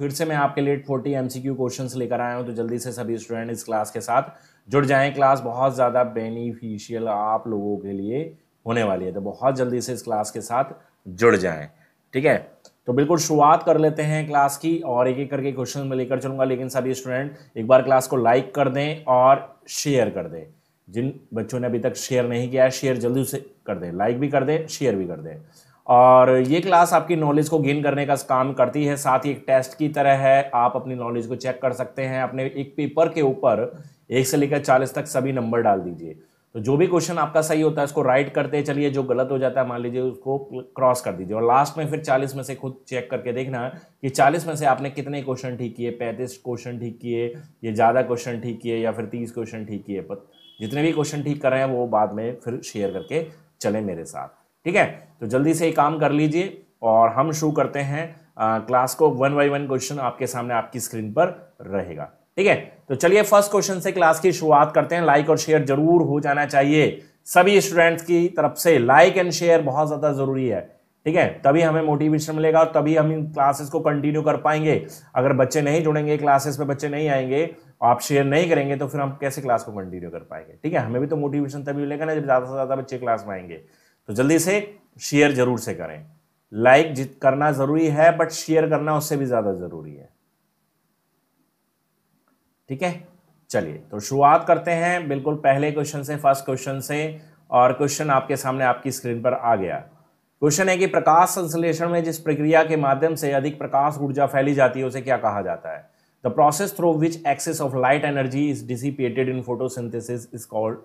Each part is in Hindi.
फिर से मैं आपके लिए फोर्टी एम सी क्वेश्चन लेकर आया हूँ तो जल्दी से सभी स्टूडेंट इस क्लास के साथ जुड़ जाएं क्लास बहुत ज़्यादा बेनिफिशियल आप लोगों के लिए होने वाली है तो बहुत जल्दी से इस क्लास के साथ जुड़ जाएं ठीक है तो बिल्कुल शुरुआत कर लेते हैं क्लास की और एक एक करके क्वेश्चन में लेकर चलूंगा लेकिन सभी स्टूडेंट एक बार क्लास को लाइक कर दें और शेयर कर दें जिन बच्चों ने अभी तक शेयर नहीं किया है शेयर जल्दी से कर दें लाइक भी कर दें शेयर भी कर दें और ये क्लास आपकी नॉलेज को गेन करने का काम करती है साथ ही एक टेस्ट की तरह है आप अपनी नॉलेज को चेक कर सकते हैं अपने एक पेपर के ऊपर एक से लेकर चालीस तक सभी नंबर डाल दीजिए तो जो भी क्वेश्चन आपका सही होता है उसको राइट करते चलिए जो गलत हो जाता है मान लीजिए उसको क्रॉस कर दीजिए और लास्ट में फिर चालीस में से खुद चेक करके देखना कि चालीस में से आपने कितने क्वेश्चन ठीक किए पैंतीस क्वेश्चन ठीक किए या ज़्यादा क्वेश्चन ठीक किए या फिर तीस क्वेश्चन ठीक किए पर जितने भी क्वेश्चन ठीक कर रहे हैं वो बाद में फिर शेयर करके चले मेरे साथ ठीक है तो जल्दी से ये काम कर लीजिए और हम शुरू करते हैं आ, क्लास को वन बाई वन क्वेश्चन आपके सामने आपकी स्क्रीन पर रहेगा ठीक है तो चलिए फर्स्ट क्वेश्चन से क्लास की शुरुआत करते हैं लाइक और शेयर जरूर हो जाना चाहिए सभी स्टूडेंट्स की तरफ से लाइक एंड शेयर बहुत ज़्यादा ज़रूरी है ठीक है तभी हमें मोटिवेशन मिलेगा और तभी हम इन क्लासेस को कंटिन्यू कर पाएंगे अगर बच्चे नहीं जुड़ेंगे क्लासेस में बच्चे नहीं आएंगे आप शेयर नहीं करेंगे तो फिर हम कैसे क्लास को कंटिन्यू कर पाएंगे ठीक है हमें भी तो मोटिवेशन तभी मिलेगा ना जब ज़्यादा से ज़्यादा बच्चे क्लास में आएंगे तो जल्दी से शेयर जरूर से करें लाइक जित करना जरूरी है बट शेयर करना उससे भी ज्यादा जरूरी है ठीक है चलिए तो शुरुआत करते हैं बिल्कुल पहले क्वेश्चन से फर्स्ट क्वेश्चन से और क्वेश्चन आपके सामने आपकी स्क्रीन पर आ गया क्वेश्चन है कि प्रकाश संश्लेषण में जिस प्रक्रिया के माध्यम से अधिक प्रकाश ऊर्जा फैली जाती है उसे क्या कहा जाता है the process through which excess of light energy is dissipated in photosynthesis is called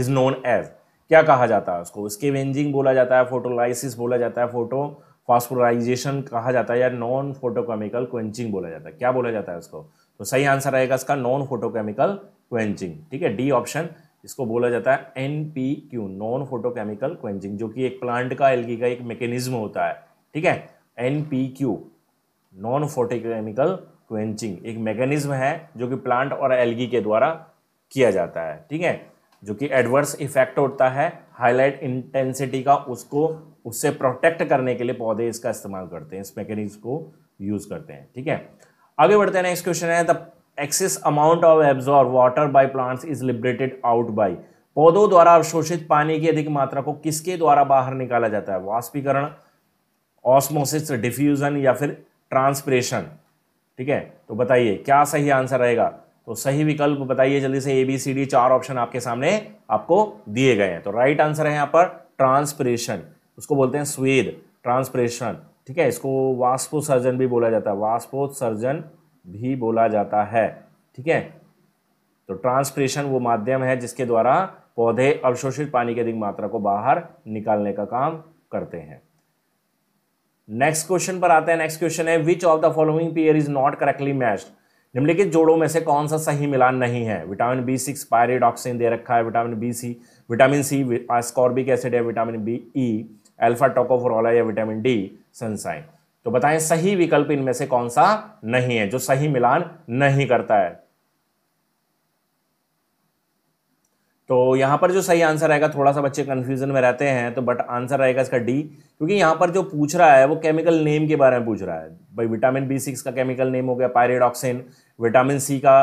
is known as क्या कहा जाता है उसको स्केवेंजिंग बोला जाता है फोटोलाइसिस बोला जाता है फोटो फॉस्फोराइजेशन कहा जाता है या नॉन फोटोकेमिकल क्वेंचिंग बोला जाता है क्या बोला जाता है उसको तो सही आंसर आएगा इसका नॉन फोटोकेमिकल क्वेंचिंग ठीक है डी ऑप्शन इसको बोला जाता है N P Q non photochemical quenching जो कि एक प्लांट का एलगी का एक मैकेनिज्म होता है ठीक है N P Q non photochemical quenching एक मैकेनिज्म है जो कि प्लांट और एलगी के द्वारा किया जाता है ठीक है जो कि एडवर्स इफेक्ट होता है हाईलाइट इंटेंसिटी का उसको उससे प्रोटेक्ट करने के लिए पौधे इसका इस्तेमाल करते हैं इस मैकेनिक्स को यूज करते हैं ठीक है आगे बढ़ते हैं नेक्स्ट क्वेश्चन है the excess amount of absorbed water by plants is liberated out by पौधों द्वारा अवशोषित पानी की अधिक मात्रा को किसके द्वारा बाहर निकाला जाता है वाष्पीकरण ऑस्मोसिस डिफ्यूजन या फिर ट्रांसप्रेशन ठीक है तो बताइए क्या सही आंसर रहेगा तो सही विकल्प बताइए जल्दी से ए बी सी डी चार ऑप्शन आपके सामने आपको दिए गए हैं तो राइट आंसर है यहाँ पर ट्रांसप्रेशन उसको बोलते हैं स्वेद ट्रांसप्रेशन ठीक है इसको सर्जन भी बोला जाता है वाष्पोत्सर्जन भी बोला जाता है ठीक है तो ट्रांसप्रेशन वो माध्यम है जिसके द्वारा पौधे अवशोषित पानी की अधिक मात्रा को बाहर निकालने का काम करते हैं नेक्स्ट क्वेश्चन पर आते हैं नेक्स्ट क्वेश्चन है which of the following pair is not correctly matched निम्नलिखित जोड़ों में से कौन सा सही मिलान नहीं है विटामिन बी सिक्स पायरेडॉक्सिन दे रखा है vitamin B C vitamin C ascorbic acid है vitamin B E alpha tocopherol या विटामिन डी सनसाइन तो बताएं सही विकल्प इनमें से कौन सा नहीं है जो सही मिलान नहीं करता है तो यहाँ पर जो सही आंसर आएगा थोड़ा सा बच्चे कन्फ्यूजन में रहते हैं तो बट आंसर रहेगा इसका डी क्योंकि यहाँ पर जो पूछ रहा है वो केमिकल नेम के बारे में पूछ रहा है भाई विटामिन बी सिक्स का केमिकल नेम हो गया पायरेडॉक्सिन विटामिन सी का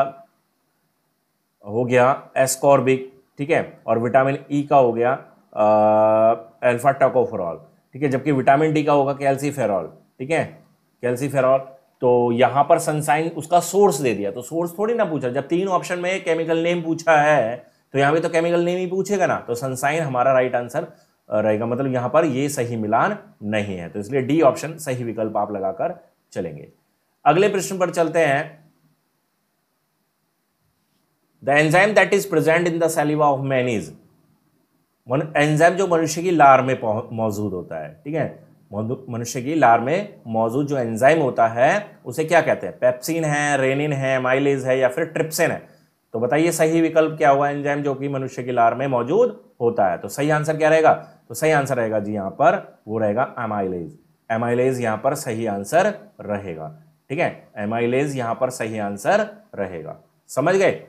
हो गया एस्कॉर्बिक ठीक है और विटामिन ई e का हो गया एल्फा टकोफेरॉल ठीक है जबकि विटामिन डी का होगा कैल्सी ठीक है कैल्सी तो यहाँ पर सनसाइन उसका सोर्स दे दिया तो सोर्स थोड़ी ना पूछा जब तीन ऑप्शन में केमिकल नेम पूछा है तो यहाँ पे तो केमिकल नेम ही पूछेगा ना तो सनसाइन हमारा राइट आंसर रहेगा मतलब यहाँ पर ये सही मिलान नहीं है तो इसलिए डी ऑप्शन सही विकल्प आप लगाकर चलेंगे अगले प्रश्न पर चलते हैं the enzyme that is present in the saliva of man is enzyme जो मनुष्य की लार में मौजूद होता है ठीक है मनुष्य की लार में मौजूद जो एंजाइम होता है उसे क्या कहते हैं पेप्सिन है रेनिन है माइलेज है या फिर ट्रिप्सिन है तो बताइए सही विकल्प क्या हुआ एंजाइम जो कि मनुष्य की लार में मौजूद होता है तो सही आंसर क्या रहेगा तो सही आंसर रहेगा जी यहां पर वो रहेगा एमाइलेज एमाइलेज यहां पर सही आंसर रहेगा ठीक है एमाइलेज यहां पर सही आंसर रहेगा समझ गए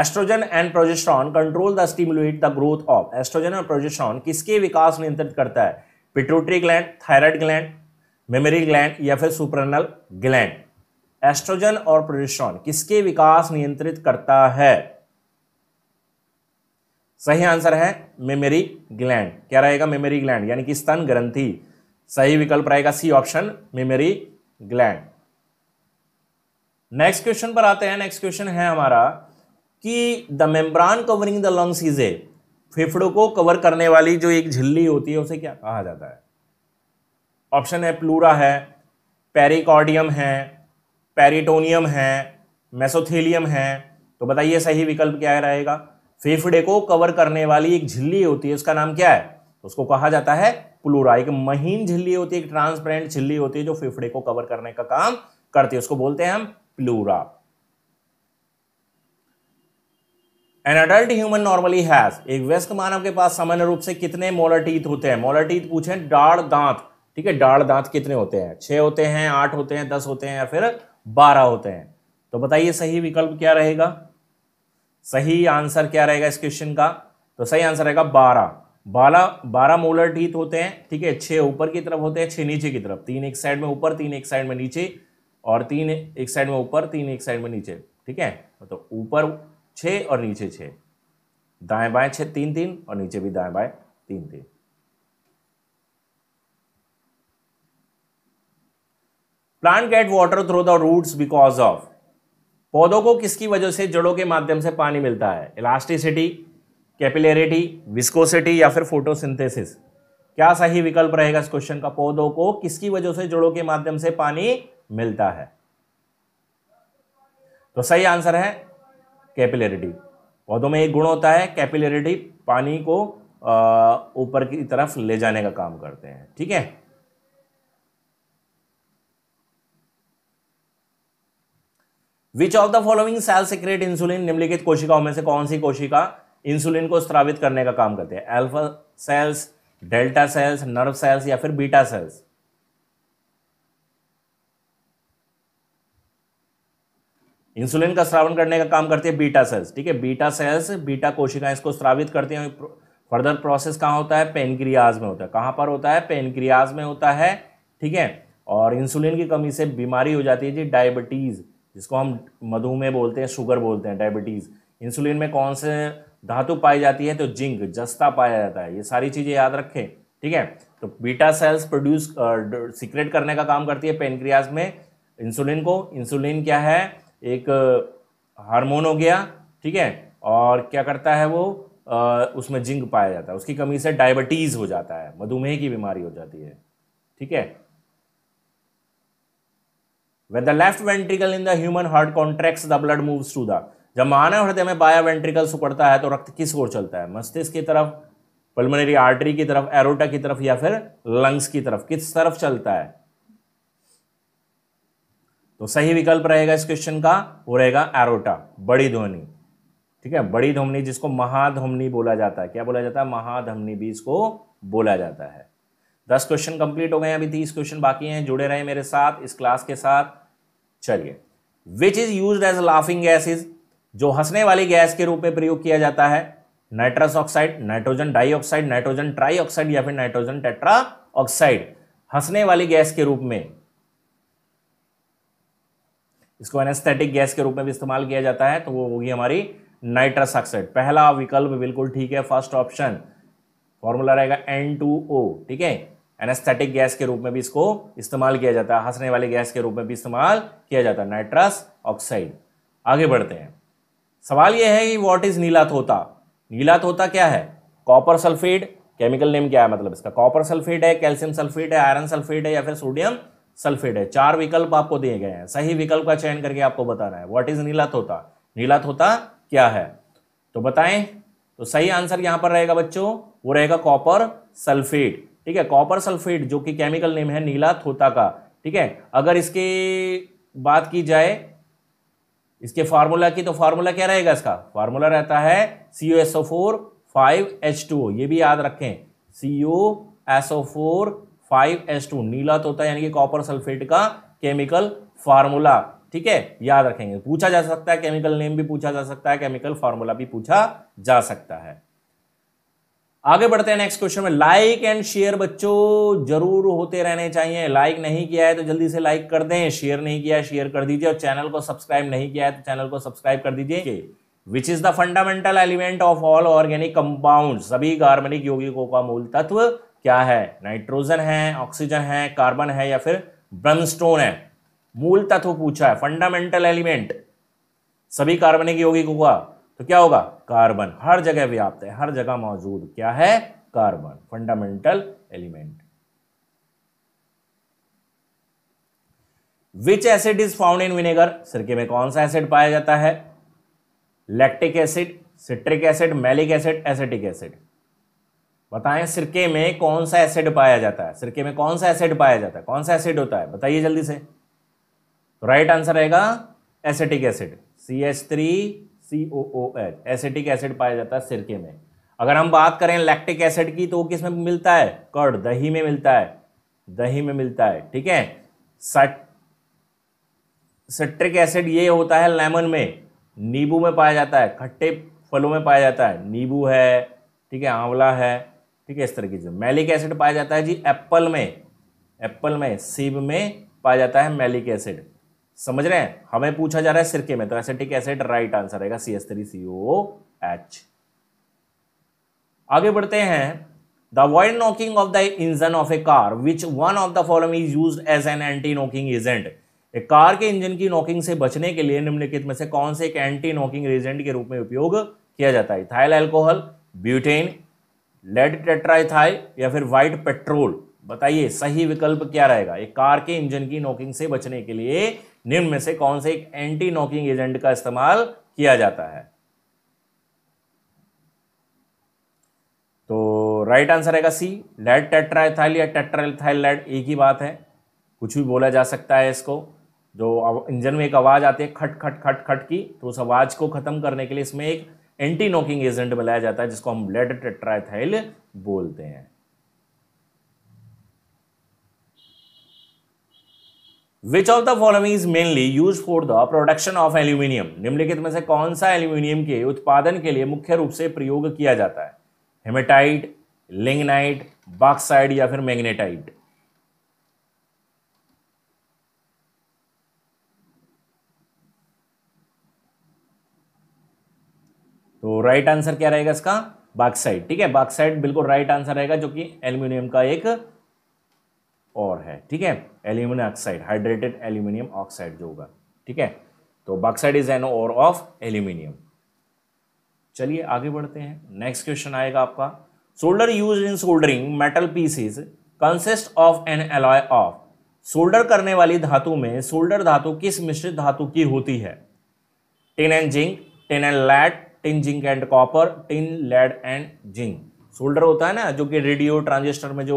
estrogen and progesterone control the stimulate the growth of estrogen और प्रोजेस्ट्रॉन किसके विकास नियंत्रित करता है pituitary gland thyroid gland mammary gland या फिर सुप्रनल ग्लैंड एस्ट्रोजन और प्रोजेस्ट्रॉन किसके विकास नियंत्रित करता है सही आंसर है मेमरी ग्लैंड क्या रहेगा मेमरी ग्लैंड यानी कि स्तन ग्रंथि सही विकल्प रहेगा C option mammary gland next question पर आते हैं नेक्स्ट क्वेश्चन है हमारा कि the membrane covering the lungs is a फेफड़ों को कवर करने वाली जो एक झिल्ली होती है उसे क्या कहा जाता है ऑप्शन है प्लूरा है पेरिकॉर्डियम है पेरिटोनियम है मेसोथेलियम है तो बताइए सही विकल्प क्या रहेगा फेफड़े को कवर करने वाली एक झिल्ली होती है उसका नाम क्या है तो उसको कहा जाता है प्लूरा एक महीन झिल्ली होती है एक ट्रांसपेरेंट झिल्ली होती है जो फेफड़े को कवर करने का काम करती है उसको बोलते हैं हम pleura an adult human normally has एक व्यस्क मानव के पास सामान्य रूप से कितने मोलर टीथ होते हैं मोलर टीथ पूछे डाढ़ दांत ठीक है डाढ़ दांत कितने होते हैं छह होते हैं आठ होते हैं दस होते हैं या फिर बारह होते हैं तो बताइए सही विकल्प क्या रहेगा सही आंसर क्या रहेगा इस क्वेश्चन का तो सही आंसर रहेगा बारह बारह बारह मोलर टीथ होते हैं ठीक है छह ऊपर की तरफ होते हैं छह नीचे की तरफ तीन एक साइड में ऊपर तीन एक साइड में नीचे और तीन एक साइड में ऊपर तीन एक साइड में नीचे ठीक है तो ऊपर छ और नीचे छः दाएं बाएं छ तीन तीन और नीचे भी दाएं बाएं तीन तीन plant get water through the roots because of पौधों को किसकी वजह से जड़ों के माध्यम से पानी मिलता है इलास्टिसिटी कैपिलेरिटी विस्कोसिटी या फिर फोटोसिंथेसिस क्या सही विकल्प रहेगा इस क्वेश्चन का पौधों को किसकी वजह से जड़ों के माध्यम से पानी मिलता है तो सही आंसर है कैपिलेरिटी पौधों में एक गुण होता है कैपिलेरिटी पानी को ऊपर की तरफ ले जाने का काम करते हैं ठीक है which of the following cell secrete insulin निम्नलिखित कोशिकाओं में से कौन सी कोशिका इंसुलिन को स्त्रावित करने का काम करते हैं alpha cells delta cells nerve cells या फिर बीटा सेल्स इंसुलिन का श्रावण करने का काम करती है बीटा सेल्स ठीक है बीटा सेल्स बीटा कोशिकाएं इसको स्त्रावित करती हैं फर्दर प्रोसेस कहाँ होता है पेनक्रियाज में होता है कहाँ पर होता है पेनक्रियाज में होता है ठीक है और इंसुलिन की कमी से बीमारी हो जाती है जी डायबिटीज़ जिसको हम मधुमेह बोलते हैं शुगर बोलते हैं डायबिटीज़ इंसुलिन में कौन से धातु पाई जाती है तो जिंक जस्ता पाया जाता है ये सारी चीज़ें याद रखें ठीक है तो बीटा सेल्स प्रोड्यूस सीक्रेट करने का काम करती है पेनक्रियाज में इंसुलिन को इंसुलिन क्या है एक हार्मोन हो गया ठीक है और क्या करता है वो आ, उसमें जिंक पाया जाता है उसकी कमी से डायबिटीज़ हो जाता है मधुमेह की बीमारी हो जाती है ठीक है When the left ventricle in the human heart contracts, the blood moves to the जब मानव हृदय में बाया वेंट्रिकल सुपड़ता है तो रक्त किस ओर चलता है मस्तिष्क की तरफ पल्मोनरी आर्टरी की तरफ एरोटा की तरफ या फिर लंग्स की तरफ किस तरफ चलता है तो सही विकल्प रहेगा इस क्वेश्चन का वो रहेगा एरोटा बड़ी ध्वनि ठीक है बड़ी ध्वनि जिसको महाध्वनि बोला जाता है क्या बोला जाता है महाध्वनि भी इसको बोला जाता है दस क्वेश्चन कंप्लीट हो गए अभी तीस क्वेश्चन बाकी हैं जुड़े रहे मेरे साथ इस क्लास के साथ चलिए which is use as laughing gas is जो हंसने वाली गैस के रूप में प्रयोग किया जाता है nitrous oxide nitrogen dioxide nitrogen trioxide या फिर नाइट्रोजन टेट्रा ऑक्साइड हंसने वाली गैस के रूप में इसको एनेस्थेटिक गैस के रूप में भी इस्तेमाल किया जाता है तो वो होगी हमारी नाइट्रस ऑक्साइड पहला विकल्प बिल्कुल ठीक है फर्स्ट ऑप्शन फॉर्मूला रहेगा एन टू ओ ठीक है एनेस्थेटिक गैस के रूप में भी इसको इस्तेमाल किया जाता है हंसने वाले गैस के रूप में भी इस्तेमाल किया जाता है नाइट्रस ऑक्साइड आगे बढ़ते हैं सवाल यह है कि वॉट इज नीला थोता नीला थोता क्या है कॉपर सल्फेट केमिकल नेम क्या है मतलब इसका कॉपर सल्फेट है कैल्शियम सल्फेट है आयरन सल्फेट है या फिर सोडियम सल्फेट है चार विकल्प आपको दिए गए हैं सही विकल्प का चयन करके आपको बताना है व्हाट इज नीला थोता नीला थोता क्या है तो बताएं तो सही आंसर यहां पर रहेगा बच्चों वो रहेगा कॉपर सल्फेट ठीक है कॉपर सल्फेट जो कि केमिकल नेम है नीला थोता का ठीक है अगर इसके बात की जाए इसके फार्मूला की तो फार्मूला क्या रहेगा इसका फार्मूला रहता है C O SO four five H two O ये भी याद रखें C O SO four five H two नीला तोता यानी कि कॉपर सल्फेट का केमिकल फार्मूला ठीक है याद रखेंगे पूछा जा सकता है केमिकल नेम भी पूछा जा सकता है केमिकल फार्मूला भी पूछा जा सकता है आगे बढ़ते हैं नेक्स्ट क्वेश्चन में लाइक एंड शेयर बच्चों जरूर होते रहने चाहिए लाइक नहीं किया है तो जल्दी से लाइक कर दें शेयर नहीं किया है शेयर कर दीजिए और चैनल को सब्सक्राइब नहीं किया है तो चैनल को सब्सक्राइब कर दीजिए which is the fundamental element of all organic compound सभी कार्बनिक यौगिकों का मूल तत्व क्या है नाइट्रोजन है ऑक्सीजन है कार्बन है या फिर ब्रमस्टोन है मूल तत्व पूछा है फंडामेंटल एलिमेंट सभी कार्बनिक यौगिकों का तो क्या होगा कार्बन हर जगह व्याप्त है हर जगह मौजूद क्या है carbon fundamental element which acid is found in vinegar सिरके में कौन सा एसिड पाया जाता है lactic acid citric acid malic acid acetic acid बताएं सिरके में कौन सा एसिड पाया जाता है सिरके में कौन सा एसिड पाया जाता है कौन सा एसिड होता है बताइए जल्दी से तो राइट आंसर रहेगा acetic acid C H three C O O H acetic acid पाया जाता है सिरके में अगर हम बात करें लैक्टिक एसिड की तो वो किस में मिलता है कर्ड दही में मिलता है दही में मिलता है ठीक है सट एसिड ये होता है लेमन में नींबू में पाया जाता है खट्टे फलों में पाया जाता है नींबू है ठीक है आंवला है ठीक है इस तरह की जो मैलिक एसिड पाया जाता है जी एप्पल में एप्पल में सेब में पाया जाता है मैलिक एसिड समझ रहे हैं हमें पूछा जा रहा है सिरके में तो एसेटिक एसिड राइट आंसर रहेगा C S three C O H आगे बढ़ते हैं the void knocking of the engine of a car which one of the following is use as an anti knocking agent एक कार के इंजन की नॉकिंग से बचने के लिए निम्नलिखित में से कौन से एक एंटी नॉकिंग एजेंट के रूप में उपयोग किया जाता है ethyl alcohol butane lead tetraethyl या फिर व्हाइट पेट्रोल बताइए सही विकल्प क्या रहेगा एक कार के इंजन की नॉकिंग से बचने के लिए निम्न में से कौन से एक एंटी नॉकिंग एजेंट का इस्तेमाल किया जाता है तो राइट आंसर रहेगा सी लेड टेट्राइथाइल या टेट्राइथाइल लेड एक ही बात है कुछ भी बोला जा सकता है इसको जो इंजन में एक आवाज़ आती है खट खट खट खट की तो उस आवाज़ को ख़त्म करने के लिए इसमें एक एंटी नॉकिंग एजेंट बनाया जाता है जिसको हम लेड टेट्राइथाइल बोलते हैं which of the following is mainly used for the production of aluminium निम्नलिखित में से कौन सा एल्यूमिनियम के उत्पादन के लिए मुख्य रूप से प्रयोग किया जाता है हेमेटाइट लिंगनाइट बाक्साइड या फिर मैग्नेटाइट तो राइट आंसर क्या रहेगा इसका बाक्साइड ठीक है बाक्साइड बिल्कुल राइट आंसर रहेगा जो कि एल्यूमिनियम का एक और है ठीक है aluminium oxide hydrated aluminium oxide जो होगा ठीक है तो bauxite is an ore of aluminium चलिए आगे बढ़ते हैं नेक्स्ट क्वेश्चन आएगा आपका solder used in soldering metal pieces consist of an alloy of solder करने वाली धातु में सोल्डर धातु किस मिश्रित धातु की होती है tin and zinc tin and lead tin zinc and copper tin lead and zinc solder होता है ना जो कि रेडियो ट्रांजिस्टर में जो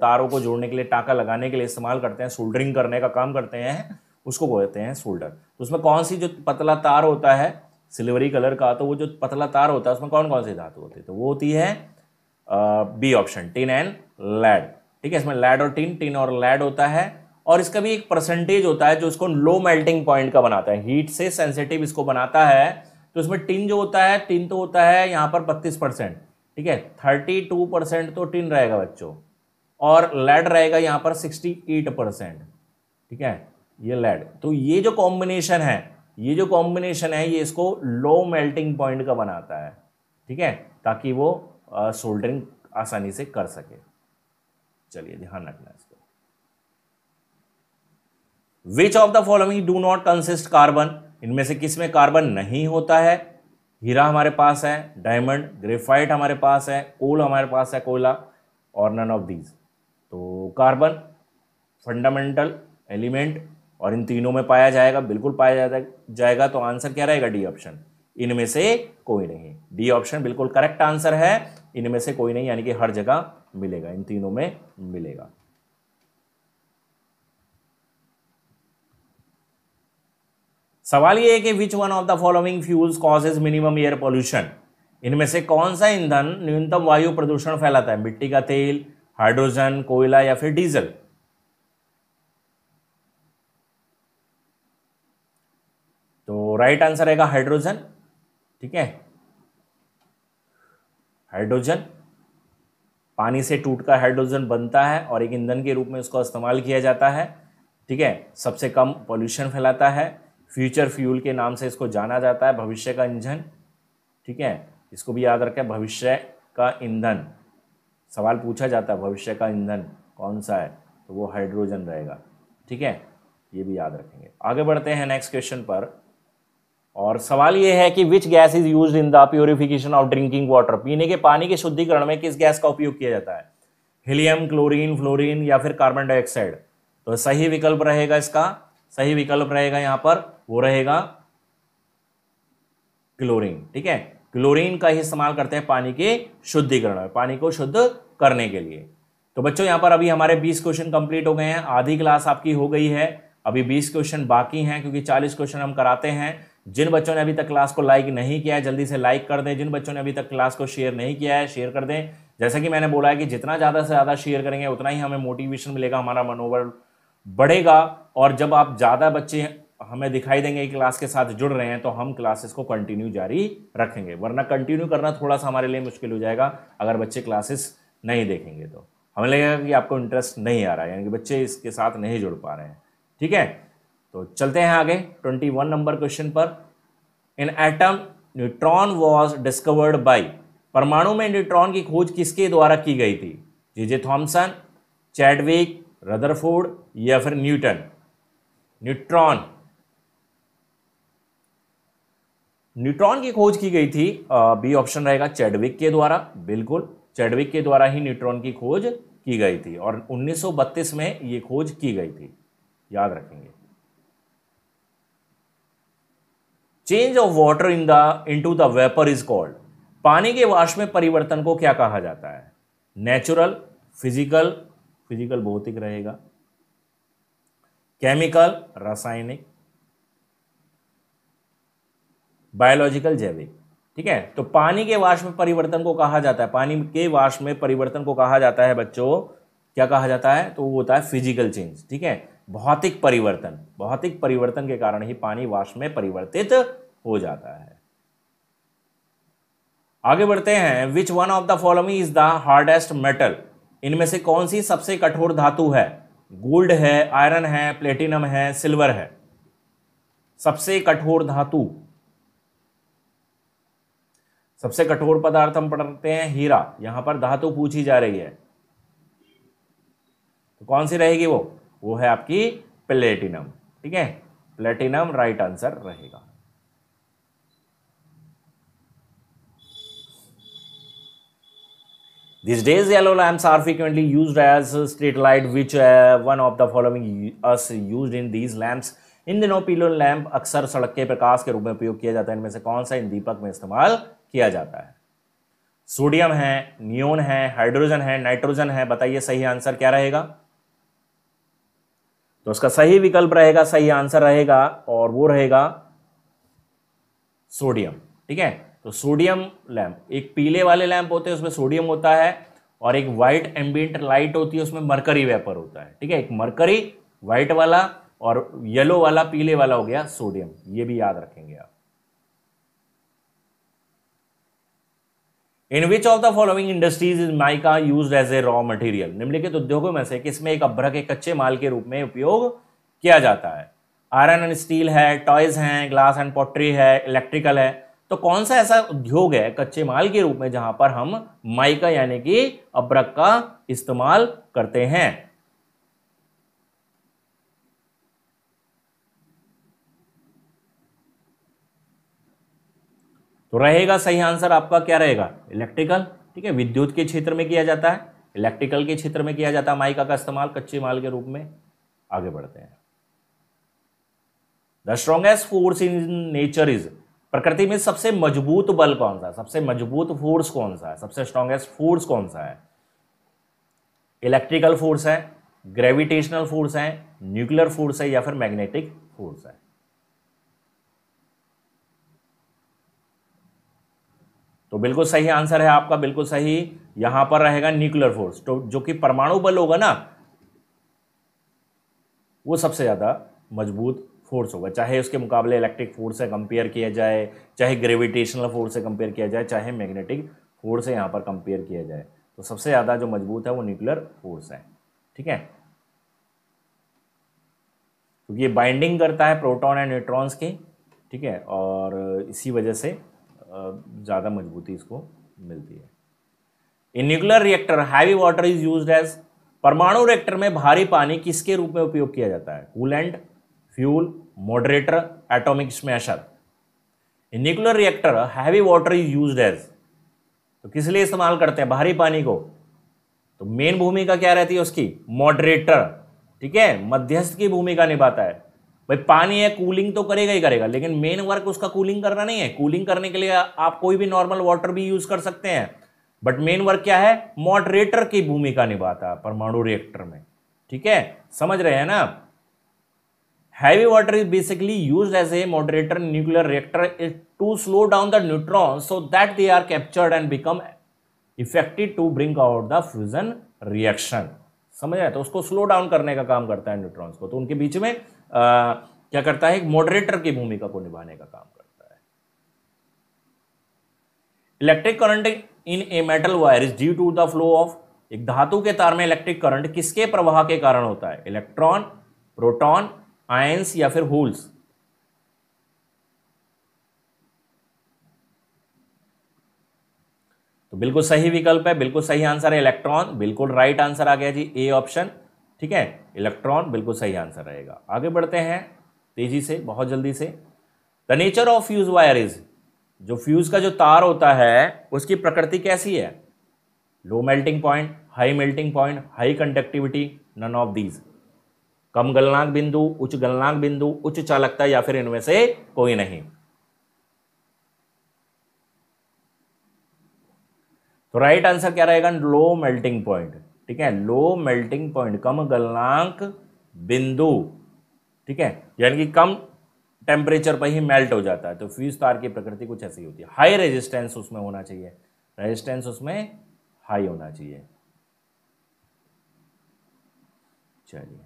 तारों को जोड़ने के लिए टाका लगाने के लिए इस्तेमाल करते हैं सोल्डरिंग करने का काम करते हैं उसको कहते हैं सोल्डर तो उसमें कौन सी जो पतला तार होता है सिल्वरी कलर का तो वो जो पतला तार होता है उसमें कौन कौन सी धातु होती है तो वो होती है B option tin and lead ठीक है इसमें लैड और टिन टिन और लैड होता है और इसका भी एक परसेंटेज होता है जो इसको लो मेल्टिंग पॉइंट का बनाता है हीट से सेंसिटिव इसको बनाता है तो इसमें टिन जो होता है टिन तो होता है यहाँ पर बत्तीस परसेंट ठीक है थर्टी टू परसेंट तो टिन रहेगा बच्चों और लेड रहेगा यहाँ पर सिक्सटी एट परसेंट ठीक है ये लेड तो ये जो कॉम्बिनेशन है ये जो कॉम्बिनेशन है ये इसको लो मेल्टिंग पॉइंट का बनाता है ठीक है ताकि वो सोल्डरिंग आसानी से कर सके चलिए ध्यान रखना इसको which of the following do not consist carbon इनमें से किस में कार्बन नहीं होता है हीरा हमारे पास है डायमंड ग्रेफाइट हमारे पास है कोल हमारे पास है कोयला और नन ऑफ दीज तो कार्बन फंडामेंटल एलिमेंट और इन तीनों में पाया जाएगा बिल्कुल पाया जाएगा जाएगा तो आंसर क्या रहेगा डी ऑप्शन इनमें से कोई नहीं डी ऑप्शन बिल्कुल करेक्ट आंसर है इनमें से कोई नहीं यानी कि हर जगह मिलेगा इन तीनों में मिलेगा सवाल ये है कि which one of the following fuels causes minimum air pollution इनमें से कौन सा ईंधन न्यूनतम वायु प्रदूषण फैलाता है मिट्टी का तेल हाइड्रोजन कोयला या फिर डीजल तो राइट आंसर रहेगा हाइड्रोजन ठीक है हाइड्रोजन पानी से टूटकर हाइड्रोजन बनता है और एक ईंधन के रूप में उसका इस्तेमाल किया जाता है ठीक है सबसे कम पॉल्यूशन फैलाता है फ्यूचर फ्यूल के नाम से इसको जाना जाता है भविष्य का इंजन ठीक है इसको भी याद रखें भविष्य का ईंधन सवाल पूछा जाता है भविष्य का ईंधन कौन सा है तो वो हाइड्रोजन रहेगा ठीक है ये भी याद रखेंगे आगे बढ़ते हैं नेक्स्ट क्वेश्चन पर और सवाल ये है कि which gas is use in the purification of drinking water पीने के पानी के शुद्धिकरण में किस गैस का उपयोग किया जाता है हीलियम क्लोरीन फ्लोरीन या फिर कार्बन डाइऑक्साइड तो सही विकल्प रहेगा इसका सही विकल्प रहेगा यहाँ पर वो रहेगा क्लोरीन ठीक है क्लोरीन का ही इस्तेमाल करते हैं पानी के शुद्धिकरण में पानी को शुद्ध करने के लिए तो बच्चों यहां पर अभी हमारे 20 क्वेश्चन कंप्लीट हो गए हैं आधी क्लास आपकी हो गई है अभी 20 क्वेश्चन बाकी हैं क्योंकि 40 क्वेश्चन हम कराते हैं जिन बच्चों ने अभी तक क्लास को लाइक नहीं किया है जल्दी से लाइक कर दें जिन बच्चों ने अभी तक क्लास को शेयर नहीं किया है शेयर कर दें जैसा कि मैंने बोला है कि जितना ज़्यादा से ज़्यादा शेयर करेंगे उतना ही हमें मोटिवेशन मिलेगा हमारा मनोबल बढ़ेगा और जब आप ज़्यादा बच्चे हमें दिखाई देंगे क्लास के साथ जुड़ रहे हैं तो हम क्लासेस को कंटिन्यू जारी रखेंगे वरना कंटिन्यू करना थोड़ा सा हमारे लिए मुश्किल हो जाएगा अगर बच्चे क्लासेस नहीं देखेंगे तो हमें लगेगा कि आपको इंटरेस्ट नहीं आ रहा है यानी कि बच्चे इसके साथ नहीं जुड़ पा रहे हैं ठीक है तो चलते हैं आगे ट्वेंटी वन नंबर क्वेश्चन पर in atom neutron was discovered by परमाणु में न्यूट्रॉन की खोज किसके द्वारा की गई थी J J Thomson Chadwick Rutherford या फिर न्यूटन न्यूट्रॉन न्यूट्रॉन की खोज की गई थी बी ऑप्शन रहेगा चैडविक के द्वारा बिल्कुल चैडविक के द्वारा ही न्यूट्रॉन की खोज की गई थी और 1932 में ये खोज की गई थी याद रखेंगे change of water in the into the vapour is called पानी के वाष्प में परिवर्तन को क्या कहा जाता है नेचुरल फिजिकल फिजिकल भौतिक रहेगा केमिकल रासायनिक बायोलॉजिकल जैविक ठीक है तो पानी के वाष में परिवर्तन को कहा जाता है पानी के वाष में परिवर्तन को कहा जाता है बच्चों क्या कहा जाता है तो वो होता है फिजिकल चेंज ठीक है भौतिक परिवर्तन भौतिक परिवर्तन के कारण ही पानी वाष में परिवर्तित हो जाता है आगे बढ़ते हैं which one of the following is the hardest metal इनमें से कौन सी सबसे कठोर धातु है गोल्ड है आयरन है प्लेटिनम है सिल्वर है सबसे कठोर धातु सबसे कठोर पदार्थ हम पढ़ते हैं हीरा यहां पर धातु पूछी जा रही है तो कौन सी रहेगी वो वो है आपकी प्लेटिनम ठीक है प्लेटिनम राइट आंसर रहेगा these days yellow lamps are frequently used as street light which one of the following is used in these these इन दिनों पीलो लैम्प अक्सर सड़क के प्रकाश के रूप में उपयोग किया जाता है इनमें से कौन सा इन दीपक में इस्तेमाल किया जाता है सोडियम है नियोन है हाइड्रोजन है नाइट्रोजन है बताइए सही आंसर क्या रहेगा तो उसका सही विकल्प रहेगा सही आंसर रहेगा और वो रहेगा सोडियम ठीक है तो सोडियम लैम्प एक पीले वाले लैम्प होते हैं उसमें सोडियम होता है और एक व्हाइट एम्बियंट लाइट होती है उसमें मरकरी वेपर होता है ठीक है एक मरकरी व्हाइट वाला और येलो वाला पीले वाला हो गया सोडियम ये भी याद रखेंगे आप in which of the following industries is mica used as a raw material निम्नलिखित उद्योगों में से किसमें एक अभ्रक के कच्चे माल के रूप में उपयोग किया जाता है आयरन एंड स्टील है टॉयज हैं ग्लास एंड पॉटरी है इलेक्ट्रिकल है तो कौन सा ऐसा उद्योग है कच्चे माल के रूप में जहां पर हम माइका यानी कि अभ्रक का इस्तेमाल करते हैं तो रहेगा सही आंसर आपका क्या रहेगा इलेक्ट्रिकल ठीक है विद्युत के क्षेत्र में किया जाता है इलेक्ट्रिकल के क्षेत्र में किया जाता है माइका का इस्तेमाल कच्चे माल के रूप में आगे बढ़ते हैं the strongest force in nature is प्रकृति में सबसे मजबूत बल कौन सा है सबसे मजबूत फोर्स कौन सा है सबसे स्ट्रॉन्गेस्ट फोर्स कौन सा है इलेक्ट्रिकल फोर्स है ग्रेविटेशनल फोर्स है न्यूक्लियर फोर्स है या फिर मैग्नेटिक फोर्स है तो बिल्कुल सही आंसर है आपका बिल्कुल सही यहां पर रहेगा न्यूक्लियर फोर्स तो जो कि परमाणु बल होगा ना वो सबसे ज़्यादा मजबूत फोर्स होगा चाहे उसके मुकाबले इलेक्ट्रिक फोर्स से कंपेयर किया जाए चाहे ग्रेविटेशनल फोर्स से कंपेयर किया जाए चाहे मैग्नेटिक फोर्स से यहां पर कंपेयर किया जाए तो सबसे ज़्यादा जो मजबूत है वो न्यूक्लियर फोर्स है ठीक है क्योंकि ये बाइंडिंग करता है प्रोटॉन एंड न्यूट्रॉन्स की ठीक है और इसी वजह से ज़्यादा मजबूती इसको मिलती है in nuclear reactor heavy water is use as परमाणु रिएक्टर में भारी पानी किसके रूप में उपयोग किया जाता है coolant fuel moderator atomic smasher in nuclear reactor heavy water is use as तो किस लिए इस्तेमाल करते हैं भारी पानी को तो मेन भूमिका क्या रहती है उसकी मॉडरेटर ठीक है मध्यस्थ की भूमिका निभाता है भाई पानी है कूलिंग तो करेगा ही करेगा लेकिन मेन वर्क उसका कूलिंग करना नहीं है कूलिंग करने के लिए आप कोई भी नॉर्मल वाटर भी यूज कर सकते हैं बट मेन वर्क क्या है मॉडरेटर की भूमिका निभाता है परमाणु रिएक्टर में ठीक है समझ रहे हैं ना heavy water is basically use as a moderator nuclear reactor is to slow down the neutron so that they are captured and become effective to bring out the fusion reaction समझ हैं तो उसको स्लो डाउन करने का काम करता है न्यूट्रॉन्स को तो उनके बीच में क्या करता है एक मॉडरेटर की भूमिका को निभाने का काम करता है electric current in a metal wire is due to the flow of एक धातु के तार में इलेक्ट्रिक करंट किसके प्रवाह के कारण होता है इलेक्ट्रॉन प्रोटॉन आयंस या फिर होल्स तो बिल्कुल सही विकल्प है बिल्कुल सही आंसर है इलेक्ट्रॉन बिल्कुल राइट आंसर आ गया जी ए ऑप्शन ठीक है इलेक्ट्रॉन बिल्कुल सही आंसर रहेगा आगे बढ़ते हैं तेजी से बहुत जल्दी से the nature of fuse wire is जो फ्यूज का जो तार होता है उसकी प्रकृति कैसी है low melting point high melting point high conductivity none of these कम गलनांक बिंदु उच्च गलनांक बिंदु उच्च चालकता या फिर इनमें से कोई नहीं तो राइट आंसर क्या रहेगा लो मेल्टिंग पॉइंट ठीक है लो मेल्टिंग पॉइंट कम गलनांक बिंदु ठीक है यानी कि कम टेम्परेचर पर ही मेल्ट हो जाता है तो फ्यूज तार की प्रकृति कुछ ऐसी होती है हाई रेजिस्टेंस उसमें होना चाहिए रेजिस्टेंस उसमें हाई होना चाहिए चलिए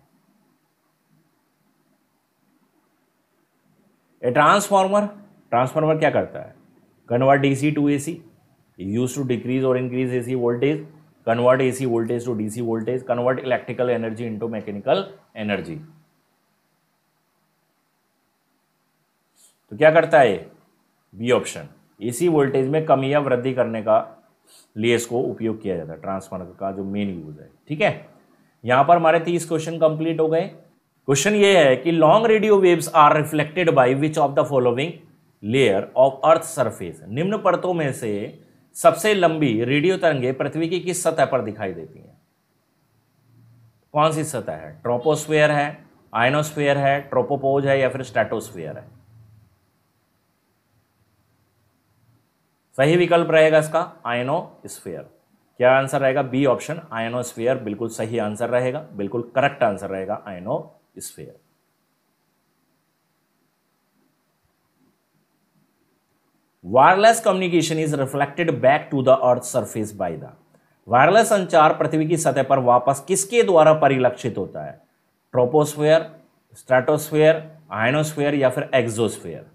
ए ट्रांसफॉर्मर ट्रांसफॉर्मर क्या करता है convert DC to AC use to decrease और increase AC voltage convert AC voltage to DC voltage, convert electrical energy into mechanical energy. तो क्या करता है बी ऑप्शन एसी वोल्टेज में कमी या वृद्धि करने का लिए इसको उपयोग किया जाता है ट्रांसफार्मर का जो मेन यूज है ठीक है यहां पर हमारे तीस क्वेश्चन कंप्लीट हो गए क्वेश्चन ये है कि long radio waves are reflected by which of the following layer of earth surface निम्न परतों में से सबसे लंबी रेडियो तरंगे पृथ्वी की किस सतह पर दिखाई देती हैं कौन सी सतह है ट्रोपोस्फेयर है आयनोस्फेयर है ट्रोपोपोज है या फिर स्टेटोस्फेयर है सही विकल्प रहेगा इसका आयनोस्फेयर क्या आंसर रहेगा बी ऑप्शन आयनोस्फेयर बिल्कुल सही आंसर रहेगा बिल्कुल करेक्ट आंसर रहेगा ionosphere wireless communication is reflected back to the earth surface by the wireless संचार पृथ्वी की सतह पर वापस किसके द्वारा परिलक्षित होता है ट्रोपोस्फेयर स्ट्रेटोस्फेयर आयनोस्फेयर या फिर एक्सोस्फेयर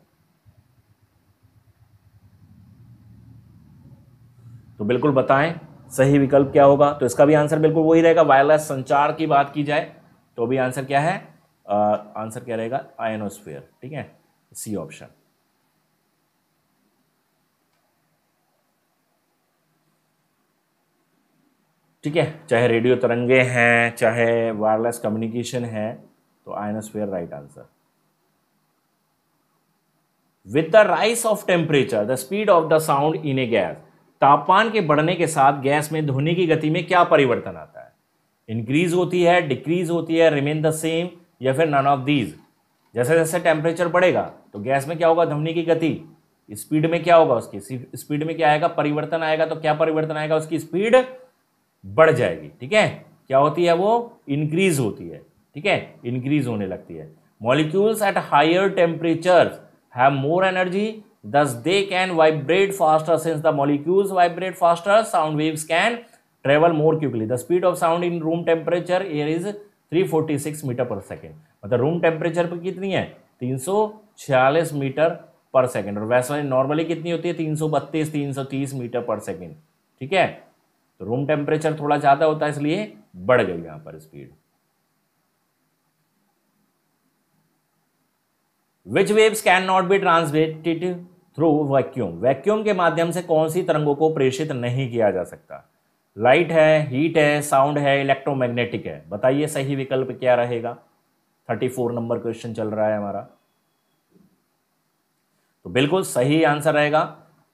तो बिल्कुल बताएं सही विकल्प क्या होगा तो इसका भी आंसर बिल्कुल वही रहेगा वायरलेस संचार की बात की जाए तो भी आंसर क्या है आ, आंसर क्या रहेगा आयनोस्फेयर ठीक है सी ऑप्शन ठीक है चाहे रेडियो तरंगे हैं चाहे वायरलेस कम्युनिकेशन है तो ionosphere right answer with the rise of temperature the speed of the sound in a gas तापमान के बढ़ने के साथ गैस में ध्वनि की गति में क्या परिवर्तन आता है इंक्रीज होती है डिक्रीज होती है रिमेन द सेम या फिर नन ऑफ दीज जैसे जैसे टेम्परेचर बढ़ेगा तो गैस में क्या होगा ध्वनि की गति स्पीड में क्या होगा उसकी स्पीड में क्या आएगा परिवर्तन आएगा तो क्या परिवर्तन आएगा उसकी स्पीड बढ़ जाएगी ठीक है क्या होती है वो इंक्रीज होती है ठीक है इंक्रीज होने लगती है molecules at higher temperature have more energy thus they can vibrate faster since the molecules vibrate faster sound waves can travel more quickly the speed of sound in room temperature air is six meter per second मतलब रूम टेम्परेचर पर कितनी है तीन सौ छियालीस मीटर पर सेकेंड और वैसे नॉर्मली कितनी होती है तीन तीन सौ बत्तीस सौ तीस मीटर पर सेकेंड ठीक है तो रूम टेम्परेचर थोड़ा ज़्यादा होता है इसलिए बढ़ गई यहां पर speed which waves can not be transmitted through vacuum vacuum के माध्यम से कौन सी तरंगों को प्रेषित नहीं किया जा सकता लाइट है हीट है साउंड है इलेक्ट्रोमैग्नेटिक है बताइए सही विकल्प क्या रहेगा थर्टी फोर नंबर क्वेश्चन चल रहा है हमारा तो बिल्कुल सही आंसर रहेगा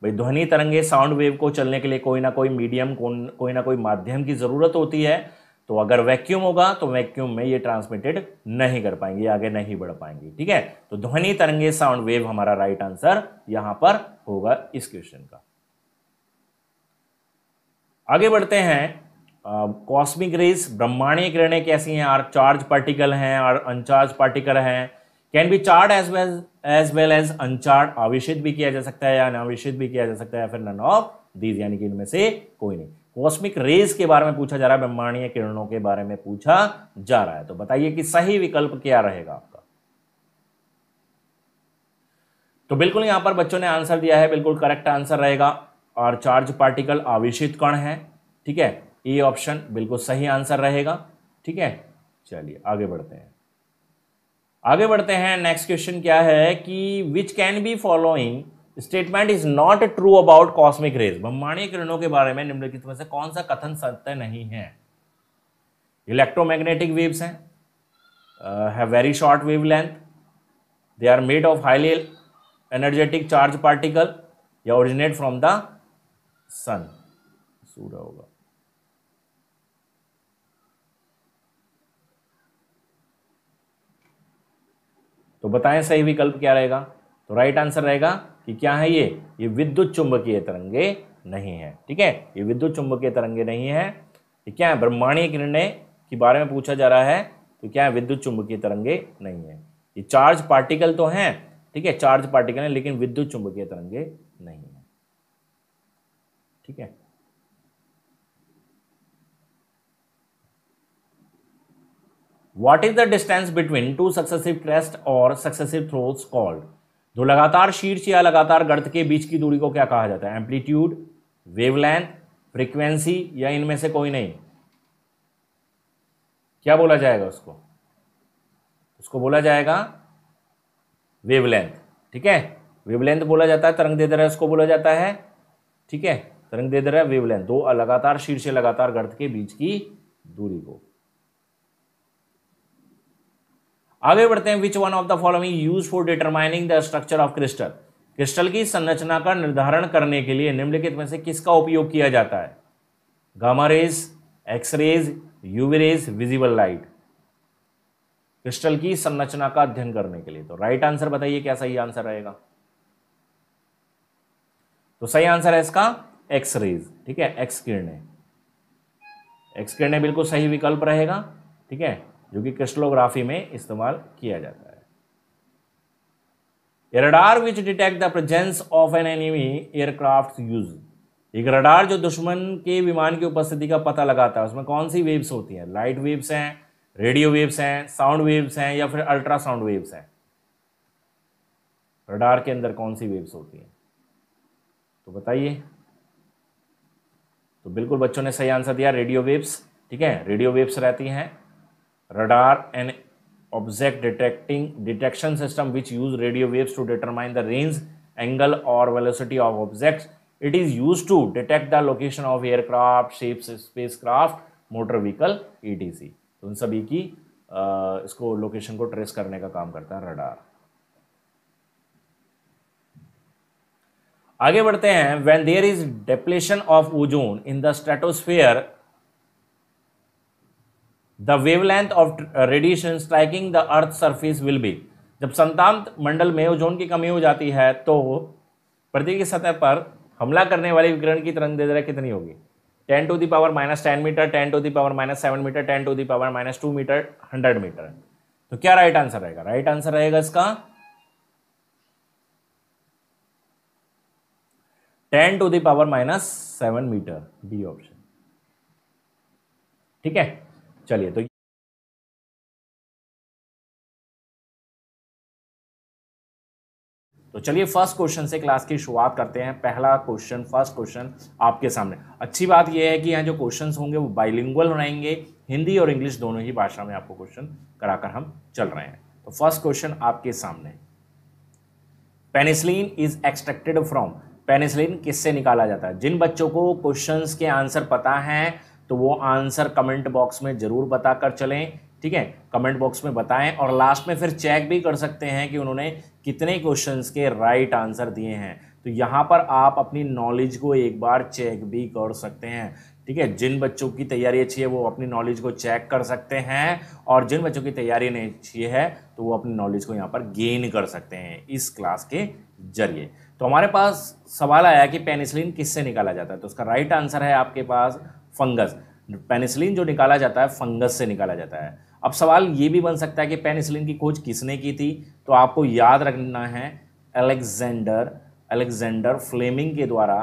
भाई ध्वनि तरंगे साउंड वेव को चलने के लिए कोई ना कोई मीडियम कोई ना कोई माध्यम की ज़रूरत होती है तो अगर वैक्यूम होगा तो वैक्यूम में ये ट्रांसमिटेड नहीं कर पाएंगे आगे नहीं बढ़ पाएंगे ठीक है तो ध्वनि तरंगे साउंड वेव हमारा राइट आंसर यहां पर होगा इस क्वेश्चन का आगे बढ़ते हैं कॉस्मिक रेस ब्रह्मांडीय किरणें कैसी हैं और चार्ज पार्टिकल हैं और अनचार्ज पार्टिकल हैं can be charged as well as well as uncharged आवेशित भी किया जा सकता है या अनावेशित भी किया जा सकता है या फिर नन ऑफ दीज यानी कि इनमें से कोई नहीं कॉस्मिक रेज के बारे में पूछा जा रहा है ब्रह्मांडीय किरणों के बारे में पूछा जा रहा है तो बताइए कि सही विकल्प क्या रहेगा आपका तो बिल्कुल यहां पर बच्चों ने आंसर दिया है बिल्कुल करेक्ट आंसर रहेगा और चार्ज पार्टिकल आवेशित कण है ठीक है ये ऑप्शन बिल्कुल सही आंसर रहेगा ठीक है चलिए आगे बढ़ते हैं आगे बढ़ते हैं नेक्स्ट क्वेश्चन क्या है कि which can be following statement is not true about cosmic rays ब्रह्मांडीय किरणों के बारे में निम्नलिखित में से कौन सा कथन सत्य नहीं है इलेक्ट्रोमैग्नेटिक वेव्स हैं have very short wave length they are made of highly energetic charge particle या ओरिजिनेट फ्रॉम द सन सूर्य होगा तो बताएं सही विकल्प क्या रहेगा तो राइट आंसर रहेगा कि क्या है ये ये विद्युत चुंबकीय तरंगे नहीं है ठीक है ये विद्युत चुंबकीय तरंगे नहीं है ये क्या है ब्रह्मांडीय किरणें के बारे में पूछा जा रहा है तो क्या है विद्युत चुंबकीय तरंगे नहीं है ये चार्ज पार्टिकल तो हैं ठीक है चार्ज पार्टिकल है लेकिन विद्युत चुंबकीय तरंगे नहीं है ठीक है what is the distance between two successive crest और सक्सेसिव थ्रोस कॉल्ड जो लगातार शीर्ष या लगातार गर्त के बीच की दूरी को क्या कहा जाता है एम्पलीट्यूड वेवलेंथ फ्रीक्वेंसी या इनमें से कोई नहीं क्या बोला जाएगा उसको उसको बोला जाएगा वेवलेंथ ठीक है वेवलेंथ बोला जाता है तरंग दे दर है उसको बोला जाता है ठीक है तरंग दे दर रहा वेवलेंथ दो लगातार शीर्ष लगातार गर्त के बीच की दूरी को आगे बढ़ते हैं which one of the following use for determining the structure of crystal crystal की संरचना का निर्धारण करने के लिए निम्नलिखित में से किसका उपयोग किया जाता है gamma rays x rays UV rays visible light crystal की संरचना का अध्ययन करने के लिए तो राइट आंसर बताइए क्या सही आंसर रहेगा तो सही आंसर है इसका एक्सरेज ठीक है एक्स किरणें एक्स किरणें बिल्कुल सही विकल्प रहेगा ठीक है जो कि क्रिस्टलोग्राफी में इस्तेमाल किया जाता है a radar which detect the presence of an enemy aircraft use एक रडार जो दुश्मन के विमान की उपस्थिति का पता लगाता है उसमें कौन सी वेव्स होती हैं लाइट वेव्स हैं रेडियो वेव्स हैं साउंड वेव्स हैं या फिर अल्ट्रासाउंड वेव्स हैं रडार के अंदर कौन सी वेव्स होती हैं तो बताइए तो बिल्कुल बच्चों ने सही आंसर दिया रेडियो वेव्स ठीक है रेडियो वेव्स रहती हैं radar and object detecting detection system which use radio waves to determine the range angle or velocity of objects it is used to detect the location of aircraft ships spacecraft motor vehicle etc तो उन सभी की आ, इसको लोकेशन को ट्रेस करने का काम करता है रडार आगे बढ़ते हैं when there is depletion of ozone in the stratosphere the length of radiation striking the earth surface will be जब संतांत मंडल में ओजोन की कमी हो जाती है तो पृथ्वी की सतह पर हमला करने वाले विकिरण की तरंग दर कितनी होगी ten to the power minus ten meter ten to the power minus seven meter ten to the power minus two meter hundred meter तो क्या राइट आंसर रहेगा राइट आंसर रहेगा इसका ten to the power minus seven meter B option ठीक है चलिए तो तो चलिए फर्स्ट क्वेश्चन से क्लास की शुरुआत करते हैं पहला क्वेश्चन फर्स्ट क्वेश्चन आपके सामने अच्छी बात यह है कि यहाँ जो क्वेश्चंस होंगे वो बाइलिंगुअल रहेंगे हिंदी और इंग्लिश दोनों ही भाषा में आपको क्वेश्चन कराकर हम चल रहे हैं तो फर्स्ट क्वेश्चन आपके सामने penicillin is extracted from penicillin किससे निकाला जाता है जिन बच्चों को क्वेश्चन के आंसर पता है तो वो आंसर कमेंट बॉक्स में ज़रूर बताकर चलें ठीक है कमेंट बॉक्स में बताएं और लास्ट में फिर चेक भी कर सकते हैं कि उन्होंने कितने क्वेश्चंस के राइट आंसर दिए हैं तो यहाँ पर आप अपनी नॉलेज को एक बार चेक भी कर सकते हैं ठीक है जिन बच्चों की तैयारी अच्छी है वो अपनी नॉलेज को चेक कर सकते हैं और जिन बच्चों की तैयारी नहीं अच्छी है तो वो अपनी नॉलेज को यहाँ पर गेन कर सकते हैं इस क्लास के जरिए तो हमारे पास सवाल आया कि पेनिसिलिन किससे निकाला जाता है तो उसका राइट आंसर है आपके पास फंगस पेनिसिलिन जो निकाला जाता है फंगस से निकाला जाता है अब सवाल ये भी बन सकता है कि पेनिसिलिन की खोज किसने की थी तो आपको याद रखना है अलेक्जेंडर अलेक्जेंडर फ्लेमिंग के द्वारा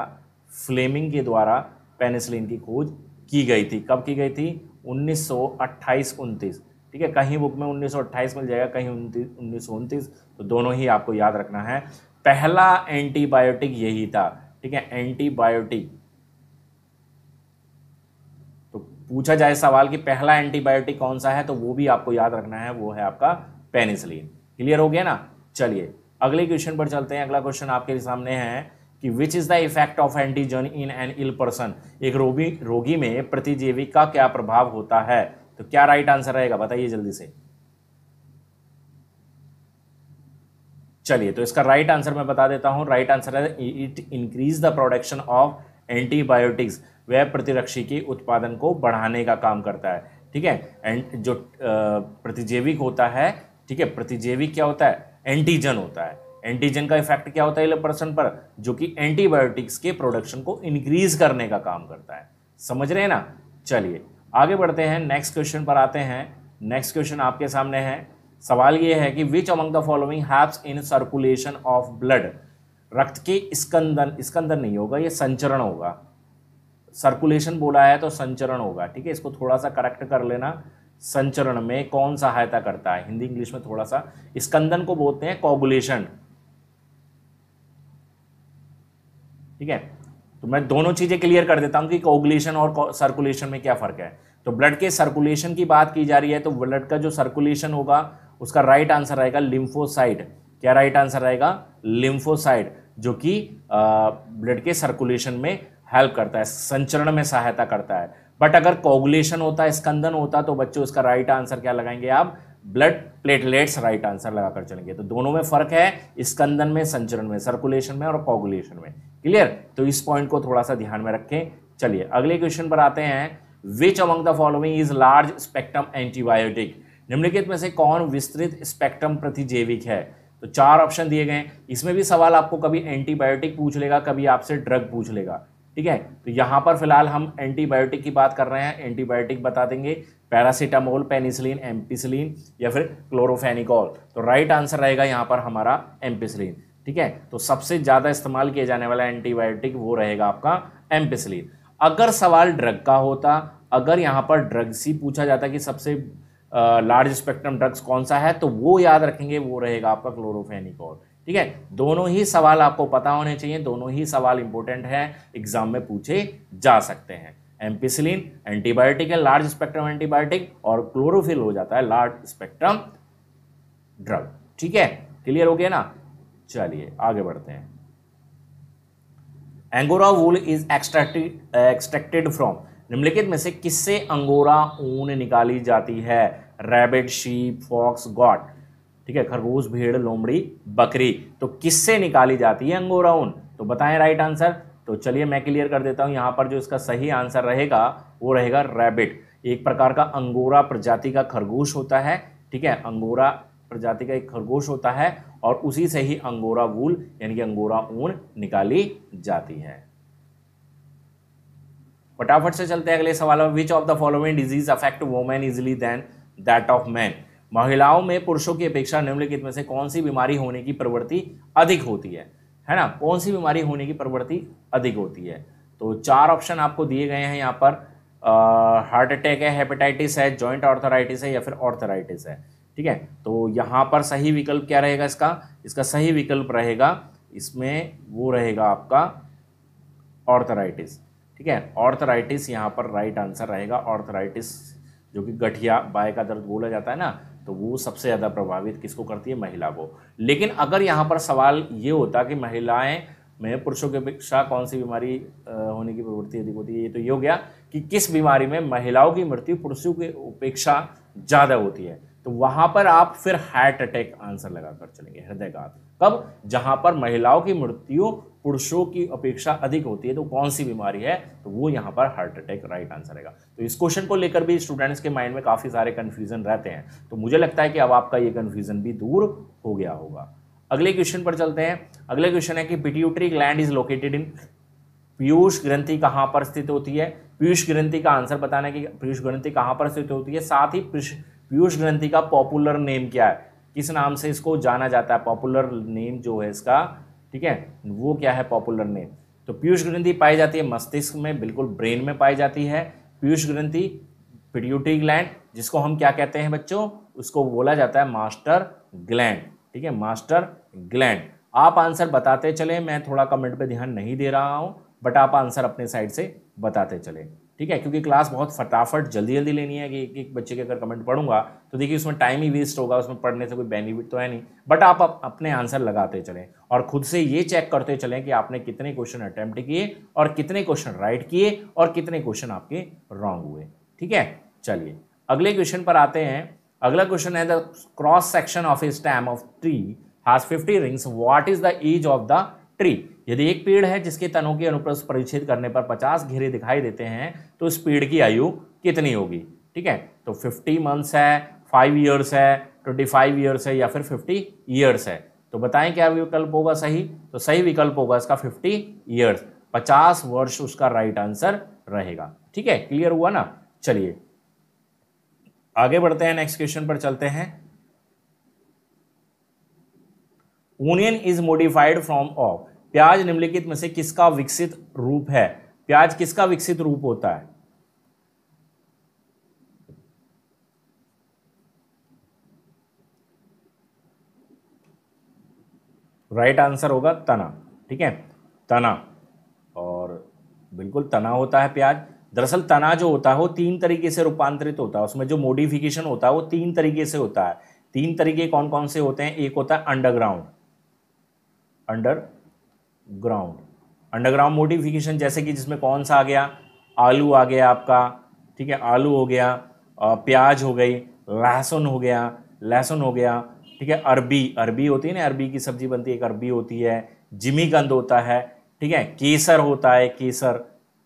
फ्लेमिंग के द्वारा पेनिसिलिन की खोज की गई थी कब की गई थी 1928 सौ ठीक है कहीं बुक में 1928 मिल जाएगा कहीं उन्तीस उनतीस तो दोनों ही आपको याद रखना है पहला एंटीबायोटिक यही था ठीक है एंटीबायोटिक पूछा जाए सवाल कि पहला एंटीबायोटिक कौन सा है तो वो भी आपको याद रखना है वो है आपका पेनिसिलिन क्लियर हो गया ना चलिए अगले क्वेश्चन पर चलते हैं अगला क्वेश्चन आपके सामने है कि which is the effect of antigen in an ill person एक रोगी रोगी में प्रतिजीवी का क्या प्रभाव होता है तो क्या राइट आंसर रहेगा बताइए जल्दी से चलिए तो इसका राइट आंसर मैं बता देता हूं राइट आंसर है it increase the production of antibiotics वह प्रतिरक्षी के उत्पादन को बढ़ाने का काम करता है ठीक है एंड जो प्रतिजेविक होता है ठीक है प्रतिजेविक क्या होता है एंटीजन होता है एंटीजन का इफेक्ट क्या होता है पर्सन पर जो कि एंटीबायोटिक्स के प्रोडक्शन को इंक्रीज करने का काम करता है समझ रहे हैं ना चलिए आगे बढ़ते हैं नेक्स्ट क्वेश्चन पर आते हैं नेक्स्ट क्वेश्चन आपके सामने है सवाल ये है कि which among the following happens in circulation of blood रक्त के स्कंदन स्कंदन नहीं होगा ये संचरण होगा सर्कुलेशन बोला है तो संचरण होगा ठीक है इसको थोड़ा सा करेक्ट कर लेना संचरण में कौन सहायता करता है हिंदी इंग्लिश में थोड़ा सा स्कंदन को बोलते हैं कॉगुलेशन ठीक है तो मैं दोनों चीज़ें क्लियर कर देता हूं कि कोगुलेशन और सर्कुलेशन में क्या फ़र्क है तो ब्लड के सर्कुलेशन की बात की जा रही है तो ब्लड का जो सर्कुलेशन होगा उसका राइट आंसर रहेगा लिम्फोसाइड क्या राइट आंसर रहेगा लिम्फोसाइड जो कि ब्लड के सर्कुलेशन में हेल्प करता है संचरण में सहायता करता है बट अगर कोगुलेशन होता है स्कंदन होता तो बच्चों इसका राइट आंसर क्या लगाएंगे आप ब्लड प्लेटलेट्स राइट आंसर लगाकर चलेंगे तो दोनों में फर्क है स्कंदन में संचरण में सर्कुलेशन में और कोगुलेशन में क्लियर तो इस पॉइंट को थोड़ा सा ध्यान में रखें चलिए अगले क्वेश्चन पर आते हैं which among the following is large spectrum antibiotic निम्नलिखित में से कौन विस्तृत स्पेक्ट्रम प्रतिजैविक है तो चार ऑप्शन दिए गए इसमें भी सवाल आपको कभी एंटीबायोटिक पूछ लेगा कभी आपसे ड्रग पूछ लेगा ठीक है तो यहाँ पर फिलहाल हम एंटीबायोटिक की बात कर रहे हैं एंटीबायोटिक बता देंगे पैरासीटामोल पेनिसिलिन एम्पिसिलिन या फिर क्लोरोफेनिकॉल तो राइट आंसर रहेगा यहाँ पर हमारा एम्पिसिलिन ठीक है तो सबसे ज़्यादा इस्तेमाल किया जाने वाला एंटीबायोटिक वो रहेगा आपका एम्पिसिलिन अगर सवाल ड्रग का होता अगर यहाँ पर ड्रग्स ही पूछा जाता कि सबसे लार्ज स्पेक्ट्रम ड्रग्स कौन सा है तो वो याद रखेंगे वो रहेगा आपका क्लोरोफेनिकॉल ठीक है दोनों ही सवाल आपको पता होने चाहिए दोनों ही सवाल इंपॉर्टेंट हैं एग्जाम में पूछे जा सकते हैं एम्पिसलिन एंटीबायोटिक है लार्ज स्पेक्ट्रम एंटीबायोटिक और क्लोरोफिल हो जाता है लार्ज स्पेक्ट्रम ड्रग ठीक है क्लियर हो गया ना चलिए आगे बढ़ते हैं angora wool is extracted extracted from निम्नलिखित में से किससे अंगोरा ऊन निकाली जाती है रैबिट शीप फॉक्स गॉट ठीक है खरगोश भेड़ लोमड़ी बकरी तो किससे निकाली जाती है अंगोरा ऊन तो बताएं राइट आंसर तो चलिए मैं क्लियर कर देता हूं यहां पर जो इसका सही आंसर रहेगा वो रहेगा रैबिट एक प्रकार का अंगोरा प्रजाति का खरगोश होता है ठीक है अंगोरा प्रजाति का एक खरगोश होता है और उसी से ही अंगोरा वूल यानी कि अंगोरा ऊन निकाली जाती है फटाफट से चलते हैं अगले सवाल में which of the following disease affect women easily than that of man महिलाओं में पुरुषों की अपेक्षा निम्नलिखित में से कौन सी बीमारी होने की प्रवृत्ति अधिक होती है है ना कौन सी बीमारी होने की प्रवृत्ति अधिक होती है तो चार ऑप्शन आपको दिए गए हैं यहाँ पर हार्ट अटैक है हेपेटाइटिस है जॉइंट ऑर्थराइटिस है या फिर ऑर्थराइटिस है ठीक है तो यहाँ पर सही विकल्प क्या रहेगा इसका इसका सही विकल्प रहेगा इसमें वो रहेगा आपका ऑर्थराइटिस ठीक है ऑर्थराइटिस यहाँ पर राइट आंसर रहेगा ऑर्थराइटिस जो कि गठिया बाय का दर्द बोला जाता है ना तो वो सबसे ज़्यादा प्रभावित किसको करती है महिला को लेकिन अगर यहाँ पर सवाल ये होता कि महिलाएं में पुरुषों की अपेक्षा कौन सी बीमारी होने की प्रवृत्ति अधिक होती है ये तो ये हो गया कि किस बीमारी में महिलाओं की मृत्यु पुरुषों की उपेक्षा ज़्यादा होती है तो वहाँ पर आप फिर हार्ट अटैक आंसर लगा कर चलेंगे हृदयघात कब जहाँ पर महिलाओं की मृत्यु पुरुषों की अपेक्षा अधिक होती है तो कौन सी बीमारी है तो वो यहाँ पर हार्ट अटैक राइट आंसर रहेगा तो इस क्वेश्चन को लेकर भी स्टूडेंट्स के माइंड में काफ़ी सारे कन्फ्यूजन रहते हैं तो मुझे लगता है कि अब आपका ये कन्फ्यूजन भी दूर हो गया होगा अगले क्वेश्चन पर चलते हैं अगले क्वेश्चन है कि pituitary gland is located in पीयूष ग्रंथि कहाँ पर स्थित होती है पीयूष ग्रंथि का आंसर बताना है कि पीयूष ग्रंथि कहाँ पर स्थित होती है साथ ही पीयूष ग्रंथि का पॉपुलर नेम क्या है किस नाम से इसको जाना जाता है पॉपुलर नेम जो है इसका ठीक है वो क्या है पॉपुलर नेम तो पीयूष ग्रंथि पाई जाती है मस्तिष्क में बिल्कुल ब्रेन में पाई जाती है पीयूष ग्रंथि पिट्यूटरी ग्लैंड जिसको हम क्या कहते हैं बच्चों उसको बोला जाता है मास्टर ग्लैंड ठीक है मास्टर ग्लैंड आप आंसर बताते चले मैं थोड़ा कमेंट पे ध्यान नहीं दे रहा हूँ बट आप आंसर अपने साइड से बताते चले ठीक है क्योंकि क्लास बहुत फटाफट जल्दी जल्दी लेनी है कि एक एक बच्चे के अगर कमेंट पढ़ूंगा तो देखिए उसमें टाइम ही वेस्ट होगा उसमें पढ़ने से कोई बेनिफिट तो है नहीं बट आप अपने आंसर लगाते चलें और खुद से ये चेक करते चलें कि आपने कितने क्वेश्चन अटैम्प्ट किए और कितने क्वेश्चन राइट किए और कितने क्वेश्चन आपके रॉन्ग हुए ठीक है चलिए अगले क्वेश्चन पर आते हैं अगला क्वेश्चन है the cross section of a stem of tree has fifty rings what is the age of the tree यदि एक पेड़ है जिसके तनों के अनुप्रस्थ परिच्छेद करने पर 50 घेरे दिखाई देते हैं तो इस पेड़ की आयु कितनी होगी ठीक है तो 50 मंथ्स है फाइव ईयर्स है ट्वेंटी फाइव ईयर्स है या फिर फिफ्टी ईयर्स है तो बताएं क्या विकल्प होगा सही तो सही विकल्प होगा इसका फिफ्टी ईयर्स पचास वर्ष उसका राइट आंसर रहेगा ठीक है क्लियर हुआ ना चलिए आगे बढ़ते हैं नेक्स्ट क्वेश्चन पर चलते हैं onion is modified from of प्याज निम्नलिखित में से किसका विकसित रूप है प्याज किसका विकसित रूप होता है राइट right आंसर होगा तना ठीक है तना और बिल्कुल तना होता है प्याज दरअसल तना जो होता है वो तीन तरीके से रूपांतरित होता है उसमें जो मोडिफिकेशन होता है वो तीन तरीके से होता है तीन तरीके कौन कौन से होते हैं एक होता है underground underground underground modification जैसे कि जिसमें कौन सा आ गया आलू आ गया आपका ठीक है आलू हो गया प्याज हो गई लहसुन हो गया लहसुन हो गया ठीक है अरबी अरबी होती है ना अरबी की सब्जी बनती है एक अरबी होती है जिमी गंद होता है ठीक है केसर होता है केसर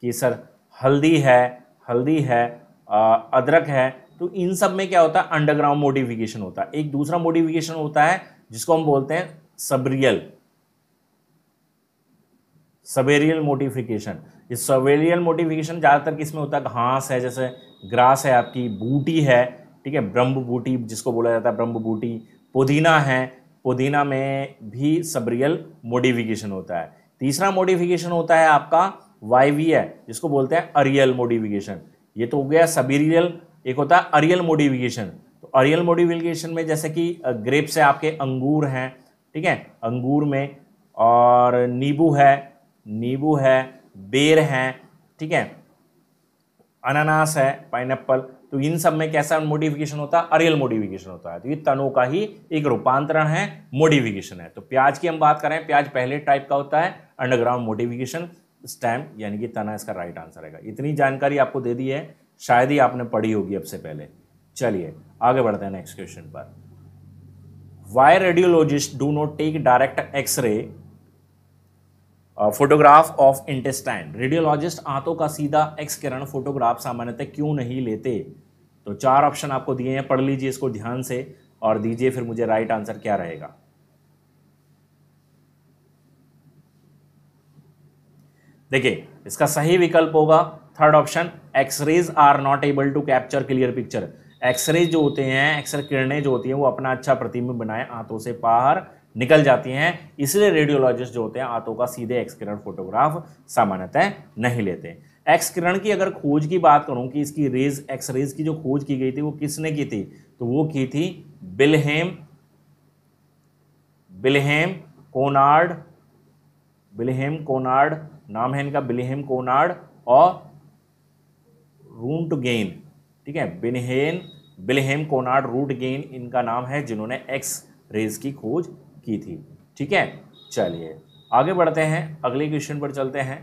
केसर हल्दी है हल्दी है अदरक है तो इन सब में क्या होता है अंडरग्राउंड मोडिफिकेशन होता है एक दूसरा मोडिफिकेशन होता है जिसको हम बोलते हैं सबरियल सवेरियल मोटिफिकेशन ये सवेरियल मोटिफिकेशन ज़्यादातर किस में होता है घास है जैसे ग्रास है आपकी बूटी है ठीक है ब्रह्म बूटी जिसको बोला जाता है ब्रह्म बूटी पुदीना है पुदीना में भी सबरियल मोडिफिकेशन होता है तीसरा मोडिफिकेशन होता है आपका वाई है जिसको बोलते हैं अरियल मोडिफिकेशन ये तो हो गया सबेरियल एक होता है अरियल मोडिफिकेशन तो अरियल मोडिफिकेशन में जैसे कि ग्रेप्स है आपके अंगूर हैं ठीक है अंगूर में और नींबू है नींबू है बेर है ठीक है अनानास है पाइनएप्पल तो इन सब में कैसा मोडिफिकेशन होता है अरियल मोडिफिकेशन होता है तो ये तनों का ही एक रूपांतरण है मोडिफिकेशन है तो प्याज की हम बात करें प्याज पहले टाइप का होता है अंडरग्राउंड मोडिफिकेशन स्टैम यानी कि तना इसका राइट आंसर आएगा इतनी जानकारी आपको दे दी है शायद ही आपने पढ़ी होगी अब से पहले चलिए आगे बढ़ते हैं नेक्स्ट क्वेश्चन पर why radiologist do not take direct x ray photograph of intestine radiologist आंतों का सीधा एक्स किरण फोटोग्राफ सामान्यतः क्यों नहीं लेते तो चार ऑप्शन आपको दिए हैं पढ़ लीजिए इसको ध्यान से और दीजिए फिर मुझे राइट आंसर क्या रहेगा देखिए इसका सही विकल्प होगा third option x rays are not able to capture clear picture x ray जो होते हैं एक्सरे किरणें जो होती हैं वो अपना अच्छा प्रतिबिंब बनाए आंतों से बाहर निकल जाती हैं इसलिए रेडियोलॉजिस्ट जो होते हैं आंतों का सीधे एक्स किरण फोटोग्राफ सामान्यतः नहीं लेते एक्स किरण की अगर खोज की बात करूं कि इसकी रेज एक्स रेज की जो खोज की गई थी वो किसने की थी तो वो की थी बिलहेम बिलहेम कोनार्ड बिलहेम कोनार्ड नाम है इनका बिलहेम कोनार्ड और रूट गेन ठीक है Wilhelm Wilhelm Konrad Roentgen इनका नाम है जिन्होंने एक्स रेज की खोज की थी ठीक है चलिए आगे बढ़ते हैं अगले क्वेश्चन पर चलते हैं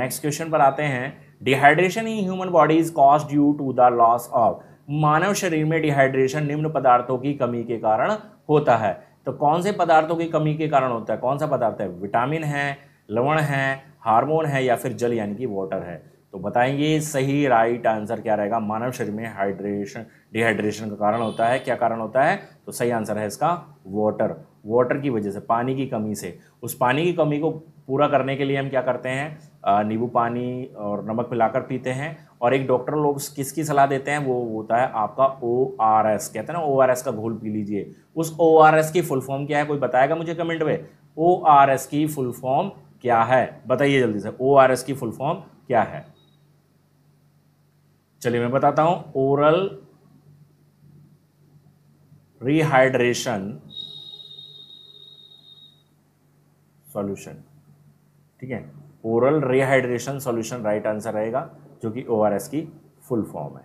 नेक्स्ट क्वेश्चन पर आते हैं dehydration in human body is cause due to the loss of मानव शरीर में डिहाइड्रेशन निम्न पदार्थों की कमी के कारण होता है तो कौन से पदार्थों की कमी के कारण होता है कौन सा पदार्थ है विटामिन है लवण है हार्मोन है या फिर जल यानी कि वाटर है तो बताएंगे सही राइट आंसर क्या रहेगा मानव शरीर में हाइड्रेशन डिहाइड्रेशन का कारण होता है क्या कारण होता है तो सही आंसर है इसका वाटर वाटर की वजह से पानी की कमी से उस पानी की कमी को पूरा करने के लिए हम क्या करते हैं नींबू पानी और नमक मिलाकर पीते हैं और एक डॉक्टर लोग किसकी सलाह देते हैं वो होता है आपका ओ आर एस कहते हैं ना ओ आर एस का घोल पी लीजिए उस ओ आर एस की फुल फॉर्म क्या है कोई बताएगा मुझे कमेंट में ओ आर एस की फुल फॉर्म क्या है बताइए जल्दी से ओ आर एस की फुल फॉर्म क्या है चलिए मैं बताता हूं ओरल रिहाइड्रेशन सॉल्यूशन ठीक है oral rehydration solution right answer रहेगा जो कि ओ की फुल फॉर्म है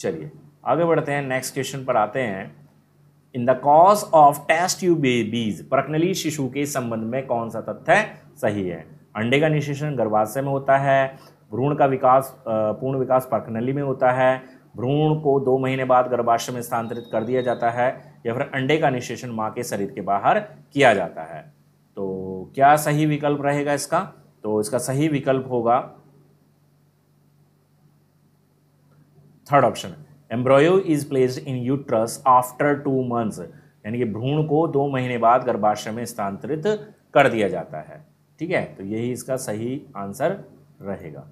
चलिए आगे बढ़ते हैं नेक्स्ट क्वेश्चन पर आते हैं in the cause of test यू बेबीज प्रकनली शिशु के संबंध में कौन सा तथ्य सही है अंडे का निशेषण गर्भाशय में होता है भ्रूण का विकास पूर्ण विकास प्रकनली में होता है भ्रूण को दो महीने बाद गर्भाशय में स्थानांतरित कर दिया जाता है या फिर अंडे का निशेषण माँ के शरीर के बाहर किया जाता है तो क्या सही विकल्प रहेगा इसका तो इसका सही विकल्प होगा third option embryo is placed in uterus after two months यानी कि भ्रूण को दो महीने बाद गर्भाशय में स्थानांतरित कर दिया जाता है ठीक है तो यही इसका सही आंसर रहेगा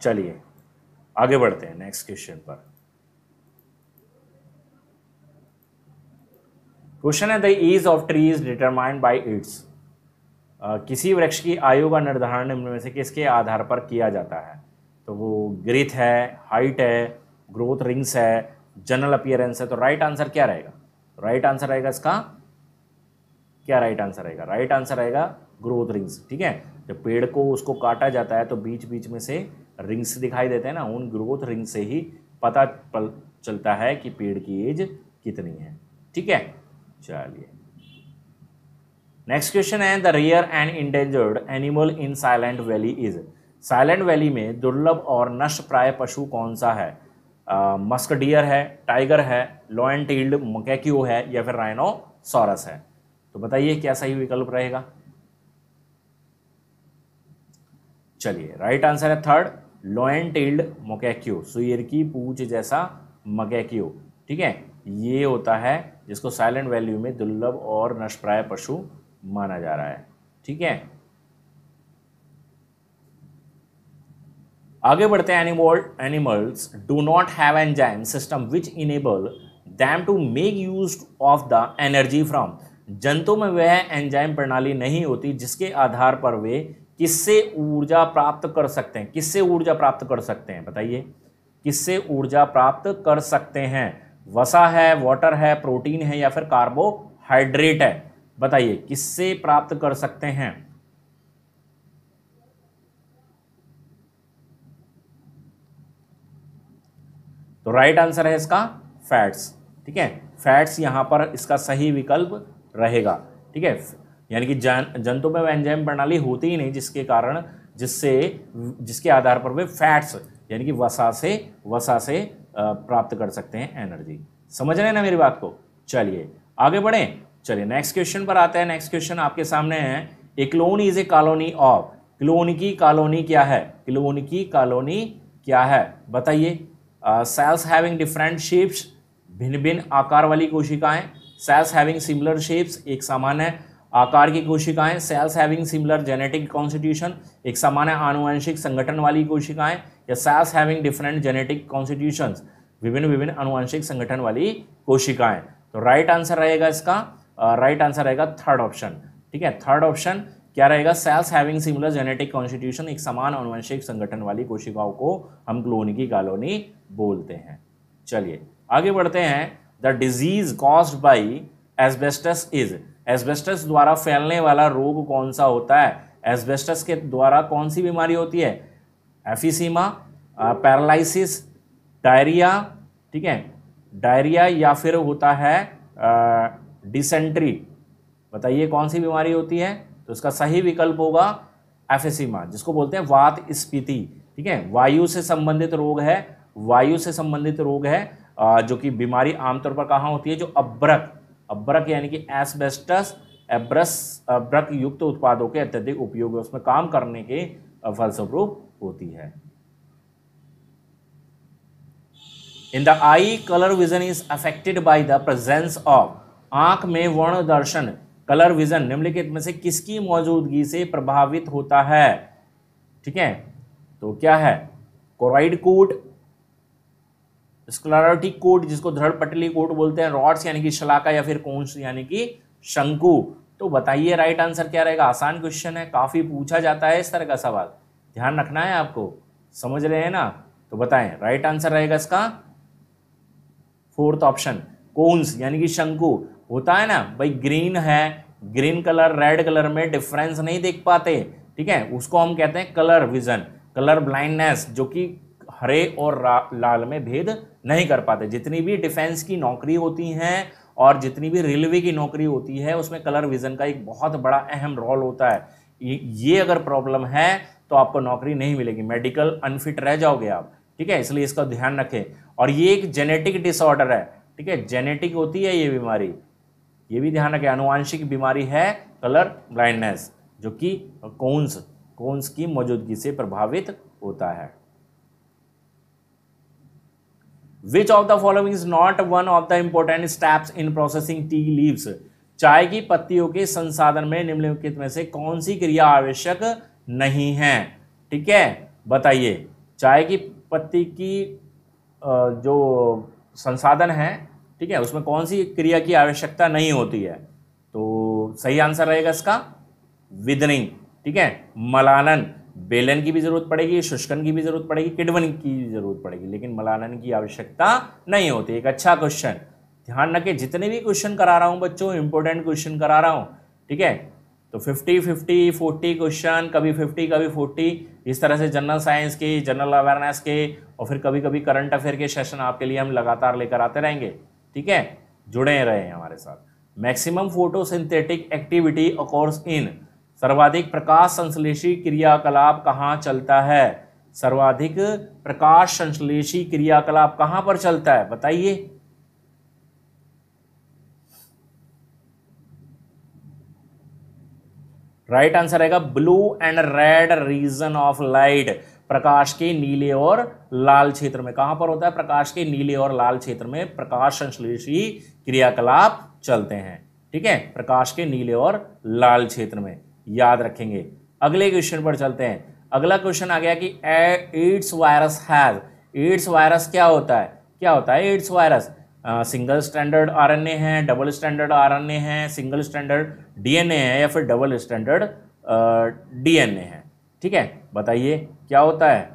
चलिए आगे बढ़ते हैं नेक्स्ट क्वेश्चन पर क्वेश्चन है the age of tree is determined by its किसी वृक्ष की आयु का निर्धारण निम्न में से किसके आधार पर किया जाता है तो वो ग्रिथ है हाइट है ग्रोथ रिंग्स है जनरल अपियरेंस है तो राइट आंसर क्या रहेगा राइट आंसर रहेगा इसका क्या राइट आंसर रहेगा राइट आंसर रहेगा ग्रोथ रिंग्स ठीक है जब पेड़ को उसको काटा जाता है तो बीच बीच में से रिंग्स दिखाई देते हैं ना उन ग्रोथ रिंग से ही पता चलता है कि पेड़ की एज कितनी है ठीक है चलिए नेक्स्ट क्वेश्चन है the rare and endangered animal in Silent Valley is Silent Valley में दुर्लभ और नष्ट प्राय पशु कौन सा है मस्क uh, डियर है टाइगर है लॉयन टील्ड मकैक्यू है या फिर राइनो राइनोसॉरस है तो बताइए क्या सही विकल्प रहेगा चलिए राइट आंसर है थर्ड लॉयन टेल्ड मोकैक्यो सुयर की पूछ जैसा मकैक्यो ठीक है ये होता है जिसको साइलेंट वैल्यू में दुर्लभ और नष्टप्राय पशु माना जा रहा है ठीक है आगे बढ़ते हैं animal animals do not have enzyme system which enable them to make use of the energy from जंतु में वह एंजाइम प्रणाली नहीं होती जिसके आधार पर वे किससे ऊर्जा प्राप्त कर सकते हैं किससे ऊर्जा प्राप्त कर सकते हैं बताइए किससे ऊर्जा प्राप्त कर सकते हैं वसा है वाटर है प्रोटीन है या फिर कार्बोहाइड्रेट है बताइए किससे प्राप्त कर सकते हैं तो राइट आंसर है इसका फैट्स ठीक है फैट्स यहां पर इसका सही विकल्प रहेगा ठीक है यानी कि जन जंतु में एंजाइम प्रणाली होती ही नहीं जिसके कारण जिससे जिसके आधार पर वे फैट्स यानी कि वसा से वसा से प्राप्त कर सकते हैं एनर्जी समझ रहे हैं ना मेरी बात को चलिए आगे बढ़ें चलिए नेक्स्ट क्वेश्चन पर आते हैं नेक्स्ट क्वेश्चन आपके सामने है a clone is a colony of clone की कॉलोनी क्या है क्लोन की कॉलोनी क्या है बताइए सेल्स हैविंग डिफरेंट शेप्स भिन्न भिन्न आकार वाली कोशिकाएं सेल्स हैविंग सिमिलर शेप्स एक सामान है आकार की कोशिकाएं cells having similar genetic constitution एक सामान्य आनुवंशिक संगठन वाली कोशिकाएं या cells having different genetic constitution विभिन्न विभिन्न आनुवंशिक संगठन वाली कोशिकाएं तो राइट आंसर रहेगा इसका राइट आंसर रहेगा थर्ड ऑप्शन ठीक है थर्ड ऑप्शन क्या रहेगा cells having similar genetic constitution एक समान आनुवंशिक संगठन वाली कोशिकाओं को हम क्लोन की कॉलोनी बोलते हैं चलिए आगे बढ़ते हैं the disease cause by asbestos is asbestos द्वारा फैलने वाला रोग कौन सा होता है एस्बेस्टस के द्वारा कौन सी बीमारी होती है एफिसीमा पैरालिसिस डायरिया ठीक है डायरिया या फिर होता है डिसेंट्री बताइए कौन सी बीमारी होती है तो इसका सही विकल्प होगा एफिसीमा जिसको बोलते हैं वात स्पीति ठीक है वायु से संबंधित रोग है वायु से संबंधित रोग है जो कि बीमारी आमतौर पर कहाँ होती है जो अब्रक अब्रक यानी कि एसबेस्टस एब्रस अब्रक युक्त उत्पादों के अत्यधिक उपयोग उसमें काम करने के फलस्वरूप होती है in the eye colour vision is affected by the presence of आंख में वर्ण दर्शन कलर विजन निम्नलिखित में से किसकी मौजूदगी से प्रभावित होता है ठीक है तो क्या है कोराइड कोट स्क्लरोटिक कोट जिसको धड़ पटली कोट बोलते हैं रॉड्स यानी कि शलाका या फिर कोंस यानी कि शंकु तो बताइए राइट आंसर क्या रहेगा आसान क्वेश्चन है काफ़ी पूछा जाता है इस तरह का सवाल ध्यान रखना है आपको समझ रहे हैं ना तो बताएं राइट आंसर रहेगा इसका फोर्थ ऑप्शन कोन्स यानी कि शंकु होता है ना भाई ग्रीन है ग्रीन कलर रेड कलर में डिफरेंस नहीं देख पाते ठीक है उसको हम कहते हैं कलर विजन कलर ब्लाइंडनेस जो कि हरे और लाल में भेद नहीं कर पाते जितनी भी डिफेंस की नौकरी होती हैं और जितनी भी रेलवे की नौकरी होती है उसमें कलर विज़न का एक बहुत बड़ा अहम रोल होता है ये अगर प्रॉब्लम है तो आपको नौकरी नहीं मिलेगी मेडिकल अनफिट रह जाओगे आप ठीक है इसलिए इसका ध्यान रखें और ये एक जेनेटिक डिसऑर्डर है ठीक है जेनेटिक होती है ये बीमारी ये भी ध्यान रखें अनुवांशिक बीमारी है कलर ब्लाइंडनेस जो कि कौनस कौनस की मौजूदगी से प्रभावित होता है which of the following is not one of the important steps in processing tea leaves चाय की पत्तियों के संसाधन में निम्नलिखित में से कौन सी क्रिया आवश्यक नहीं है ठीक है बताइए चाय की पत्ती की जो संसाधन है ठीक है उसमें कौन सी क्रिया की आवश्यकता नहीं होती है तो सही आंसर रहेगा इसका विदनिंग ठीक है मलानन बेलन की भी जरूरत पड़ेगी शुष्कन की भी जरूरत पड़ेगी किडवन की भी जरूरत पड़ेगी लेकिन मलानन की आवश्यकता नहीं होती एक अच्छा क्वेश्चन ध्यान रखें जितने भी क्वेश्चन करा रहा हूँ बच्चों इंपॉर्टेंट क्वेश्चन करा रहा हूँ ठीक है तो 50 50 40 क्वेश्चन कभी 50 कभी 40 इस तरह से जनरल साइंस के जनरल अवेयरनेस के और फिर कभी कभी करंट अफेयर के सेशन आपके लिए हम लगातार लेकर आते रहेंगे ठीक है जुड़े रहे हैं हमारे साथ maximum photosynthetic activity occurs in सर्वाधिक प्रकाश संश्लेषी क्रियाकलाप कहाँ चलता है सर्वाधिक प्रकाश संश्लेषी क्रियाकलाप कहाँ पर चलता है बताइए राइट आंसर रहेगा blue and red region of light प्रकाश के नीले और लाल क्षेत्र में कहां पर होता है प्रकाश के नीले और लाल क्षेत्र में प्रकाश संश्लेषी क्रियाकलाप चलते हैं ठीक है प्रकाश के नीले और लाल क्षेत्र में याद रखेंगे अगले क्वेश्चन पर चलते हैं अगला क्वेश्चन आ गया कि AIDS virus has AIDS virus क्या होता है क्या होता है AIDS virus single standard RNA है डबल स्टैंडर्ड आरएनए है सिंगल स्टैंडर्ड डीएनए है या फिर डबल स्टैंडर्ड डीएनए है ठीक है बताइए क्या होता है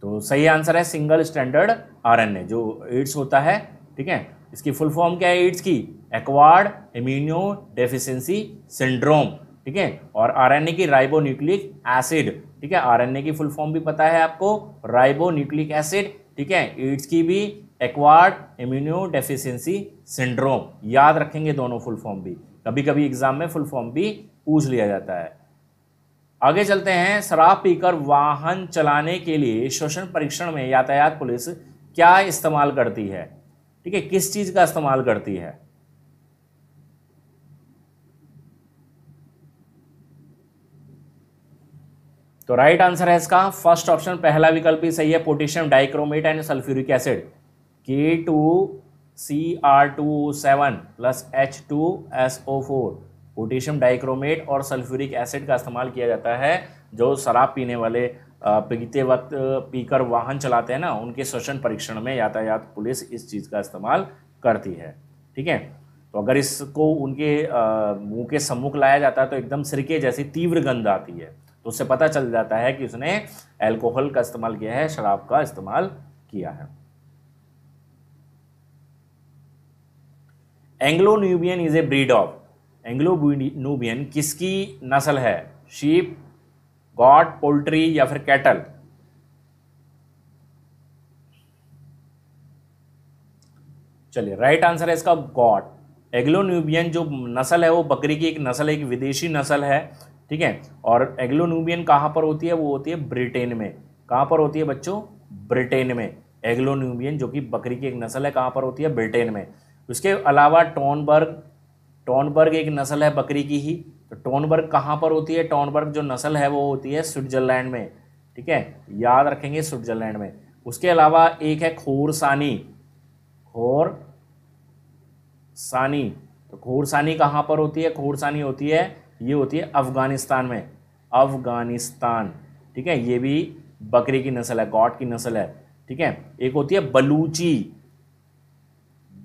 तो सही आंसर है सिंगल स्टैंडर्ड आरएनए जो एड्स होता है ठीक है इसकी फुल फॉर्म क्या है एड्स की एक्वाड इम्यूनो डेफिशेंसी सिंड्रोम ठीक है और आरएनए की राइबोन्यूक्लिक एसिड ठीक है आरएनए की फुल फॉर्म भी पता है आपको राइबोन्यूक्लिक एसिड ठीक है एड्स की भी एक्वाड इम्यूनो डेफिशेंसी सिंड्रोम याद रखेंगे दोनों फुल फॉर्म भी कभी कभी एग्जाम में फुल फॉर्म भी पूछ लिया जाता है आगे चलते हैं शराब पीकर वाहन चलाने के लिए श्वसन परीक्षण में यातायात पुलिस क्या इस्तेमाल करती है ठीक है किस चीज़ का इस्तेमाल करती है तो राइट आंसर है इसका फर्स्ट ऑप्शन पहला विकल्प ही सही है potassium dichromate and sulphuric acid K two C R two seven plus H two S O four potassium dichromate और सल्फ्यूरिक एसिड का इस्तेमाल किया जाता है जो शराब पीने वाले पीते वक्त पीकर वाहन चलाते हैं ना उनके श्वसन परीक्षण में यातायात पुलिस इस चीज़ का इस्तेमाल करती है ठीक है तो अगर इसको उनके मुंह के सम्मुख लाया जाता है तो एकदम सिरके जैसी तीव्र गंध आती है तो उससे पता चल जाता है कि उसने अल्कोहल का इस्तेमाल किया है शराब का इस्तेमाल किया है Anglo Nubian is a breed of Anglo Nubian किसकी नस्ल है शीप गॉड पोल्ट्री या फिर कैटल चलिए राइट आंसर है इसका गॉड एग्लोन्यूबियन जो नस्ल है वो बकरी की एक नस्ल है एक विदेशी नस्ल है ठीक है और एग्लोन्यूबियन कहाँ पर होती है वो होती है ब्रिटेन में कहाँ पर होती है बच्चों ब्रिटेन में एग्लोन्यूबियन जो कि बकरी की एक नस्ल है कहाँ पर होती है ब्रिटेन में उसके अलावा टोनबर्ग टोनबर्ग एक नस्ल है बकरी की ही तो टोनबर्ग कहाँ पर होती है टोनबर्ग जो नस्ल है वो होती है स्विट्जरलैंड में ठीक है याद रखेंगे स्विट्जरलैंड में उसके अलावा एक है खोरसानी खोर सानी तो खोरसानी कहाँ पर होती है खोरसानी होती है ये होती है अफ़गानिस्तान में अफ़गानिस्तान ठीक है ये भी बकरी की नस्ल है गॉड की नस्ल है ठीक है एक होती है Baluchi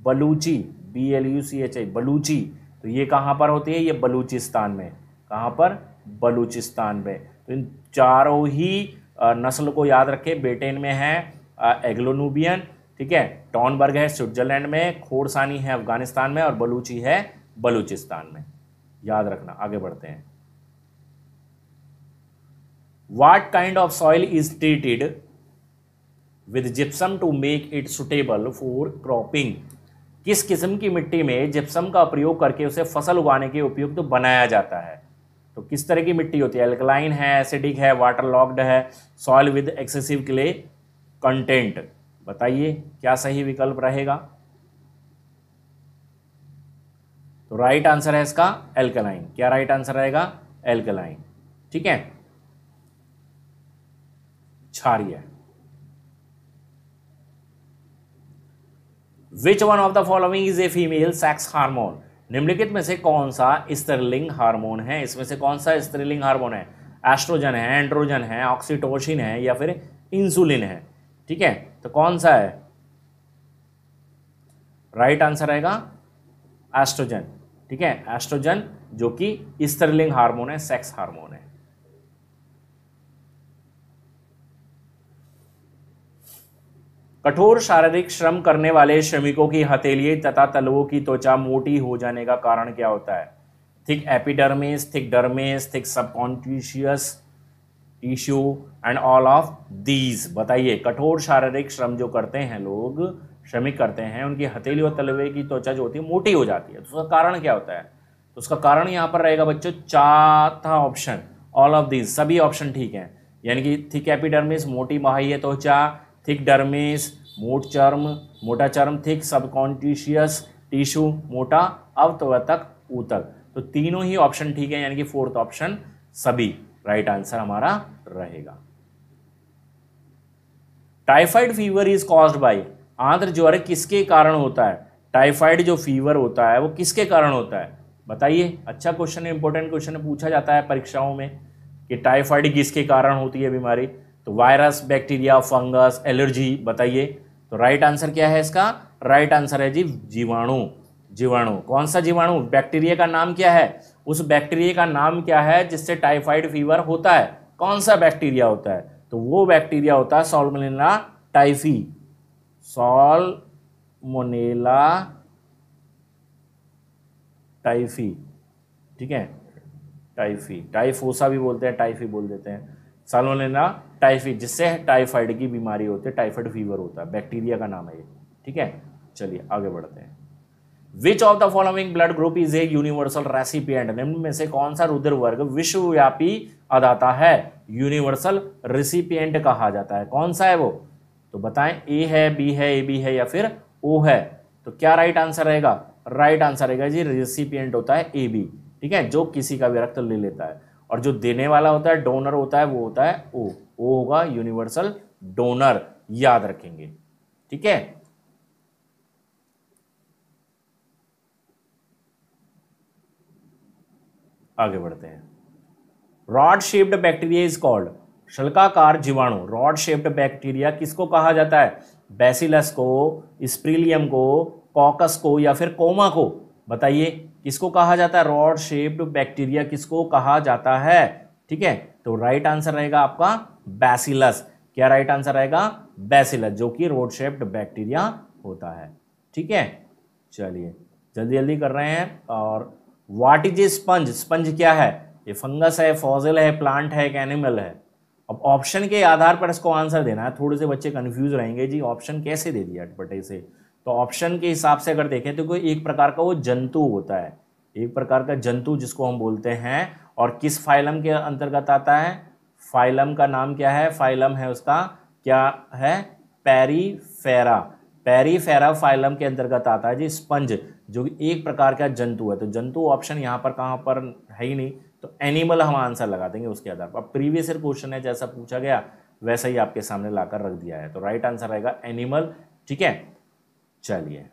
Baluchi B L U C H I Baluchi तो ये कहाँ पर होती है ये बलूचिस्तान में कहाँ पर बलूचिस्तान में तो इन चारों ही नस्ल को याद रखें ब्रिटेन में है एग्लोनूबियन ठीक है टॉनबर्ग है स्विट्जरलैंड में खोरसानी है अफगानिस्तान में और बलूची है बलूचिस्तान में याद रखना आगे बढ़ते हैं what kind of soil is treated with gypsum to make it suitable for cropping किस किस्म की मिट्टी में जिप्सम का प्रयोग करके उसे फसल उगाने के उपयुक्त तो बनाया जाता है तो किस तरह की मिट्टी होती है एल्कलाइन है एसिडिक है वाटर लॉक्ड है soil with excessive clay content बताइए क्या सही विकल्प रहेगा तो राइट आंसर है इसका एल्कलाइन क्या राइट आंसर रहेगा एल्कलाइन ठीक है छारिया which one of the following is a female sex hormone निम्नलिखित में से कौन सा स्त्रीलिंग हार्मोन है इसमें से कौन सा स्त्रीलिंग हार्मोन है एस्ट्रोजन है एंड्रोजन है ऑक्सीटोशिन है या फिर इंसुलिन है ठीक है तो कौन सा है राइट आंसर आएगा एस्ट्रोजन ठीक है एस्ट्रोजन जो कि स्त्रीलिंग हार्मोन है सेक्स हार्मोन है कठोर शारीरिक श्रम करने वाले श्रमिकों की हथेलिए तथा तलवों की त्वचा मोटी हो जाने का कारण क्या होता है thick epidermis thick dermis thick subcutaneous tissue and all of these बताइए कठोर शारीरिक श्रम जो करते हैं लोग श्रमिक करते हैं उनकी हथेली और तलवे की त्वचा जो होती है मोटी हो जाती है तो उसका कारण क्या होता है तो उसका कारण यहाँ पर रहेगा बच्चों चौथा ऑप्शन ऑल ऑफ दीज सभी ऑप्शन ठीक हैं यानी कि थिक एपिडर्मिस मोटी बाह्य त्वचा थिक डर्मेस मोट चर्म मोटा चर्म थिक सबकॉन्टिशियस टिश्यू मोटा अवतवतक ऊतक तो तीनों ही ऑप्शन ठीक है यानी कि फोर्थ ऑप्शन सभी राइट आंसर हमारा रहेगा typhoid fever is caused by आंध्र ज्वर किसके कारण होता है टाइफाइड जो फीवर होता है वो किसके कारण होता है बताइए अच्छा क्वेश्चन है इंपॉर्टेंट क्वेश्चन पूछा जाता है परीक्षाओं में कि टाइफाइड किसके कारण होती है बीमारी तो वायरस बैक्टीरिया फंगस एलर्जी बताइए तो राइट आंसर क्या है इसका राइट आंसर है जी जीवाणु जीवाणु कौन सा जीवाणु बैक्टीरिया का नाम क्या है उस बैक्टीरिया का नाम क्या है जिससे टाइफाइड फीवर होता है कौन सा बैक्टीरिया होता है तो वो बैक्टीरिया होता है सोलमोनेला टाइफी सॉल्मोनेला टाइफी ठीक है टाइफी टाइफोसा भी बोलते हैं टाइफी बोल देते हैं सालोनेला टाइफिक जिससे टाइफाइड की बीमारी होती है टाइफाइड फीवर होता है बैक्टीरिया का नाम है ये ठीक है चलिए आगे बढ़ते हैं which of the following blood group is a universal recipient निम्न में से कौन सा रुद्र वर्ग विश्वव्यापी अदाता है यूनिवर्सल रेसिपिएंट कहा जाता है कौन सा है वो तो बताएं ए है बी है ए बी है या फिर ओ है तो क्या राइट आंसर रहेगा राइट आंसर रहेगा जी रेसिपिएंट होता है ए बी ठीक है जो किसी का भी रक्त ले लेता है और जो देने वाला होता है डोनर होता है वो होता है ओ वो होगा यूनिवर्सल डोनर याद रखेंगे ठीक है आगे बढ़ते हैं rod shaped bacteria is called शलकाकार जीवाणु रॉड शेप्ड बैक्टीरिया किसको कहा जाता है बेसिलस को स्प्रिलियम को कॉकस को या फिर कोमा को बताइए किसको कहा जाता है रॉड शेप्ड बैक्टीरिया किसको कहा जाता है ठीक है तो राइट आंसर रहेगा आपका बैसिलस क्या राइट आंसर रहेगा बैसिलस जो कि रोड शेप्ड बैक्टीरिया होता है ठीक है चलिए जल्दी जल्दी कर रहे हैं और what is a sponge sponge क्या है ये फंगस है फॉजल है प्लांट है एक एनिमल है अब ऑप्शन के आधार पर इसको आंसर देना है थोड़े से बच्चे कंफ्यूज रहेंगे जी ऑप्शन कैसे दे दिया अटपटे से तो ऑप्शन के हिसाब से अगर देखें तो कोई एक प्रकार का वो जंतु होता है एक प्रकार का जंतु जिसको हम बोलते हैं और किस फाइलम के अंतर्गत आता है फाइलम का नाम क्या है फाइलम है उसका क्या है पेरीफेरा पेरीफेरा फाइलम के अंतर्गत आता है जी स्पंज जो कि एक प्रकार का जंतु है तो जंतु ऑप्शन यहाँ पर कहाँ पर है ही नहीं तो एनिमल हम आंसर लगा देंगे उसके आधार पर प्रीवियस ईयर क्वेश्चन है जैसा पूछा गया वैसा ही आपके सामने लाकर रख दिया है तो राइट आंसर रहेगा एनिमल ठीक है चलिए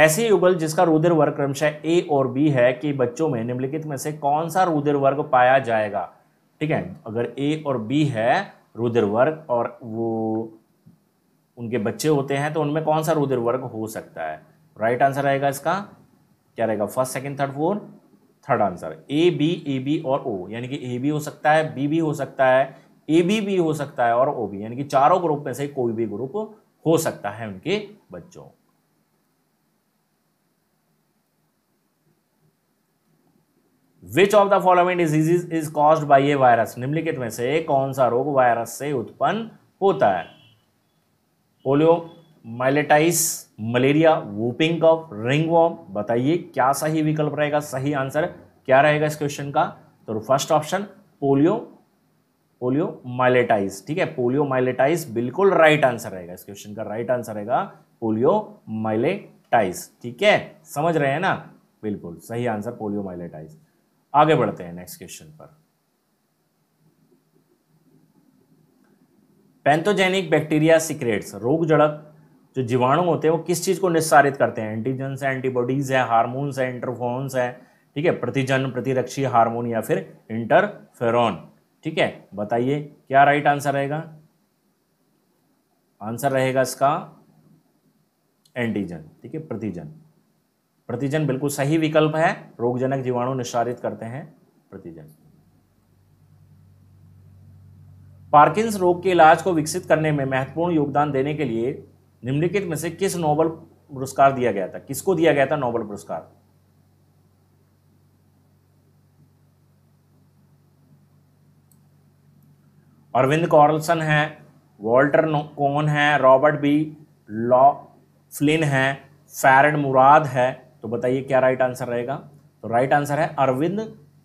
ऐसे युगल जिसका रुधिर वर्ग क्रमशः ए और बी है कि बच्चों में निम्नलिखित में से कौन सा रुधिर वर्ग पाया जाएगा ठीक है अगर ए और बी है रुधिर वर्ग और वो उनके बच्चे होते हैं तो उनमें कौन सा रुधिर वर्ग हो सकता है राइट आंसर रहेगा इसका क्या रहेगा first second third fourth third answer A B A B और ओ यानी कि ए बी हो सकता है बी भी हो सकता है ए बी बी हो सकता है और ओ बी यानी कि चारों ग्रुप में से कोई भी ग्रुप हो सकता है उनके बच्चों which of the following disease is caused by a virus निम्नलिखित में से कौन सा रोग वायरस से उत्पन्न होता है poliomyelitis malaria whooping cough ringworm बताइए क्या सही विकल्प रहेगा सही आंसर क्या रहेगा इस क्वेश्चन का तो first option polio poliomyelitis ठीक है पोलियो माइलेटाइस बिल्कुल राइट आंसर रहेगा इस क्वेश्चन का राइट आंसर रहेगा पोलियो माइलेटाइस ठीक है समझ रहे हैं ना बिल्कुल सही आंसर पोलियो माइलेटाइस आगे बढ़ते हैं नेक्स्ट क्वेश्चन पर पैंथोजेनिक बैक्टीरिया सिक्रेट्स रोग जड़क जो जीवाणु होते हैं वो किस चीज़ को निस्सारित करते हैं एंटीजन्स है एंटीबॉडीज है हार्मोन्स है इंटरफोन्स है ठीक है प्रतिजन प्रतिरक्षी हार्मोन या फिर इंटरफेरॉन ठीक है बताइए क्या राइट आंसर रहेगा आंसर रहेगा इसका एंटीजन ठीक है प्रतिजन प्रतिजन बिल्कुल सही विकल्प है रोगजनक जीवाणु निस्सारित करते हैं प्रतिजन पार्किंस रोग के इलाज को विकसित करने में महत्वपूर्ण योगदान देने के लिए निम्नलिखित में से किस नोबल पुरस्कार दिया गया था किसको दिया गया था नोबल पुरस्कार अरविंद कॉर्लसन है वॉल्टर कोन है रॉबर्ट बी लॉ फ्लिन है फैरड मुराद है तो बताइए क्या राइट आंसर रहेगा तो राइट आंसर है अरविंद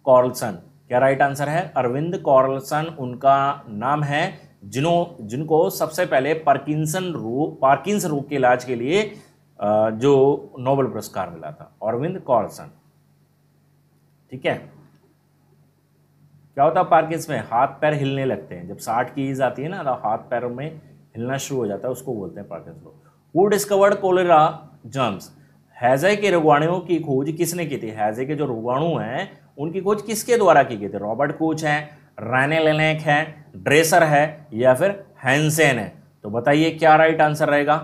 कॉर्लसन क्या राइट आंसर है अरविंद कॉर्लसन उनका नाम है जिनो जिनको सबसे पहले पार्किंसन रोग पार्किंस रोग के इलाज के लिए जो नोबेल पुरस्कार मिला था अरविंद कॉर्लसन ठीक है क्या होता है पार्किंस में हाथ पैर हिलने लगते हैं जब साठ की ईज आती है ना तो हाथ पैरों में हिलना शुरू हो जाता है उसको बोलते हैं पार्किंस रोग हु डिस्कवर्ड कोलेरा जर्म्स हैजे के रोगाणुओं की खोज किसने की थी हैजे के जो रोगाणु हैं उनकी खोज किसके द्वारा की गई थी रॉबर्ट कोच है रैने लेनेक है ड्रेसर है या फिर हैंसेन है तो बताइए क्या राइट आंसर रहेगा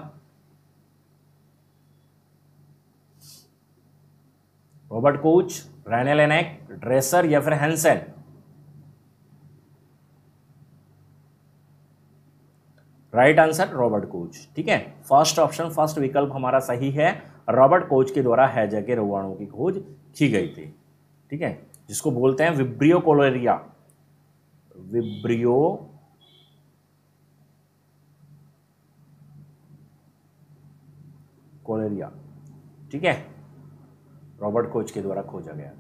Robert Koch René Laennec Dresser या फिर Hansen right answer Robert Koch ठीक है फर्स्ट ऑप्शन फर्स्ट विकल्प हमारा सही है रॉबर्ट कोच के द्वारा हैजा के रोगाणुओं की खोज की गई थी ठीक है जिसको बोलते हैं विब्रियो कोलेरिया विब्रियो कोलेरिया ठीक है रॉबर्ट कोच के द्वारा खोजा गया था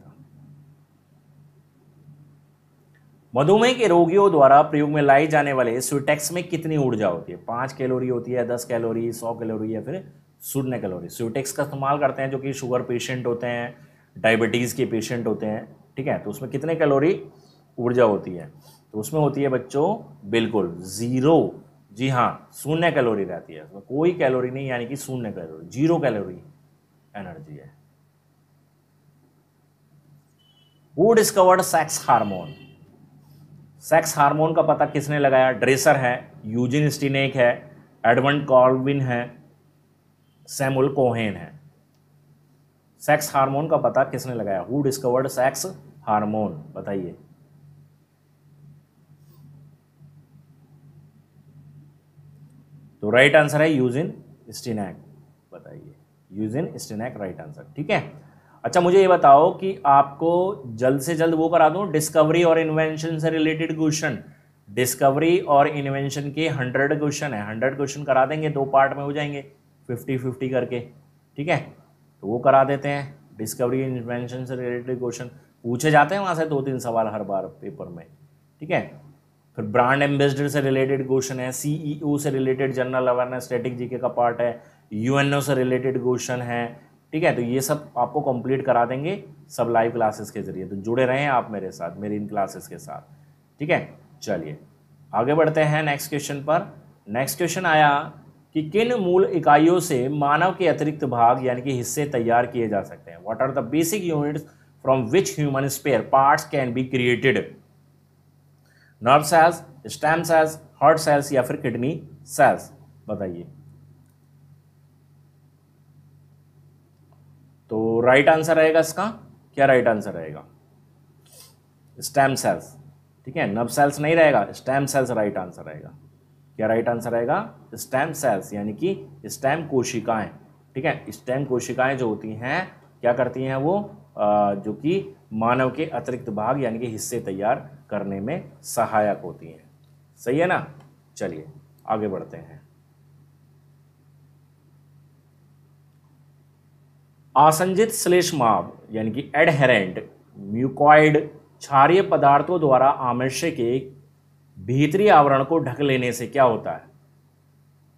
मधुमेह के रोगियों द्वारा प्रयोग में लाई जाने वाले स्वीटेक्स में कितनी ऊर्जा होती है पांच कैलोरी होती है दस कैलोरी सौ कैलोरी या फिर शून्य कैलोरी स्वीटेक्स का इस्तेमाल करते हैं जो कि शुगर पेशेंट होते हैं डायबिटीज़ के पेशेंट होते हैं ठीक है तो उसमें कितने कैलोरी ऊर्जा होती है तो उसमें होती है बच्चों बिल्कुल ज़ीरो जी हाँ शून्य कैलोरी रहती है उसमें कोई कैलोरी नहीं यानी कि शून्य कैलोरी जीरो कैलोरी एनर्जी है वो discovered sex hormone sex hormone का पता किसने लगाया ड्रेसर है यूजिन स्टीनेक है एडवन कॉलविन है सैमुअल कोहेन है सेक्स हार्मोन का पता किसने लगाया हु डिस्कवर्ड सेक्स हार्मोन बताइए तो राइट आंसर है यूजिन स्टिनैक बताइए यूजिन स्टिनैक राइट आंसर ठीक है अच्छा मुझे ये बताओ कि आपको जल्द से जल्द वो करा दूं डिस्कवरी और इन्वेंशन से रिलेटेड क्वेश्चन डिस्कवरी और इन्वेंशन के हंड्रेड क्वेश्चन है हंड्रेड क्वेश्चन करा देंगे दो पार्ट में हो जाएंगे फिफ्टी फिफ्टी करके ठीक है तो वो करा देते हैं डिस्कवरी इन्वेंशन से रिलेटेड क्वेश्चन पूछे जाते हैं वहाँ से दो तीन सवाल हर बार पेपर में ठीक है फिर ब्रांड एम्बेसडर से रिलेटेड क्वेश्चन है सीईओ e से related general awareness static GK का पार्ट है यूएनओ से रिलेटेड क्वेश्चन है ठीक है तो ये सब आपको कंप्लीट करा देंगे सब लाइव क्लासेस के जरिए तो जुड़े रहें आप मेरे साथ मेरी इन क्लासेस के साथ ठीक है चलिए आगे बढ़ते हैं नेक्स्ट क्वेश्चन पर नेक्स्ट क्वेश्चन आया कि किन मूल इकाइयों से मानव के अतिरिक्त भाग यानी कि हिस्से तैयार किए जा सकते हैं what are the basic units from which human spare parts can be created nerve cells stem cells heart cells या फिर किडनी सेल्स बताइए तो राइट आंसर रहेगा इसका क्या राइट आंसर रहेगा स्टेम सेल्स ठीक है नर्व सेल्स नहीं रहेगा स्टेम सेल्स राइट आंसर रहेगा क्या राइट आंसर आएगा स्टेम सेल्स यानी कि स्टेम कोशिकाएं ठीक है स्टेम कोशिकाएं जो होती हैं क्या करती हैं वो आ, जो कि मानव के अतिरिक्त भाग यानी कि हिस्से तैयार करने में सहायक होती हैं सही है ना चलिए आगे बढ़ते हैं आसंजित श्लेषमाव यानी कि एडहेरेंट म्यूकॉइड क्षारिय पदार्थों द्वारा आमृश्य के भीतरी आवरण को ढक लेने से क्या होता है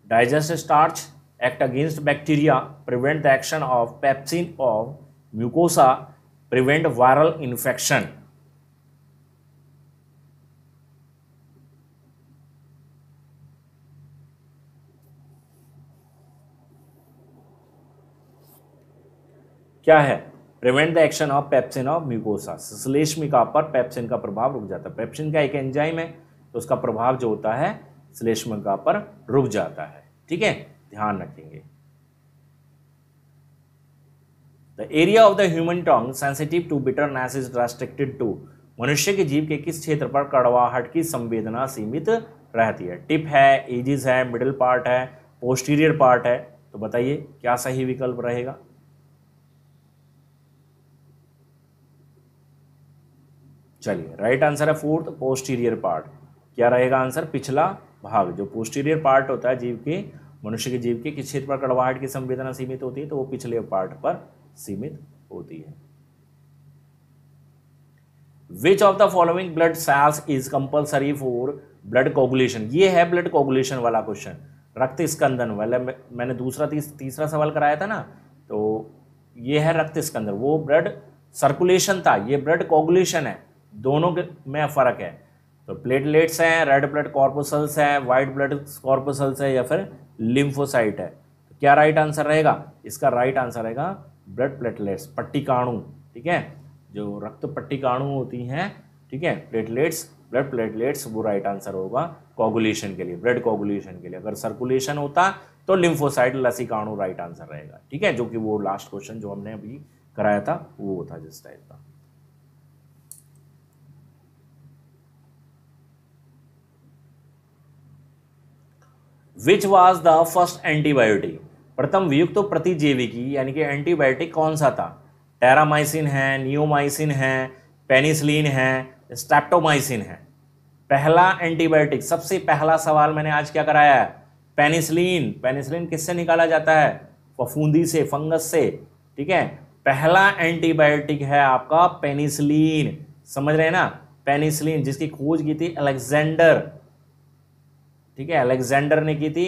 digest starch act against bacteria prevent the action of pepsin of mucosa prevent viral infection क्या है prevent the action of pepsin of mucosa श्लेष्मिका पर पेप्सिन का प्रभाव रुक जाता है पेप्सिन का एक एंजाइम है तो उसका प्रभाव जो होता है श्लेष्मगा पर रुक जाता है ठीक है ध्यान रखेंगे the area of the human tongue sensitive to bitterness is restricted to मनुष्य के जीव के किस क्षेत्र पर कड़वाहट की संवेदना सीमित रहती है टिप है एजिस है मिडिल पार्ट है पोस्टीरियर पार्ट है तो बताइए क्या सही विकल्प रहेगा चलिए राइट आंसर है फोर्थ पोस्टीरियर पार्ट क्या रहेगा आंसर पिछला भाग जो पोस्टीरियर पार्ट होता है जीव के मनुष्य के जीव के किस क्षेत्र पर कड़वाहट की संवेदना सीमित होती है तो वो पिछले पार्ट पर सीमित होती है which of the following blood cells is compulsory for blood coagulation ये है ब्लड कोगुलेशन वाला क्वेश्चन रक्त स्कंदन वाले मैंने दूसरा तीस, तीसरा सवाल कराया था ना तो ये है रक्त स्कंदन वो ब्लड सर्कुलेशन था ये ब्लड कोगुलेशन है दोनों में फर्क है तो प्लेटलेट्स हैं रेड ब्लड कॉर्पोसल्स हैं वाइट ब्लड कॉर्पोसल्स है या फिर लिम्फोसाइट है तो क्या राइट आंसर रहेगा इसका राइट आंसर रहेगा ब्लड प्लेटलेट्स पट्टिकाणु ठीक है जो रक्त पट्टिकाणु होती हैं ठीक है प्लेटलेट्स ब्लड प्लेटलेट्स वो राइट आंसर होगा कॉगुलेशन के लिए ब्लड कॉगुलेशन के लिए अगर सर्कुलेशन होता तो लिम्फोसाइट लसिकाणु राइट आंसर रहेगा ठीक है जो कि वो लास्ट क्वेश्चन जो हमने अभी कराया था वो था जिस टाइप का which was the first antibiotic प्रथम वियुक्त तो प्रतिजीवी की यानी कि एंटीबायोटिक कौन सा था टेरामाइसिन है नियोमाइसिन है पेनिसलिन है स्टैप्टोमाइसिन है पहला एंटीबायोटिक सबसे पहला सवाल मैंने आज क्या कराया है पेनिसलिन पेनिसलिन किससे निकाला जाता है फफूंदी से फंगस से ठीक है पहला एंटीबायोटिक है आपका पेनिसलिन समझ रहे हैं ना पेनिसलिन जिसकी खोज की थी अलेक्जेंडर ठीक है अलेक्जेंडर ने की थी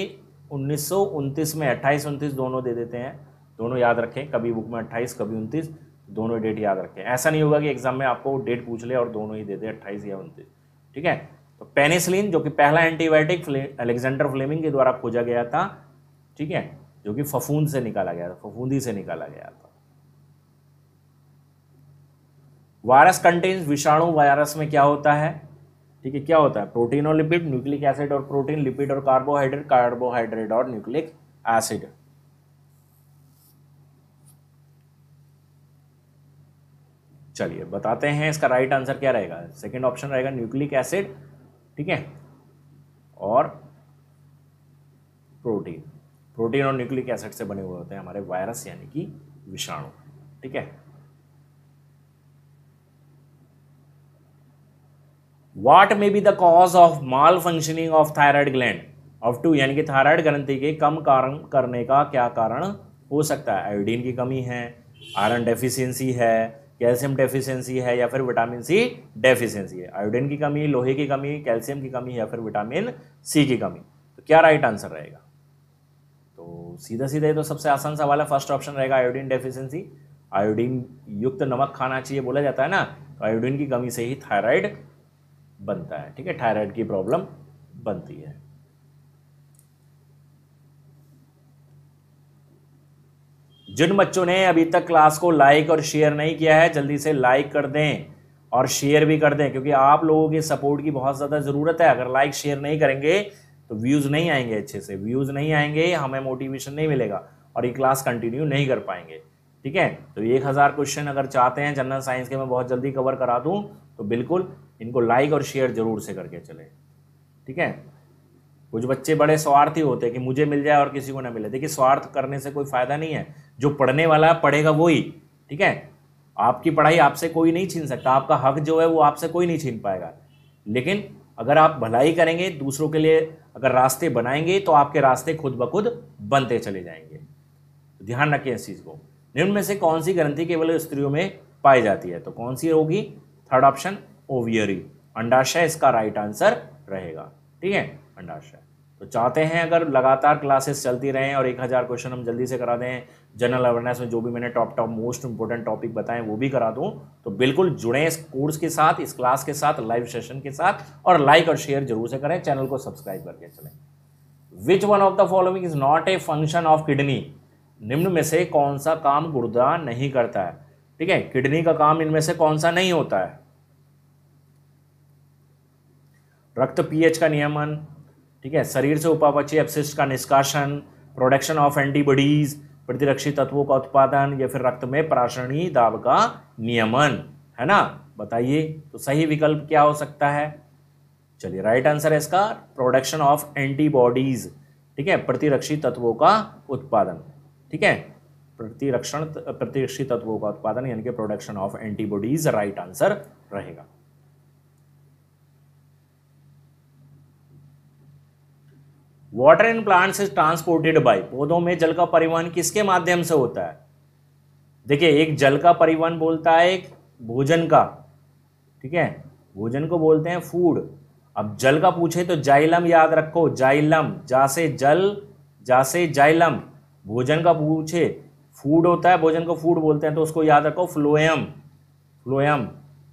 उन्नीस में अट्ठाईस उनतीस दोनों दे देते हैं दोनों याद रखें कभी बुक में अट्ठाईस कभी उनतीस दोनों डेट याद रखें ऐसा नहीं होगा कि एग्जाम में आपको डेट पूछ ले और दोनों ही दे दे अट्ठाईस या उनतीस ठीक है तो पेनिसिलिन जो कि पहला एंटीबायोटिक अलेक्जेंडर फ्लेमिंग के द्वारा खोजा गया था ठीक है जो कि फफूंद से निकाला गया था फफूंदी से निकाला गया था वायरस कंटेन्स विषाणु वायरस में क्या होता है ठीक है क्या होता है प्रोटीन और लिपिड न्यूक्लिक एसिड और प्रोटीन लिपिड और कार्बोहाइड्रेट कार्बोहाइड्रेट और न्यूक्लिक एसिड चलिए बताते हैं इसका राइट आंसर क्या रहेगा सेकेंड ऑप्शन रहेगा न्यूक्लिक एसिड ठीक है और प्रोटीन प्रोटीन और न्यूक्लिक एसिड से बने हुए होते हैं हमारे वायरस यानी कि विषाणु ठीक है what may be the cause of malfunctioning of thyroid gland of टू यानी कि थायराइड ग्रंथि के कम कारण करने का क्या कारण हो सकता है आयोडीन की कमी है आयरन डेफिशिएंसी है कैल्शियम डेफिशिएंसी है या फिर विटामिन सी डेफिशिएंसी है आयोडीन की कमी लोहे की कमी कैल्शियम की कमी या फिर विटामिन सी की कमी तो क्या राइट आंसर रहेगा तो सीधा सीधा तो सबसे आसान सवाल है फर्स्ट ऑप्शन रहेगा आयोडीन डेफिशिएंसी आयोडीन युक्त नमक खाना चाहिए बोला जाता है ना तो आयोडीन की कमी से ही थायराइड बनता है ठीक है थायराइड की प्रॉब्लम बनती है जिन बच्चों ने अभी तक क्लास को लाइक और शेयर नहीं किया है जल्दी से लाइक कर दें और शेयर भी कर दें क्योंकि आप लोगों के सपोर्ट की बहुत ज़्यादा ज़रूरत है अगर लाइक शेयर नहीं करेंगे तो व्यूज़ नहीं आएंगे अच्छे से व्यूज़ नहीं आएंगे हमें मोटिवेशन नहीं मिलेगा और ये क्लास कंटिन्यू नहीं कर पाएंगे ठीक है तो एक हज़ार क्वेश्चन अगर चाहते हैं जनरल साइंस के मैं बहुत जल्दी कवर करा दूं तो बिल्कुल इनको लाइक और शेयर जरूर से करके चले ठीक है कुछ बच्चे बड़े स्वार्थी होते हैं कि मुझे मिल जाए और किसी को ना मिले देखिए स्वार्थ करने से कोई फ़ायदा नहीं है जो पढ़ने वाला पढ़ेगा वो ही ठीक है आपकी पढ़ाई आपसे कोई नहीं छीन सकता आपका हक जो है वो आपसे कोई नहीं छीन पाएगा लेकिन अगर आप भलाई करेंगे दूसरों के लिए अगर रास्ते बनाएंगे तो आपके रास्ते खुद ब खुद बनते चले जाएंगे तो ध्यान रखें इस चीज़ को निम्न में से कौन सी ग्रंथि केवल स्त्रियों में पाई जाती है तो कौन सी होगी थर्ड ऑप्शन ओवियरी अंडाशय इसका राइट आंसर रहेगा ठीक है अंडाशय तो चाहते हैं अगर लगातार क्लासेस चलती रहें और एक हज़ार क्वेश्चन हम जल्दी से करा दें जनरल अवेयरनेस में जो भी मैंने top top most important topic बताएं वो भी करा दूं तो बिल्कुल जुड़े इस कोर्स के साथ इस क्लास के साथ लाइव सेशन के साथ और लाइक और शेयर जरूर से करें चैनल को सब्सक्राइब करके चलें which one of the following is not a function of kidney निम्न में से कौन सा काम गुर्दा नहीं करता है ठीक है किडनी का काम इनमें से कौन सा नहीं होता है रक्त पीएच का नियमन ठीक है शरीर से उपापचय अपशिष्ट का निष्कासन प्रोडक्शन ऑफ एंटीबॉडीज प्रतिरक्षी तत्वों का उत्पादन या फिर रक्त में पराशरणी दाब का नियमन है ना बताइए तो सही विकल्प क्या हो सकता है चलिए राइट आंसर है इसका प्रोडक्शन ऑफ एंटीबॉडीज ठीक है प्रतिरक्षी तत्वों का उत्पादन ठीक है प्रतिरक्षण प्रतिरक्षी तत्वों का उत्पादन यानी कि production of antibodies right answer रहेगा water in plants is transported by पौधों में जल का परिवहन किसके माध्यम से होता है देखिए एक जल का परिवहन बोलता है एक भोजन का ठीक है भोजन को बोलते हैं फूड अब जल का पूछे तो जाइलम याद रखो जाइलम जासे जल जासे जाइलम भोजन का पूछे फूड होता है भोजन को फूड बोलते हैं तो उसको याद रखो फ्लोएम फ्लोएम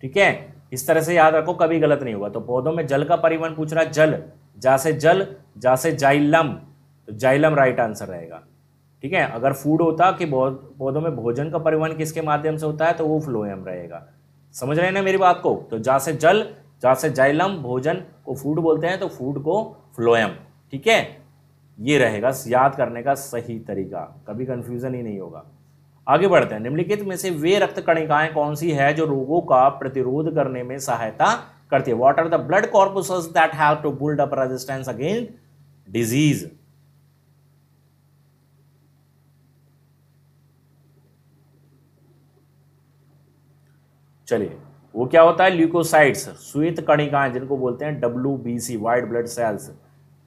ठीक है इस तरह से याद रखो कभी गलत नहीं होगा तो पौधों में जल का परिवहन पूछ रहा है जल जा से जल जा से जाइलम तो जाइलम राइट आंसर रहेगा ठीक है अगर फूड होता कि पौधों में भोजन का परिवहन किसके माध्यम से होता है तो वो फ्लोएम रहेगा समझ रहे हैं ना मेरी बात को तो जा से जल जा से जाइलम भोजन को फूड बोलते हैं तो फूड को फ्लोएम ठीक है ये रहेगा याद करने का सही तरीका कभी कन्फ्यूज़न ही नहीं होगा आगे बढ़ते हैं निम्नलिखित में से वे रक्त कणिकाएं कौन सी है जो रोगों का प्रतिरोध करने में सहायता करती है what are the blood corpuscles that have to build up resistance against disease चलिए वो क्या होता है ल्यूकोसाइट्स श्वेत कणिकाएं जिनको बोलते हैं W B C white blood cells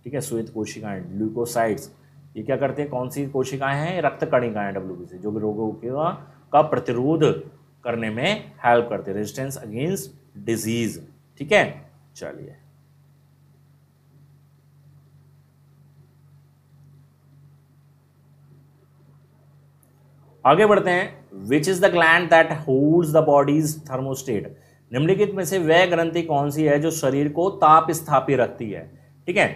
ठीक है श्वेत कोशिकाएं ल्यूकोसाइट्स ये क्या करते हैं कौन सी कोशिकाएं हैं रक्त कणिकाएं डब्ल्यू बी सी जो रोगों के का प्रतिरोध करने में हेल्प करते हैं रेजिस्टेंस अगेंस्ट डिजीज़ ठीक है चलिए आगे बढ़ते हैं which is the gland that holds the body's thermostat निम्नलिखित में से वह ग्रंथि कौन सी है जो शरीर को ताप स्थापी रखती है ठीक है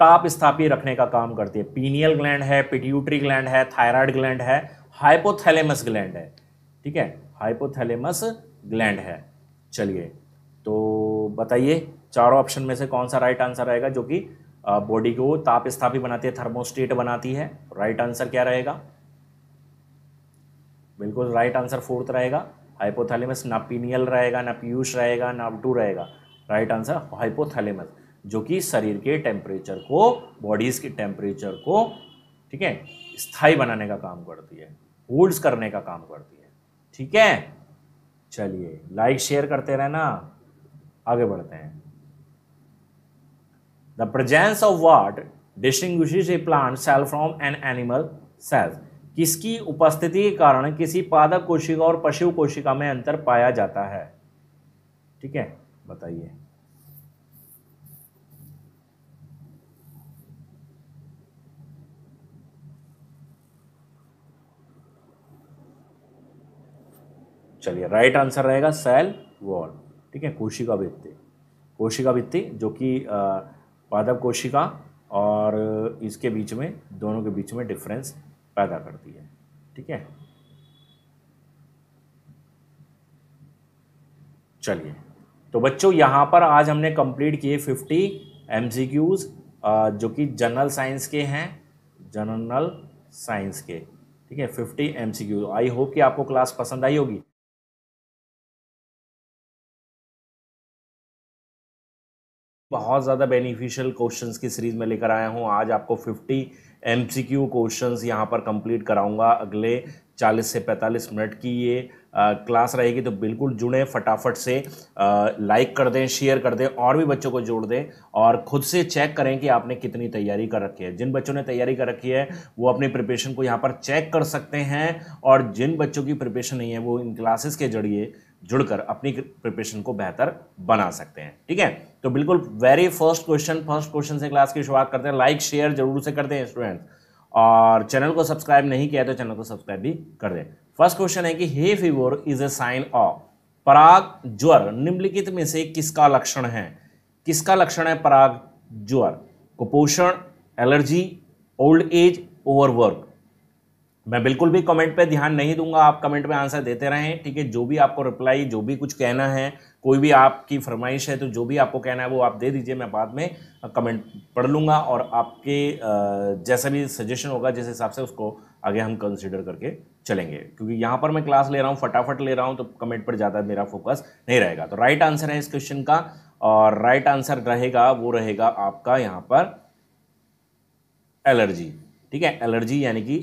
ताप स्थापी रखने का काम करती है पीनियल ग्लैंड है पिट्यूटरी ग्लैंड है थायराइड ग्लैंड है हाइपोथैलेमस ग्लैंड है ठीक है हाइपोथैलेमस ग्लैंड है चलिए तो बताइए चारों ऑप्शन में से कौन सा राइट आंसर रहेगा जो कि बॉडी को ताप स्थापी बनाती है थर्मोस्टेट बनाती है राइट आंसर क्या रहेगा बिल्कुल राइट आंसर फोर्थ रहेगा हाइपोथैलेमस ना पीनियल रहेगा ना पीयूष रहेगा ना टू रहेगा राइट आंसर हाइपोथैलेमस जो कि शरीर के टेम्परेचर को बॉडीज के टेम्परेचर को ठीक है स्थायी बनाने का काम करती है होल्ड्स करने का काम करती है ठीक है चलिए लाइक शेयर करते रहना आगे बढ़ते हैं the presence of what distinguish a plant cell from an animal cell किसकी उपस्थिति के कारण किसी पादक कोशिका और पशु कोशिका में अंतर पाया जाता है ठीक है बताइए चलिए राइट आंसर रहेगा सेल वॉल ठीक है कोशिका भित्ति कोशिका भित्ति जो कि पादप कोशिका और इसके बीच में दोनों के बीच में डिफरेंस पैदा करती है ठीक है चलिए तो बच्चों यहाँ पर आज हमने कंप्लीट किए फिफ्टी एम जो कि जनरल साइंस के हैं जनरल साइंस के ठीक है फिफ्टी एम आई होप कि आपको क्लास पसंद आई होगी बहुत ज़्यादा बेनिफिशियल क्वेश्चंस की सीरीज़ में लेकर आया हूँ आज आपको 50 एम सी क्यू क्वेश्चन यहाँ पर कंप्लीट कराऊंगा अगले 40 से 45 मिनट की ये आ, क्लास रहेगी तो बिल्कुल जुड़ें फटाफट से लाइक कर दें शेयर कर दें और भी बच्चों को जोड़ दें और खुद से चेक करें कि आपने कितनी तैयारी कर रखी है जिन बच्चों ने तैयारी कर रखी है वो अपनी प्रिपरेशन को यहाँ पर चेक कर सकते हैं और जिन बच्चों की प्रिपरेशन नहीं है वो इन क्लासेस के जरिए जुड़कर अपनी प्रिपरेशन को बेहतर बना सकते हैं ठीक है तो बिल्कुल very first question first question से क्लास की शुरुआत करते हैं लाइक शेयर जरूर से करते हैं स्टूडेंट और चैनल को सब्सक्राइब नहीं किया तो चैनल को सब्सक्राइब भी कर दें फर्स्ट क्वेश्चन है कि hay fever is a sign of पराग ज्वर निम्नलिखित में से किसका लक्षण है किसका लक्षण है पराग ज्वर कुपोषण एलर्जी ओल्ड एज ओवरवर्क मैं बिल्कुल भी कमेंट पे ध्यान नहीं दूंगा आप कमेंट में आंसर देते रहें ठीक है जो भी आपको रिप्लाई जो भी कुछ कहना है कोई भी आपकी फरमाइश है तो जो भी आपको कहना है वो आप दे दीजिए मैं बाद में कमेंट पढ़ लूँगा और आपके जैसा भी सजेशन होगा जिस हिसाब से उसको आगे हम कंसिडर करके चलेंगे क्योंकि यहाँ पर मैं क्लास ले रहा हूँ फटाफट ले रहा हूँ तो कमेंट पर ज़्यादा मेरा फोकस नहीं रहेगा तो राइट आंसर है इस क्वेश्चन का और राइट आंसर रहेगा वो रहेगा आपका यहाँ पर एलर्जी ठीक है एलर्जी यानी कि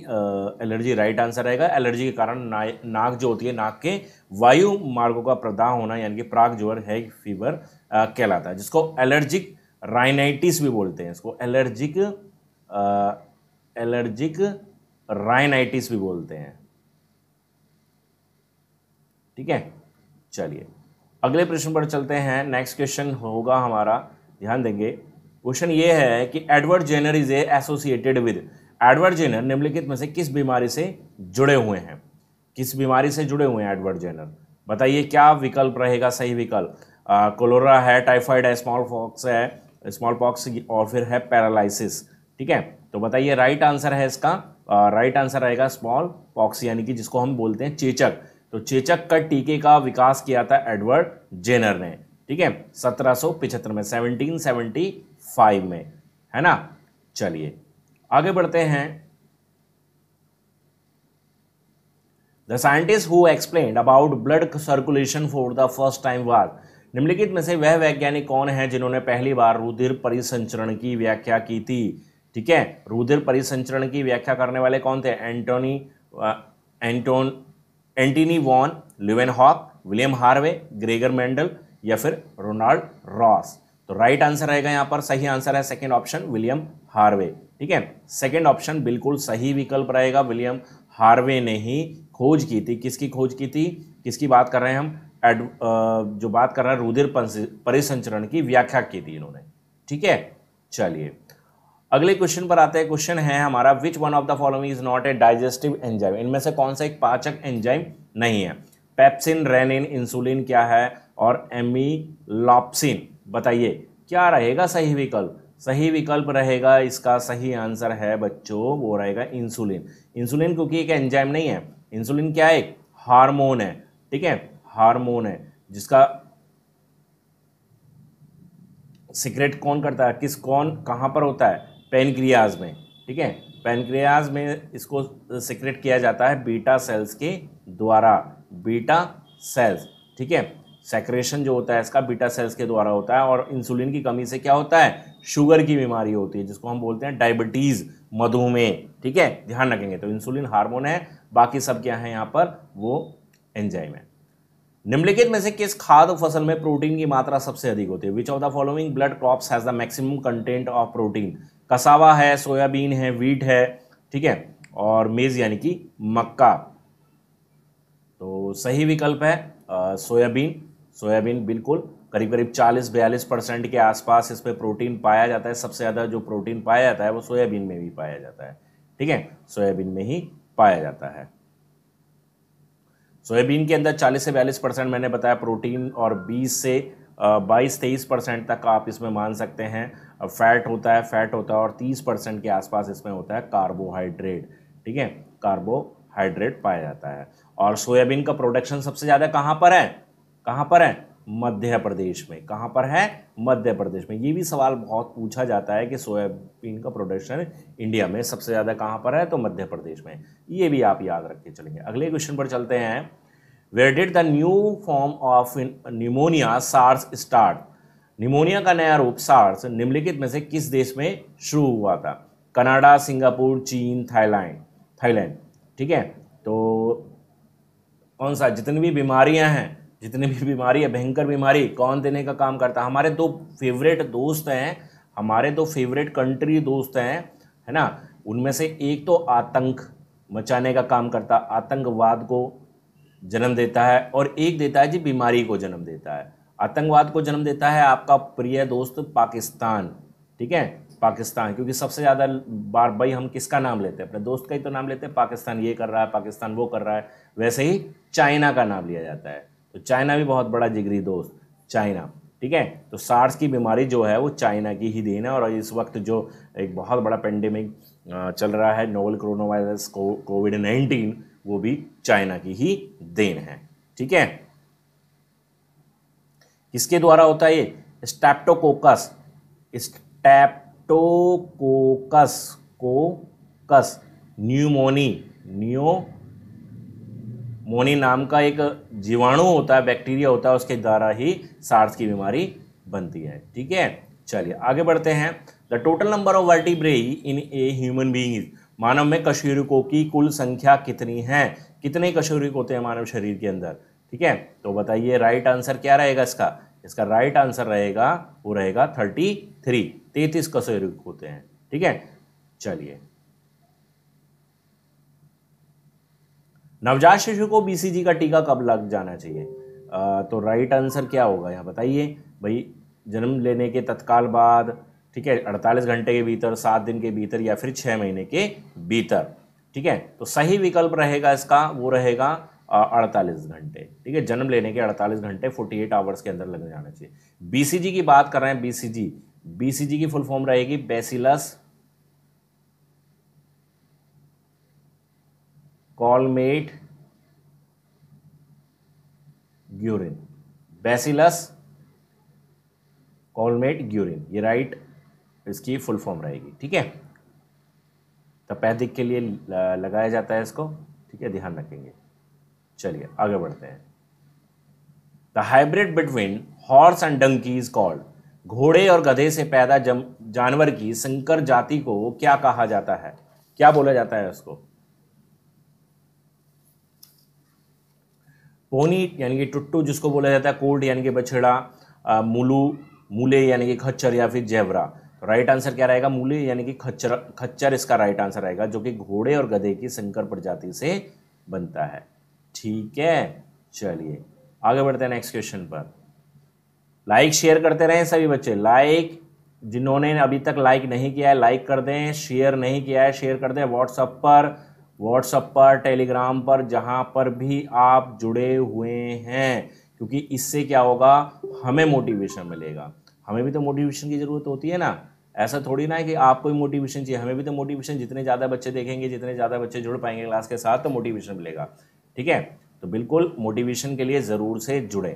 एलर्जी राइट आंसर रहेगा एलर्जी के कारण ना, नाक जो होती है नाक के वायु मार्गों का प्रदाह होना यानी कि प्राग ज्वर है फीवर कहलाता है जिसको एलर्जिक राइनाइटिस भी बोलते हैं इसको एलर्जिक एलर्जिक राइनाइटिस भी बोलते हैं ठीक है चलिए अगले प्रश्न पर चलते हैं नेक्स्ट क्वेश्चन होगा हमारा ध्यान देंगे क्वेश्चन ये है कि Edward Jenner is associated with Edward Jenner निम्नलिखित में से किस बीमारी से जुड़े हुए हैं किस बीमारी से जुड़े हुए हैं एडवर्ड जेनर बताइए क्या विकल्प रहेगा सही विकल्प कोलोरा है टाइफाइड है स्मॉल पॉक्स है स्मॉल पॉक्स और फिर है पैरालिसिस ठीक है तो बताइए राइट आंसर है इसका राइट आंसर रहेगा स्मॉल पॉक्स यानी कि जिसको हम बोलते हैं चेचक तो चेचक का टीके का विकास किया था एडवर्ड जेनर ने ठीक है सत्रह में सेवनटीन में है ना चलिए आगे बढ़ते हैं the scientist who explain about blood circulation for the first time was निम्नलिखित में से वह वैज्ञानिक कौन है जिन्होंने पहली बार रुधिर परिसंचरण की व्याख्या की थी ठीक है रुधिर परिसंचरण की व्याख्या करने वाले कौन थे Antony Anton Antony van Leeuwenhoek William Harvey Gregor Mendel या फिर रोनाल्ड रॉस तो राइट आंसर रहेगा यहाँ पर सही आंसर है सेकेंड ऑप्शन विलियम हार्वे ठीक है सेकेंड ऑप्शन बिल्कुल सही विकल्प रहेगा विलियम हार्वे ने ही खोज की थी किसकी खोज की थी किसकी बात कर रहे हैं हम एड जो बात कर रहे हैं रुधिर परिसंचरण की व्याख्या की थी इन्होंने ठीक है चलिए अगले क्वेश्चन पर आते हैं क्वेश्चन है हमारा which one of the following is not a digestive enzyme इनमें से कौन सा एक पाचक एंजाइम नहीं है पेप्सिन रेनिन इंसुलिन क्या है और एमीलॉप्सिन बताइए क्या रहेगा सही विकल्प सही विकल्प रहेगा इसका सही आंसर है बच्चों वो रहेगा इंसुलिन इंसुलिन क्योंकि एक एंजाइम नहीं है इंसुलिन क्या है हार्मोन है ठीक है हार्मोन है जिसका सिक्रेट कौन करता है किस कौन कहाँ पर होता है पेनक्रियाज में ठीक है पेनक्रियाज में इसको सिक्रेट किया जाता है बीटा सेल्स के द्वारा बीटा सेल्स ठीक है सेक्रेशन जो होता है इसका बीटा सेल्स के द्वारा होता है और इंसुलिन की कमी से क्या होता है शुगर की बीमारी होती है जिसको हम बोलते हैं डायबिटीज़ मधुमेह ठीक है ध्यान रखेंगे तो इंसुलिन हार्मोन है बाकी सब क्या है यहाँ पर वो एंजाइम है निम्नलिखित में से किस खाद फसल में प्रोटीन की मात्रा सबसे अधिक होती है which of the following blood crops has the maximum content of protein cassava है सोयाबीन है वीट है ठीक है और मेज यानी कि मक्का तो सही विकल्प है सोयाबीन सोयाबीन बिल्कुल करीब करीब 40-42 परसेंट के आसपास इस पर प्रोटीन पाया जाता है सबसे ज़्यादा जो प्रोटीन पाया जाता है वो सोयाबीन में भी पाया जाता है ठीक है सोयाबीन में ही पाया जाता है सोयाबीन के अंदर 40 से बयालीस परसेंट मैंने बताया प्रोटीन और 20 से बाईस तेईस परसेंट तक आप इसमें मान सकते हैं फैट होता है फैट होता है और तीस परसेंट के आसपास इसमें होता है कार्बोहाइड्रेट ठीक है कार्बोहाइड्रेट पाया जाता है और सोयाबीन का प्रोडक्शन सबसे ज़्यादा कहाँ पर है कहाँ पर है मध्य प्रदेश में कहाँ पर है मध्य प्रदेश में ये भी सवाल बहुत पूछा जाता है कि सोयाबीन का प्रोडक्शन इंडिया में सबसे ज़्यादा कहाँ पर है तो मध्य प्रदेश में ये भी आप याद रख के चलेंगे अगले क्वेश्चन पर चलते हैं where did the new form of pneumonia SARS start pneumonia का नया रूप सार्स निम्नलिखित में से किस देश में शुरू हुआ था कनाडा सिंगापुर चीन थाईलैंड थाईलैंड ठीक है तो कौन सा जितनी भी बीमारियां हैं जितने भी बीमारी है भयंकर बीमारी कौन देने का काम करता है हमारे दो फेवरेट दोस्त हैं हमारे दो फेवरेट कंट्री दोस्त हैं है ना उनमें से एक तो आतंक मचाने का काम करता आतंकवाद को जन्म देता है और एक देता है जी बीमारी को जन्म देता है आतंकवाद को जन्म देता है आपका प्रिय दोस्त पाकिस्तान ठीक है पाकिस्तान क्योंकि सबसे ज़्यादा बार भाई हम किसका नाम लेते हैं अपने दोस्त का ही तो नाम लेते हैं पाकिस्तान ये कर रहा है पाकिस्तान वो कर रहा है वैसे ही चाइना का नाम लिया जाता है तो चाइना भी बहुत बड़ा जिगरी दोस्त चाइना ठीक है तो सार्स की बीमारी जो है वो चाइना की ही देन है और इस वक्त जो एक बहुत बड़ा पेंडेमिक चल रहा है नोवल कोरोना वायरस को कोविड नाइन्टीन वो भी चाइना की ही देन है ठीक है किसके द्वारा होता है ये streptococcus streptococcus coccus pneumoniae pneumoniae नाम का एक जीवाणु होता है बैक्टीरिया होता है उसके द्वारा ही सार्स की बीमारी बनती है ठीक है चलिए आगे बढ़ते हैं the total number of vertebrae in a human being मानव में कशेरुकों की कुल संख्या कितनी है कितने कशेरुक होते हैं मानव शरीर के अंदर ठीक है तो बताइए राइट आंसर क्या रहेगा इसका इसका राइट आंसर रहेगा वो रहेगा थर्टी थ्री तैतीस कशेरुक होते हैं ठीक है चलिए नवजात शिशु को बीसीजी का टीका कब लग जाना चाहिए तो राइट आंसर क्या होगा यहाँ बताइए भाई जन्म लेने के तत्काल बाद ठीक है 48 घंटे के भीतर सात दिन के भीतर या फिर छः महीने के भीतर ठीक है तो सही विकल्प रहेगा इसका वो रहेगा अड़तालीस घंटे ठीक है जन्म लेने के 48 घंटे 48 आवर्स के अंदर लग जाना चाहिए बीसीजी की बात कर रहे हैं बीसीजी बीसीजी की फुल फॉर्म रहेगी bacillus Calmette Guerin bacillus Calmette Guerin ये राइट इसकी फुल फॉर्म रहेगी ठीक है तपैदिक के लिए लगाया जाता है इसको ठीक है ध्यान रखेंगे चलिए आगे बढ़ते हैं the hybrid between horse and donkey is called घोड़े और गधे से पैदा जम जानवर की संकर जाति को क्या कहा जाता है क्या बोला जाता है उसको पोनी यानी कि टुट्टू जिसको बोला जाता है कोल्ड यानी कि बछड़ा मुलू मूले यानी कि खच्चर या फिर जेवरा तो राइट आंसर क्या रहेगा मूले यानी कि खच्चर खच्चर इसका राइट आंसर रहेगा जो कि घोड़े और गधे की संकर प्रजाति से बनता है ठीक है चलिए आगे बढ़ते हैं नेक्स्ट क्वेश्चन पर लाइक शेयर करते रहें सभी बच्चे लाइक जिन्होंने अभी तक लाइक नहीं किया है लाइक कर दें शेयर नहीं किया है शेयर कर दें व्हाट्सअप पर व्हाट्सअप पर टेलीग्राम पर जहाँ पर भी आप जुड़े हुए हैं क्योंकि इससे क्या होगा हमें मोटिवेशन मिलेगा हमें भी तो मोटिवेशन की ज़रूरत होती है ना ऐसा थोड़ी ना है कि आपको भी मोटिवेशन चाहिए हमें भी तो मोटिवेशन जितने ज़्यादा बच्चे देखेंगे जितने ज़्यादा बच्चे जुड़ पाएंगे क्लास के साथ तो मोटिवेशन मिलेगा ठीक है तो बिल्कुल मोटिवेशन के लिए ज़रूर से जुड़ें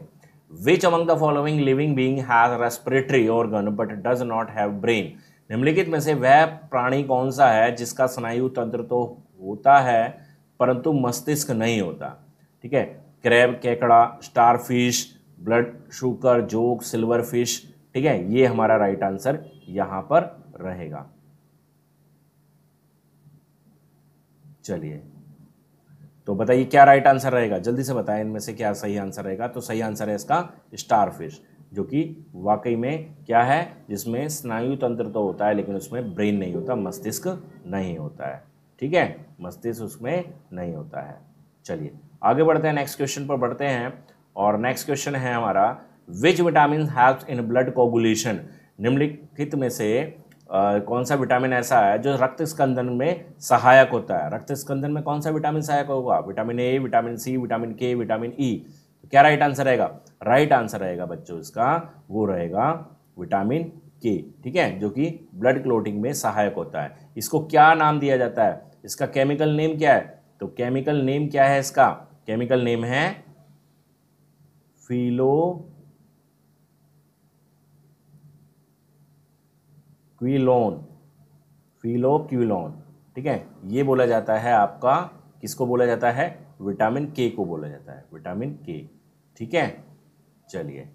which among the following living being has respiratory organ but does not have brain निम्नलिखित में से वह प्राणी कौन सा है जिसका स्नायु तंत्र तो होता है परंतु मस्तिष्क नहीं होता ठीक है क्रैब केकड़ा स्टार फिश ब्लड शुकर जोक सिल्वर फिश ठीक है ये हमारा राइट आंसर यहां पर रहेगा चलिए तो बताइए क्या राइट आंसर रहेगा जल्दी से बताएं इनमें से क्या सही आंसर रहेगा तो सही आंसर है इसका स्टार फिश जो कि वाकई में क्या है जिसमें स्नायु तंत्र तो होता है लेकिन उसमें ब्रेन नहीं होता मस्तिष्क नहीं होता है ठीक है मस्तिष्क उसमें नहीं होता है चलिए आगे बढ़ते हैं नेक्स्ट क्वेश्चन पर बढ़ते हैं और नेक्स्ट क्वेश्चन है हमारा which vitamin help in blood coagulation निम्नलिखित में से आ, कौन सा विटामिन ऐसा है जो रक्त स्कंदन में सहायक होता है रक्त स्कंदन में कौन सा विटामिन सहायक होगा vitamin A vitamin C vitamin K vitamin E तो क्या राइट आंसर रहेगा राइट आंसर रहेगा बच्चों इसका वो रहेगा विटामिन के ठीक है जो कि ब्लड क्लोटिंग में सहायक होता है इसको क्या नाम दिया जाता है इसका केमिकल नेम क्या है तो केमिकल नेम क्या है इसका केमिकल नेम है फिलो क्विलोन क्यूलोन ठीक है ये बोला जाता है आपका किसको बोला जाता है विटामिन के को बोला जाता है विटामिन के ठीक है चलिए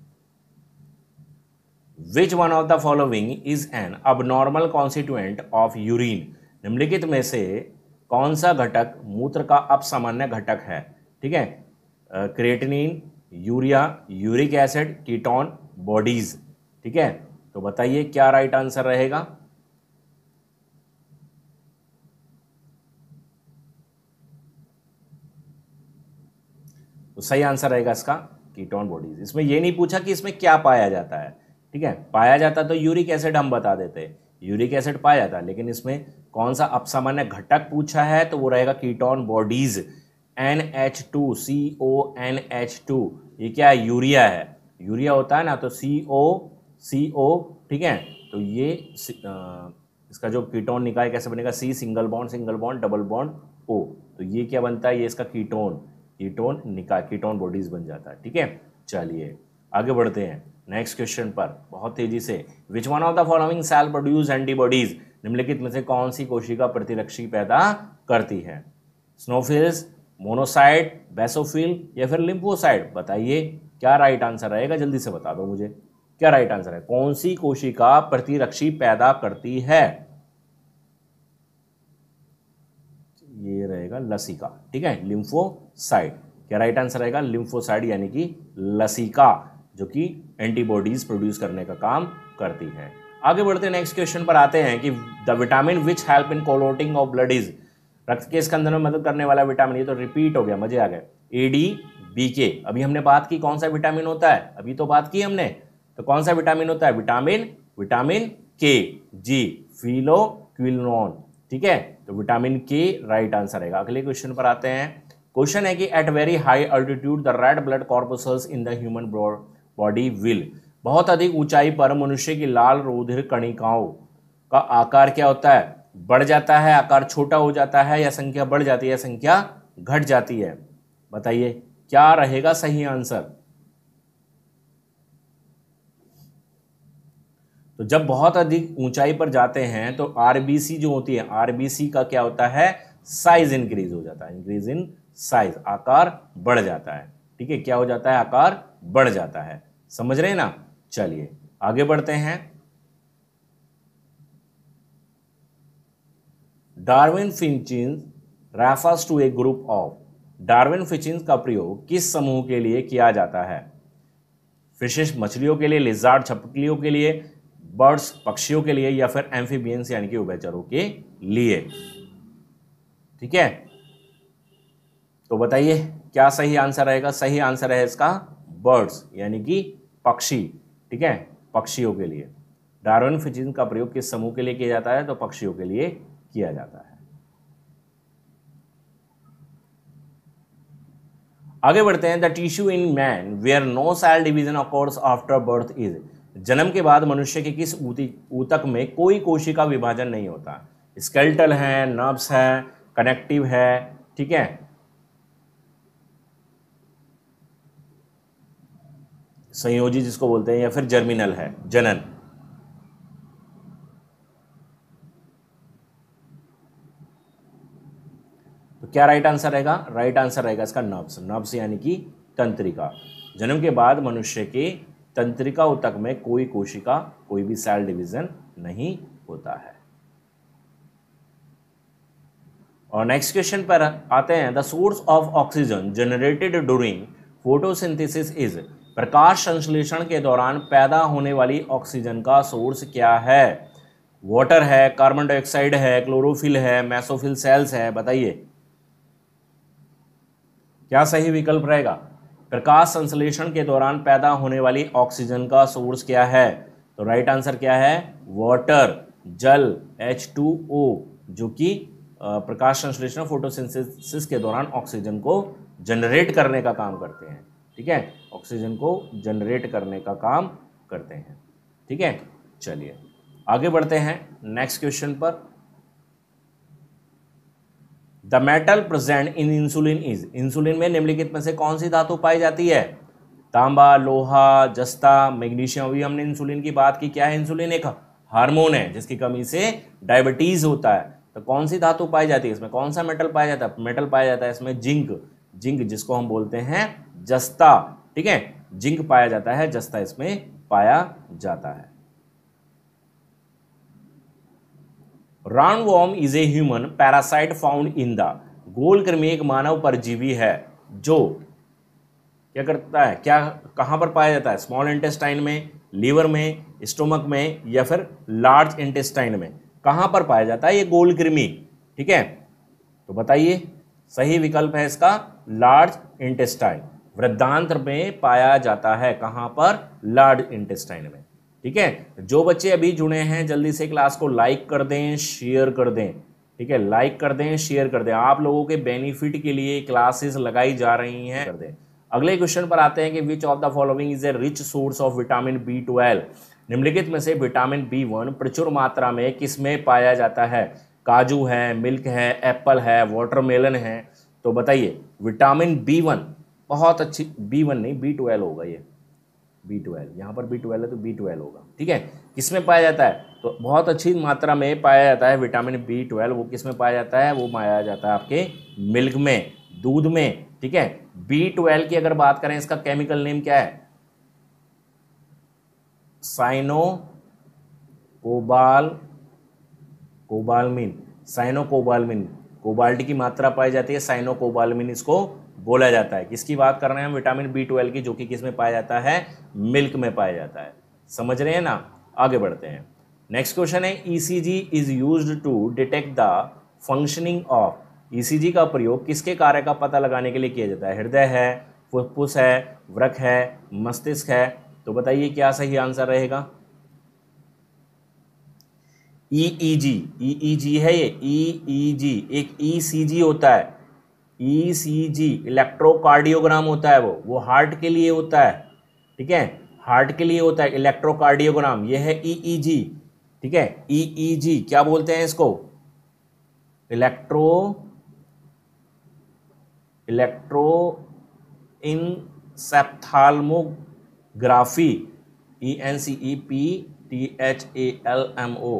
which one of the following is an abnormal constituent of urine निम्नलिखित में से कौन सा घटक मूत्र का अपसामान्य घटक है ठीक है creatinine urea uric acid ketone bodies ठीक है तो बताइए क्या राइट आंसर रहेगा तो सही आंसर रहेगा इसका कीटोन बॉडीज इसमें यह नहीं पूछा कि इसमें क्या पाया जाता है ठीक है पाया जाता तो यूरिक एसिड हम बता देते यूरिक एसिड पाया जाता लेकिन इसमें कौन सा अपसामान्य घटक पूछा है तो वो रहेगा ketone bodies N H two C O N H two ये क्या है यूरिया है यूरिया होता है ना तो सी ओ सी ओ ठीक है तो ये इसका जो कीटोन निकाय कैसे बनेगा C single bond single bond double bond O तो ये क्या बनता है ये इसका कीटोन कीटोन निकाय कीटोन बॉडीज बन जाता है ठीक है चलिए आगे बढ़ते हैं नेक्स्ट क्वेश्चन पर बहुत तेजी से which one of the following cell produce antibodies निम्नलिखित में से कौन सी कोशिका प्रतिरक्षी पैदा करती है स्नोफिल्स मोनोसाइट बेसोफिल या फिर लिम्फोसाइट बताइए क्या राइट आंसर रहेगा जल्दी से बता दो मुझे क्या राइट आंसर है कौन सी कोशिका प्रतिरक्षी पैदा करती है ये रहेगा लसिका ठीक है लिम्फोसाइट क्या राइट आंसर रहेगा लिम्फोसाइड यानी कि लसिका जो कि एंटीबॉडीज प्रोड्यूस करने का काम करती है आगे बढ़ते नेक्स्ट क्वेश्चन पर आते हैं कि the vitamin which help in clotting of blood is रक्त के स्कंदन में मदद करने वाला विटामिन ये तो रिपीट हो गया मजे आ गए ए डी बी के अभी हमने बात की कौन सा विटामिन होता है अभी तो बात की हमने तो कौन सा विटामिन होता है विटामिन विटामिन के जी फिलो क्विलोन ठीक है तो विटामिन के राइट आंसर है अगले क्वेश्चन पर आते हैं क्वेश्चन है कि at very high altitude the red blood corpuscles in the human body will बहुत अधिक ऊंचाई पर मनुष्य की लाल रोधिर कणिकाओं का आकार क्या होता है बढ़ जाता है आकार छोटा हो जाता है या संख्या बढ़ जाती है संख्या घट जाती है बताइए क्या रहेगा सही आंसर तो जब बहुत अधिक ऊंचाई पर जाते हैं तो आरबीसी जो होती है आरबीसी का क्या होता है साइज इंक्रीज हो जाता है इंक्रीज इन साइज आकार बढ़ जाता है ठीक है क्या हो जाता है आकार बढ़ जाता है समझ रहे हैं ना चलिए आगे बढ़ते हैं Darwin finches refers to a group of Darwin finches का प्रयोग किस समूह के लिए किया जाता है फिशिश मछलियों के लिए लिजार्ड छपकलियों के लिए बर्ड्स पक्षियों के लिए या फिर एम्फीबियंस यानी कि उभयचरों के लिए ठीक है तो बताइए क्या सही आंसर रहेगा सही आंसर है इसका बर्ड्स यानी कि पक्षी ठीक है पक्षियों के लिए डारोन फिजिन का प्रयोग किस समूह के लिए किया जाता है तो पक्षियों के लिए किया जाता है आगे बढ़ते हैं the tissue in man where no cell division occurs after birth is जन्म के बाद मनुष्य के किस ऊतक में कोई कोशिका विभाजन नहीं होता स्केल्टल है नर्व्स है कनेक्टिव है ठीक है संयोजी जिसको बोलते हैं या फिर जर्मिनल है जनन तो क्या राइट आंसर रहेगा राइट आंसर रहेगा इसका नब्स नब्स यानी कि तंत्रिका जन्म के बाद मनुष्य के तंत्रिका उतक में कोई कोशिका कोई भी सेल डिवीजन नहीं होता है और नेक्स्ट क्वेश्चन पर आते हैं the source of oxygen generated during photosynthesis is प्रकाश संश्लेषण के दौरान पैदा होने वाली ऑक्सीजन का सोर्स क्या है वाटर है कार्बन डाइऑक्साइड है क्लोरोफिल है मैसोफिल सेल्स है बताइए क्या सही विकल्प रहेगा प्रकाश संश्लेषण के दौरान पैदा होने वाली ऑक्सीजन का सोर्स क्या है तो राइट आंसर क्या है वाटर जल एच टू ओ जो कि प्रकाश संश्लेषण फोटोसिंथेसिस के दौरान ऑक्सीजन को जनरेट करने का काम करते हैं ठीक है ऑक्सीजन को जनरेट करने का काम करते हैं ठीक है चलिए आगे बढ़ते हैं नेक्स्ट क्वेश्चन पर the metal present in insulin is insulin में निम्नलिखित में से कौन सी धातु पाई जाती है तांबा लोहा जस्ता मैग्नीशियम अभी हमने इंसुलिन की बात की क्या है इंसुलिन एक हार्मोन है जिसकी कमी से डायबिटीज होता है तो कौन सी धातु पाई जाती है इसमें कौन सा मेटल पाया जाता है मेटल पाया जाता है इसमें जिंक जिंक जिसको हम बोलते हैं जस्ता ठीक है जिंक पाया जाता है जस्ता इसमें पाया जाता है round worm is a human parasite found in the गोलकर एक मानव परजीवी है जो क्या करता है क्या कहां पर पाया जाता है स्मॉल इंटेस्टाइन में लीवर में स्टोमक में या फिर लार्ज इंटेस्टाइन में कहां पर पाया जाता है ये गोल ठीक है तो बताइए सही विकल्प है इसका लार्ज इंटेस्टाइन वृद्धांत में पाया जाता है कहाँ पर लार्ज इंटेस्टाइन में ठीक है जो बच्चे अभी जुड़े हैं जल्दी से क्लास को लाइक कर दें शेयर कर दें ठीक है लाइक कर दें शेयर कर दें आप लोगों के बेनिफिट के लिए क्लासेस लगाई जा रही हैं कर दें अगले क्वेश्चन पर आते हैं कि which of the following is a rich source of vitamin B twelve निम्नलिखित में से विटामिन बी वन प्रचुर मात्रा में किस में पाया जाता है काजू है मिल्क है एप्पल है वाटरमेलन है तो बताइए विटामिन बी वन बहुत अच्छी बी वन नहीं बी ट्वेल्व होगा ये बी ट्वेल्व यहाँ पर बी ट्वेल्व है तो बी ट्वेल्व होगा ठीक है किसमें पाया जाता है तो बहुत अच्छी मात्रा में पाया जाता है विटामिन बी ट्वेल्व वो किस में पाया जाता है वो पाया जाता है आपके मिल्क में दूध में ठीक है बी ट्वेल्व की अगर बात करें इसका केमिकल नेम क्या है cyano cobal cobalamin cyanocobalamin cobalt की मात्रा पाई जाती है साइनो कोबालमिन इसको बोला जाता है किसकी बात कर रहे हैं हम विटामिन बी ट्वेल्व की जो कि किस में पाया जाता है मिल्क में पाया जाता है समझ रहे हैं ना आगे बढ़ते हैं नेक्स्ट क्वेश्चन है E C G is use to detect the functioning of E C G का प्रयोग किसके कार्य का पता लगाने के लिए किया जाता है हृदय है फुफ्फुस है वृक है मस्तिष्क है तो बताइए क्या सही आंसर रहेगा ई ई जी ई ई जी है ये ई ई जी एक ई सी जी होता है ईसीजी e इलेक्ट्रोकार्डियोग्राम होता है वो वो हार्ट के लिए होता है ठीक है हार्ट के लिए होता है इलेक्ट्रोकार्डियोग्राम ये है ईईजी e e ठीक है ईईजी क्या बोलते हैं इसको electro electro in encephalography E N C E P T H A L M O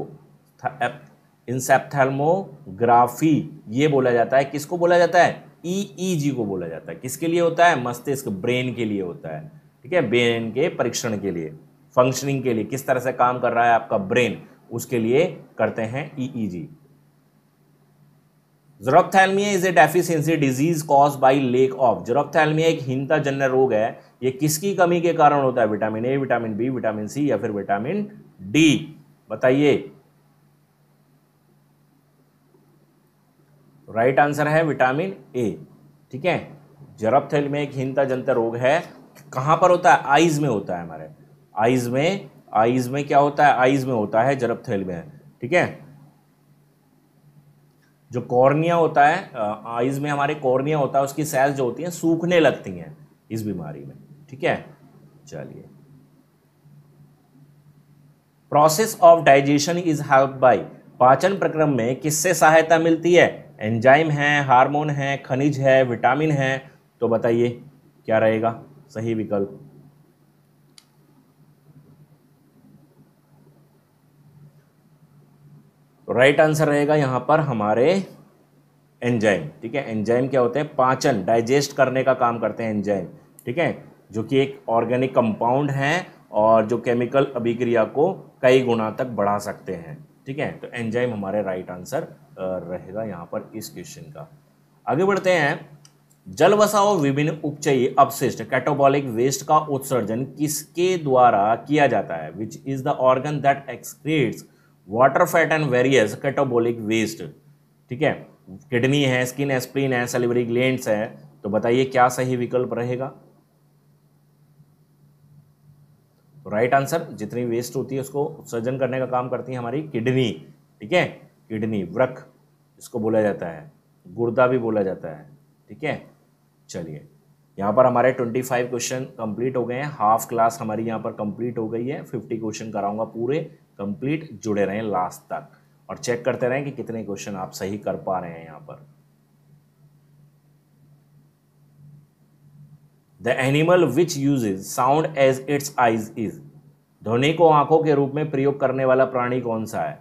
encephalography ये बोला जाता है किसको बोला जाता है ईईजी e e को बोला जाता है किसके लिए होता है मस्तिष्क ब्रेन के लिए होता है ठीक है ब्रेन के परीक्षण के लिए फंक्शनिंग के लिए किस तरह से काम कर रहा है आपका ब्रेन उसके लिए करते हैं EEG xerophthalmia is a deficiency disease cause by lack of xerophthalmia एक हिंताजन्य रोग है ये किसकी कमी के कारण होता है vitamin A vitamin B vitamin C या फिर विटामिन डी बताइए राइट आंसर है विटामिन ए ठीक है थैल में एक हिंता जनता रोग है कहाँ पर होता है आइज में होता है हमारे आइज में आइज में क्या होता है आइज में होता है थैल में ठीक है जो कॉर्निया होता है आइज में हमारे कॉर्निया होता है उसकी सेल्स जो होती हैं सूखने लगती हैं इस बीमारी में ठीक है चलिए process of digestion is helped by पाचन प्रक्रम में किससे सहायता मिलती है एंजाइम है हार्मोन है खनिज है विटामिन है तो बताइए क्या रहेगा सही विकल्प तो राइट आंसर रहेगा यहाँ पर हमारे एंजाइम ठीक है एंजाइम क्या होते हैं पाचन डाइजेस्ट करने का काम करते हैं एंजाइम ठीक है जो कि एक ऑर्गेनिक कंपाउंड है और जो केमिकल अभिक्रिया को कई गुना तक बढ़ा सकते हैं ठीक है तो एंजाइम हमारे राइट आंसर रहेगा यहाँ पर इस क्वेश्चन का आगे बढ़ते हैं जल बसाओ विभिन्न उपचय अपशिष्ट कैटोबॉलिक वेस्ट का उत्सर्जन किसके द्वारा किया जाता है which is the organ that excretes water fat and various catabolic waste ठीक है किडनी है स्किन है स्प्लीन है सेलिवरी ग्लैंड्स है तो बताइए क्या सही विकल्प रहेगा राइट आंसर जितनी वेस्ट होती है उसको उत्सर्जन करने का काम करती है हमारी किडनी ठीक है किडनी वृक इसको बोला जाता है गुर्दा भी बोला जाता है ठीक है चलिए यहाँ पर हमारे 25 क्वेश्चन कंप्लीट हो गए हैं हाफ क्लास हमारी यहाँ पर कंप्लीट हो गई है 50 क्वेश्चन कराऊंगा पूरे कंप्लीट जुड़े रहें लास्ट तक और चेक करते रहें कि कितने क्वेश्चन आप सही कर पा रहे हैं यहाँ पर the animal which is sound as its eyes is ध्वनि को आंखों के रूप में प्रयोग करने वाला प्राणी कौन सा है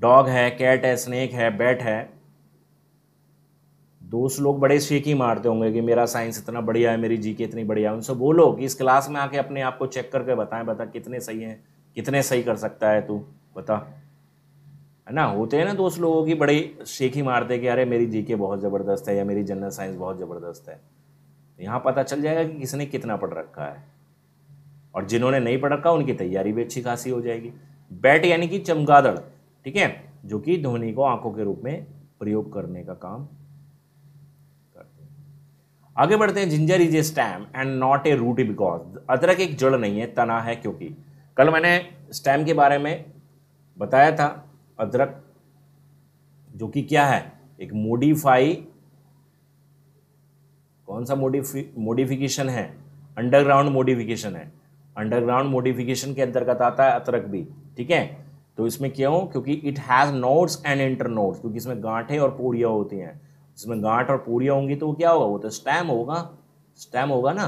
डॉग है कैट है स्नेक है बैट है दोस्त लोग बड़े शेक ही मारते होंगे कि मेरा साइंस इतना बढ़िया है मेरी जीके इतनी बढ़िया है उनसे बोलो कि इस क्लास में आके अपने आप को चेक करके बताएं बता कितने सही हैं कितने सही कर सकता है तू बता है ना होते हैं ना दोस्त लोगों की बड़ी शेखी मारते कि अरे मेरी जीके बहुत ज़बरदस्त है या मेरी जनरल साइंस बहुत ज़बरदस्त है तो यहाँ पता चल जाएगा कि किसने कितना पढ़ रखा है और जिन्होंने नहीं पढ़ रखा उनकी तैयारी भी अच्छी खासी हो जाएगी बैट यानी कि चमगादड़ ठीक है जो कि ध्वनि को आंखों के रूप में प्रयोग करने का काम करते हैं आगे बढ़ते हैं ginger is a stem and not a root because अदरक एक जड़ नहीं है तना है क्योंकि कल मैंने स्टैम के बारे में बताया था अदरक जो कि क्या है एक मोडिफाई कौन सा मोडिफी मोडिफिकेशन है अंडरग्राउंड मोडिफिकेशन है अंडरग्राउंड मोडिफिकेशन के अंतर्गत आता है अतरक भी ठीक है तो इसमें क्यों क्योंकि it has nodes and internodes क्योंकि इसमें गांठें और पूरियाँ होती हैं इसमें गांठ और पूरियाँ होंगी तो वो क्या होगा वो तो स्टैम होगा स्टैम होगा ना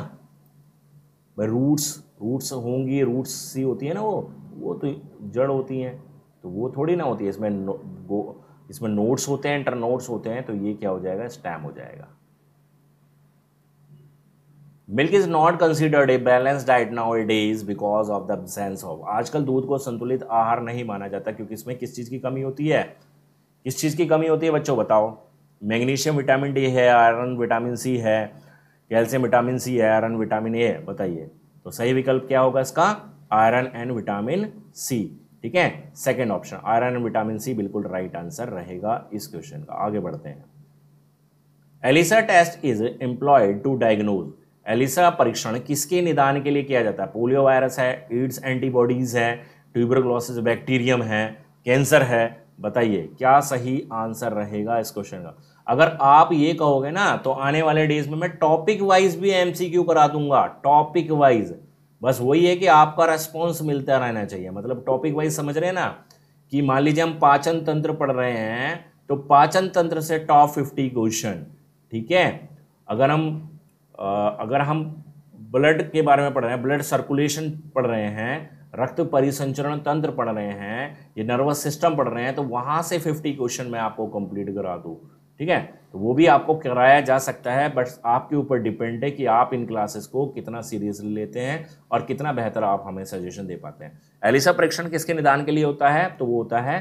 भाई रूट्स रूट्स होंगी रूट्स सी होती है ना वो वो तो जड़ होती हैं तो वो थोड़ी ना होती है इसमें नो, इसमें नोट्स होते हैं इंटर नोट्स होते हैं तो ये क्या हो जाएगा स्टैम हो जाएगा milk is not considered a balanced diet nowadays because of the of आजकल दूध को संतुलित आहार नहीं माना जाता क्योंकि इसमें किस चीज़ की कमी होती है किस चीज़ की कमी होती है बच्चों बताओ मैग्नीशियम विटामिन डी है आयरन विटामिन सी है कैल्शियम विटामिन सी है आयरन विटामिन ए है बताइए तो सही विकल्प क्या होगा इसका आयरन एंड विटामिन सी ठीक है second option iron and vitamin C बिल्कुल राइट आंसर रहेगा इस क्वेश्चन का आगे बढ़ते हैं ELISA test is employed to diagnose ELISA परीक्षण किसके निदान के लिए किया जाता है पोलियो वायरस है एड्स एंटीबॉडीज़ है ट्यूबरक्लोसिस बैक्टीरियम है कैंसर है बताइए क्या सही आंसर रहेगा इस क्वेश्चन का अगर आप ये कहोगे ना तो आने वाले डेज में मैं टॉपिक वाइज भी एमसीक्यू करा दूंगा टॉपिक वाइज बस वही है कि आपका रेस्पॉन्स मिलता रहना चाहिए मतलब टॉपिक वाइज समझ रहे हैं ना कि मान लीजिए हम पाचन तंत्र पढ़ रहे हैं तो पाचन तंत्र से टॉप फिफ्टी क्वेश्चन ठीक है अगर हम अगर हम ब्लड के बारे में पढ़ रहे हैं ब्लड सर्कुलेशन पढ़ रहे हैं रक्त परिसंचरण तंत्र पढ़ रहे हैं ये नर्वस सिस्टम पढ़ रहे हैं तो वहाँ से फिफ्टी क्वेश्चन मैं आपको कंप्लीट करा दूँ ठीक है तो वो भी आपको कराया जा सकता है बट आपके ऊपर डिपेंड है कि आप इन क्लासेस को कितना सीरियसली लेते हैं और कितना बेहतर आप हमें सजेशन दे पाते हैं एलिसा परीक्षण किसके निदान के लिए होता है तो वो होता है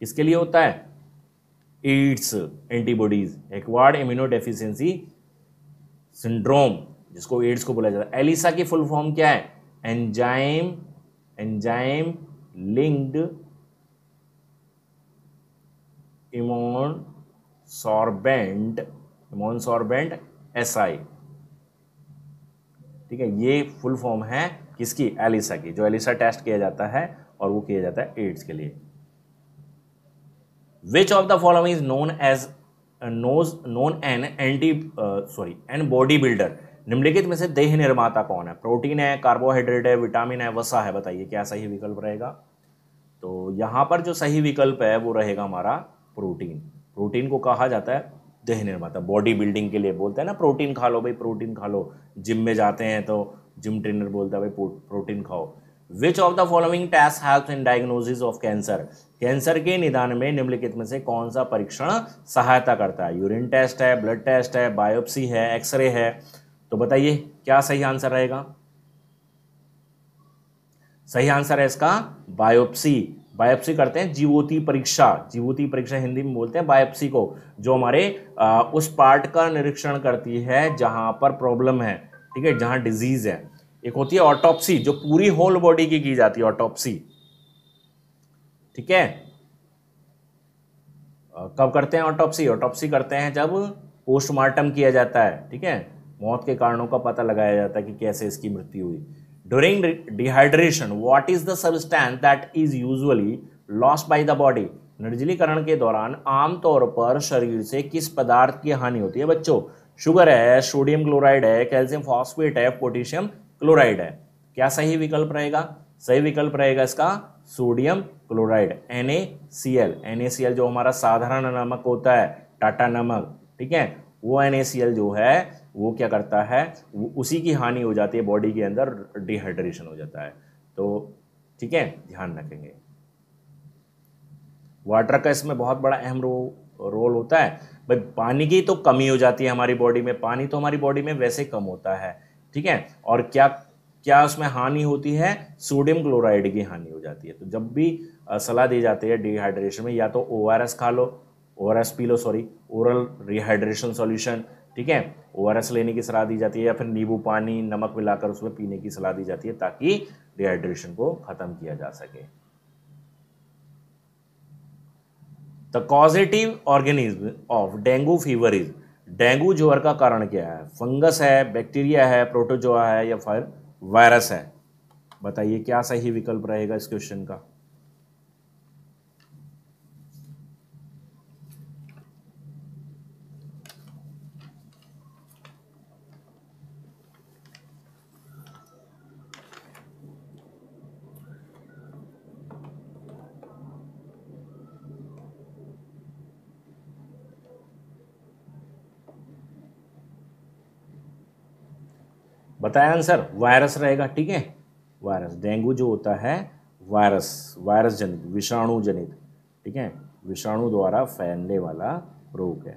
किसके लिए होता है AIDS antibodies acquired immunodeficiency syndrome जिसको एड्स को बोला जाता है एलिसा की फुल फॉर्म क्या है enzyme enzyme linked immunosorbent immunosorbent assay ठीक है ये फुल फॉर्म है किसकी एलिसा की जो एलिसा टेस्ट किया जाता है और वो किया जाता है एड्स के लिए which of the following is known as nose known an anti sorry an body builder निम्नलिखित में से देह निर्माता कौन है प्रोटीन है कार्बोहाइड्रेट है विटामिन है वसा है बताइए क्या सही विकल्प रहेगा तो यहाँ पर जो सही विकल्प है वो रहेगा हमारा प्रोटीन प्रोटीन को कहा जाता है देह निर्माता बॉडी बिल्डिंग के लिए बोलते हैं ना प्रोटीन खा लो भाई प्रोटीन खा लो जिम में जाते हैं तो जिम ट्रेनर बोलता है भाई प्रोटीन खाओ which of the following test help in diagnosis of cancer cancer के निदान में निम्नलिखित में से कौन सा परीक्षण सहायता करता है यूरिन टेस्ट है ब्लड टेस्ट है बायोप्सी है एक्सरे है तो बताइए क्या सही आंसर रहेगा सही आंसर है इसका बायोप्सी बायोप्सी करते हैं जीवोती परीक्षा जीवोती परीक्षा हिंदी में बोलते हैं बायोप्सी को जो हमारे उस पार्ट का निरीक्षण करती है जहां पर प्रॉब्लम है ठीक है जहां डिजीज है एक होती है ऑटोप्सी जो पूरी होल बॉडी की की जाती है ऑटोप्सी ठीक है कब करते हैं ऑटोप्सी ऑटोप्सी करते हैं जब पोस्टमार्टम किया जाता है ठीक है मौत के कारणों का पता लगाया जाता है कि कैसे इसकी मृत्यु हुई during dehydration what is the substance that is usually lost by the body निर्जलीकरण के दौरान आमतौर पर शरीर से किस पदार्थ की हानि होती है बच्चों शुगर है सोडियम क्लोराइड है कैल्शियम फॉस्फेट है पोटेशियम क्लोराइड है क्या सही विकल्प रहेगा सही विकल्प रहेगा इसका सोडियम क्लोराइड एन जो हमारा साधारण नमक होता है टाटा नमक ठीक है वो एन जो है वो क्या करता है उसी की हानि हो जाती है बॉडी के अंदर डिहाइड्रेशन हो जाता है तो ठीक है ध्यान रखेंगे वाटर का इसमें बहुत बड़ा अहम रो, रोल होता है भाई पानी की तो कमी हो जाती है हमारी बॉडी में पानी तो हमारी बॉडी में वैसे कम होता है ठीक है और क्या क्या उसमें हानि होती है सोडियम क्लोराइड की हानि हो जाती है तो जब भी सलाह दी जाती है डिहाइड्रेशन में या तो ओ खा लो ओ पी लो सॉरी ओरल रिहाइड्रेशन सॉल्यूशन ठीक है ओ लेने की सलाह दी जाती है या फिर नींबू पानी नमक मिलाकर उसमें पीने की सलाह दी जाती है ताकि डिहाइड्रेशन को ख़त्म किया जा सके the causative organism of dengue fever is dengue ज्वर का कारण क्या है फंगस है बैक्टीरिया है प्रोटोजोआ है या फिर वायरस है बताइए क्या सही विकल्प रहेगा इस क्वेश्चन का बताया आंसर वायरस रहेगा ठीक है वायरस डेंगू जो होता है वायरस वायरस जनित विषाणु जनित ठीक है विषाणु द्वारा फैलने वाला रोग है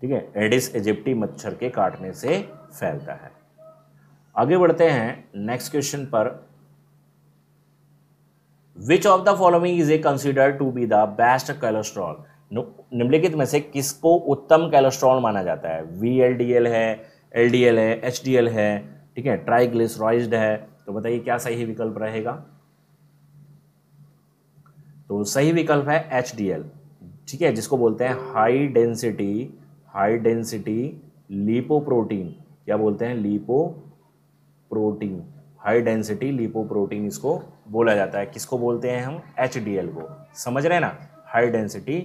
ठीक है एडिस एजिप्टी मच्छर के काटने से फैलता है आगे बढ़ते हैं नेक्स्ट क्वेश्चन पर which of the following is a consider to be the best cholesterol निम्नलिखित में से किसको उत्तम कैलेस्ट्रॉल माना जाता है वी एल डी एल है एल डी एल है एच डी एल है ठीक है ट्राइग्लिसराइज्ड है तो बताइए क्या सही विकल्प रहेगा तो सही विकल्प है एच डी एल ठीक है जिसको बोलते हैं high density high density lipoprotein क्या बोलते हैं lipo protein high density protein इसको बोला जाता है किसको बोलते हैं हम एच डी एल को समझ रहे हैं ना हाई डेंसिटी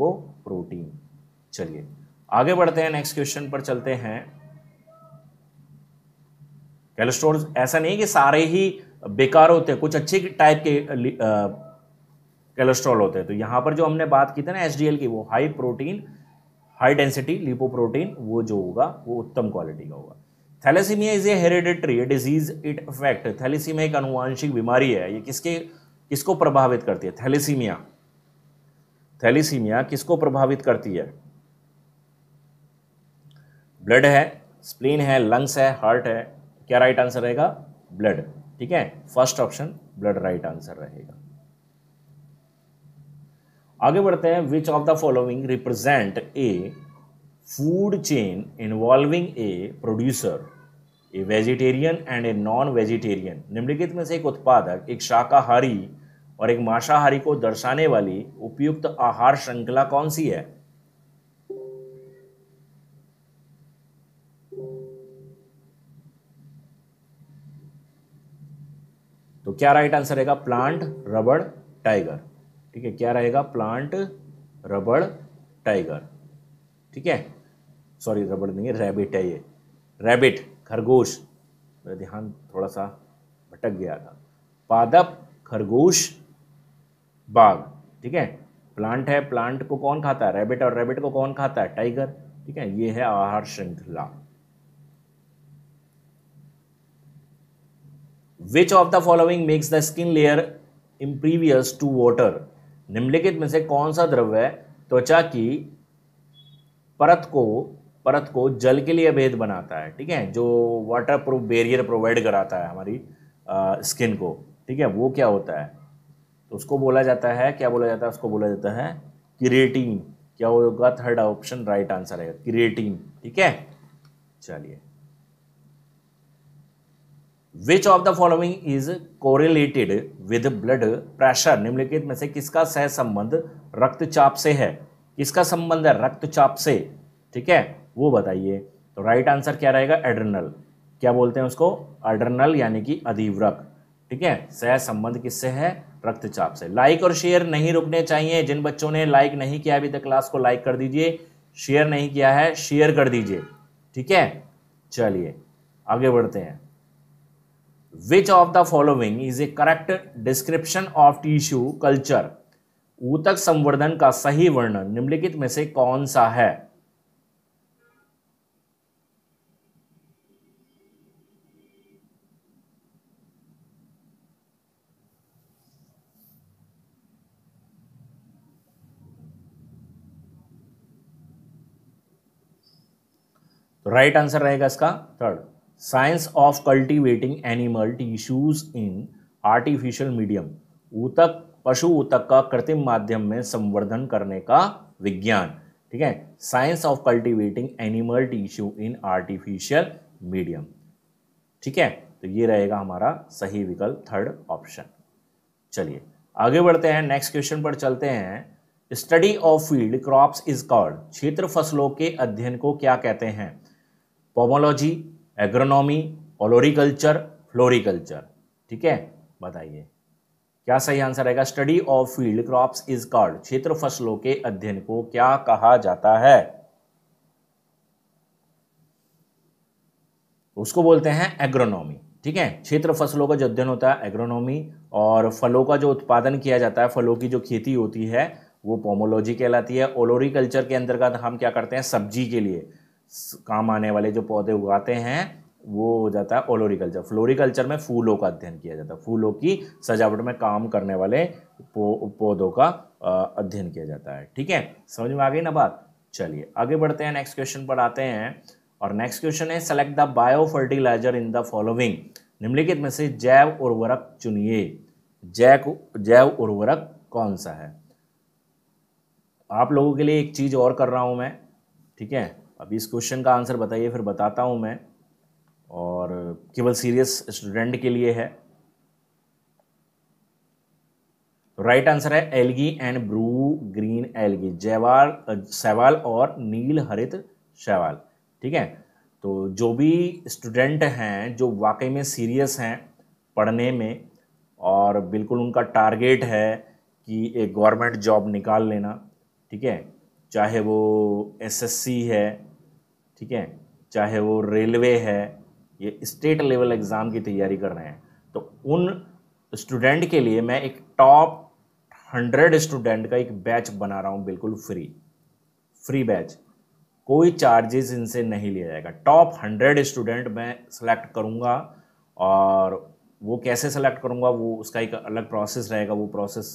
प्रोटीन चलिए आगे बढ़ते हैं नेक्स्ट क्वेश्चन पर चलते हैं कैलेस्ट्रोल ऐसा नहीं कि सारे ही बेकार होते हैं कुछ अच्छे टाइप के कैलेस्ट्रॉल होते हैं तो यहां पर जो हमने बात की थी ना एचडीएल की वो high protein high density lipoprotein वो जो होगा वो उत्तम क्वालिटी का होगा thalassaemia is a hereditary disease it affect thalassaemia एक अनुवांशिक बीमारी है ये किसके किसको प्रभावित करती है थैलेसीमिया थैलीसीमिया किसको प्रभावित करती है ब्लड है स्प्लीन है लंग्स है हार्ट है क्या राइट आंसर रहेगा ब्लड ठीक है first option blood right answer रहेगा आगे बढ़ते हैं which of the following represent a food chain involving a producer a vegetarian and a non vegetarian निम्नलिखित में से एक उत्पादक एक शाकाहारी और एक मांसाहारी को दर्शाने वाली उपयुक्त आहार श्रृंखला कौन सी है तो क्या राइट आंसर रहेगा प्लांट रबड़ टाइगर ठीक है क्या रहेगा प्लांट रबड़ टाइगर ठीक है सॉरी रबड़ नहीं है रैबिट है ये रैबिट खरगोश मेरा ध्यान थोड़ा सा भटक गया था पादप खरगोश बाघ ठीक है प्लांट है प्लांट को कौन खाता है रैबिट और रैबिट को कौन खाता है टाइगर ठीक है ये है आहार श्रृंखला which of the following makes the skin layer impervious to water निम्नलिखित में से कौन सा द्रव्य त्वचा की परत को परत को जल के लिए भेद बनाता है ठीक है जो वाटर प्रूफ बेरियर प्रोवाइड कराता है हमारी आ, स्किन को ठीक है वो क्या होता है उसको बोला जाता है क्या बोला जाता है उसको बोला जाता है क्रिएटिन क्या होगा थर्ड ऑप्शन राइट आंसर आएगा क्रिएटिन ठीक है चलिए which of the following is correlated with blood pressure निम्नलिखित में से किसका सह संबंध रक्तचाप से है किसका संबंध है रक्तचाप से ठीक है वो बताइए तो राइट आंसर क्या रहेगा एड्रनल क्या बोलते हैं उसको एड्रनल यानी कि अधिव्रक ठीक है सह संबंध किससे है रक्तचाप से लाइक और शेयर नहीं रुकने चाहिए जिन बच्चों ने लाइक नहीं किया अभी तक क्लास को लाइक कर दीजिए शेयर नहीं किया है शेयर कर दीजिए ठीक है चलिए आगे बढ़ते हैं which of the following is a correct description of tissue culture ऊतक संवर्धन का सही वर्णन निम्नलिखित में से कौन सा है राइट आंसर रहेगा इसका third science of cultivating animal tissues in artificial medium ऊतक पशु ऊतक का कृत्रिम माध्यम में संवर्धन करने का विज्ञान ठीक है science of cultivating animal tissue in artificial medium ठीक है तो ये रहेगा हमारा सही विकल्प थर्ड ऑप्शन चलिए आगे बढ़ते हैं नेक्स्ट क्वेश्चन पर चलते हैं study of field crops is called क्षेत्र फसलों के अध्ययन को क्या कहते हैं पोमोलॉजी एग्रोनॉमी ओलोरिकल्चर फ्लोरिकल्चर ठीक है बताइए क्या सही आंसर रहेगा study of field crops is called क्षेत्र फसलों के अध्ययन को क्या कहा जाता है उसको बोलते हैं एग्रोनॉमी ठीक है क्षेत्र फसलों का जो अध्ययन होता है एग्रोनॉमी और फलों का जो उत्पादन किया जाता है फलों की जो खेती होती है वो पोमोलॉजी कहलाती है ओलोरिकल्चर के अंतर्गत हम क्या करते हैं सब्जी के लिए काम आने वाले जो पौधे उगाते हैं वो हो जाता है ओलोरिकल्चर फ्लोरिकल्चर में फूलों का अध्ययन किया जाता है फूलों की सजावट में काम करने वाले पौ, पौधों का अध्ययन किया जाता है ठीक है समझ में आ गई ना बात चलिए आगे बढ़ते हैं नेक्स्ट क्वेश्चन पर आते हैं और नेक्स्ट क्वेश्चन है select the bio fertilizer in the following निम्नलिखित में से जैव उर्वरक चुनिए जैव जैव उर्वरक कौन सा है आप लोगों के लिए एक चीज़ और कर रहा हूं मैं ठीक है अभी इस क्वेश्चन का आंसर बताइए फिर बताता हूँ मैं और केवल सीरियस स्टूडेंट के लिए है राइट तो right आंसर है algae and blue green algae जैवाल सहवाल और नील हरित शैवाल ठीक है तो जो भी स्टूडेंट हैं जो वाकई में सीरियस हैं पढ़ने में और बिल्कुल उनका टारगेट है कि एक गवर्नमेंट जॉब निकाल लेना ठीक है चाहे वो एसएससी है ठीक है चाहे वो रेलवे है ये स्टेट लेवल एग्ज़ाम की तैयारी कर रहे हैं तो उन स्टूडेंट के लिए मैं एक टॉप हंड्रेड स्टूडेंट का एक बैच बना रहा हूँ बिल्कुल फ्री फ्री बैच कोई चार्जेस इनसे नहीं लिया जाएगा टॉप हंड्रेड स्टूडेंट मैं सेलेक्ट करूँगा और वो कैसे सेलेक्ट करूँगा वो उसका एक अलग प्रोसेस रहेगा वो प्रोसेस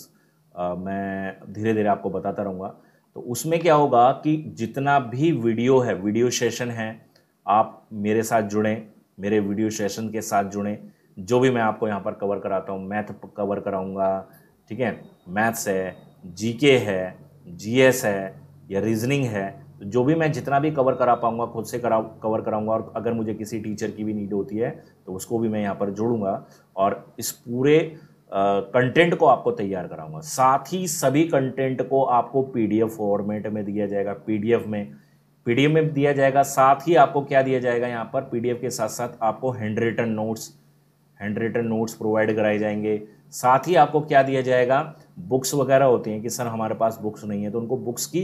आ, मैं धीरे धीरे आपको बताता रहूँगा तो उसमें क्या होगा कि जितना भी वीडियो है वीडियो सेशन है आप मेरे साथ जुड़ें मेरे वीडियो सेशन के साथ जुड़ें जो भी मैं आपको यहाँ पर कवर कराता हूँ मैथ कवर कराऊँगा ठीक है मैथ्स है जीके है जीएस है या रीजनिंग है तो जो भी मैं जितना भी कवर करा पाऊँगा खुद से करा कवर कराऊँगा और अगर मुझे किसी टीचर की भी नीड होती है तो उसको भी मैं यहाँ पर जोड़ूंगा और इस पूरे कंटेंट को आपको तैयार कराऊंगा साथ ही सभी कंटेंट को आपको पीडीएफ फॉर्मेट में दिया जाएगा पीडीएफ में पीडीएफ में दिया जाएगा साथ ही आपको क्या दिया जाएगा यहाँ पर पीडीएफ के साथ साथ आपको handwritten notes handwritten notes provide कराए जाएंगे साथ ही आपको क्या दिया जाएगा बुक्स वगैरह होती हैं कि सर हमारे पास बुक्स नहीं है तो उनको बुक्स की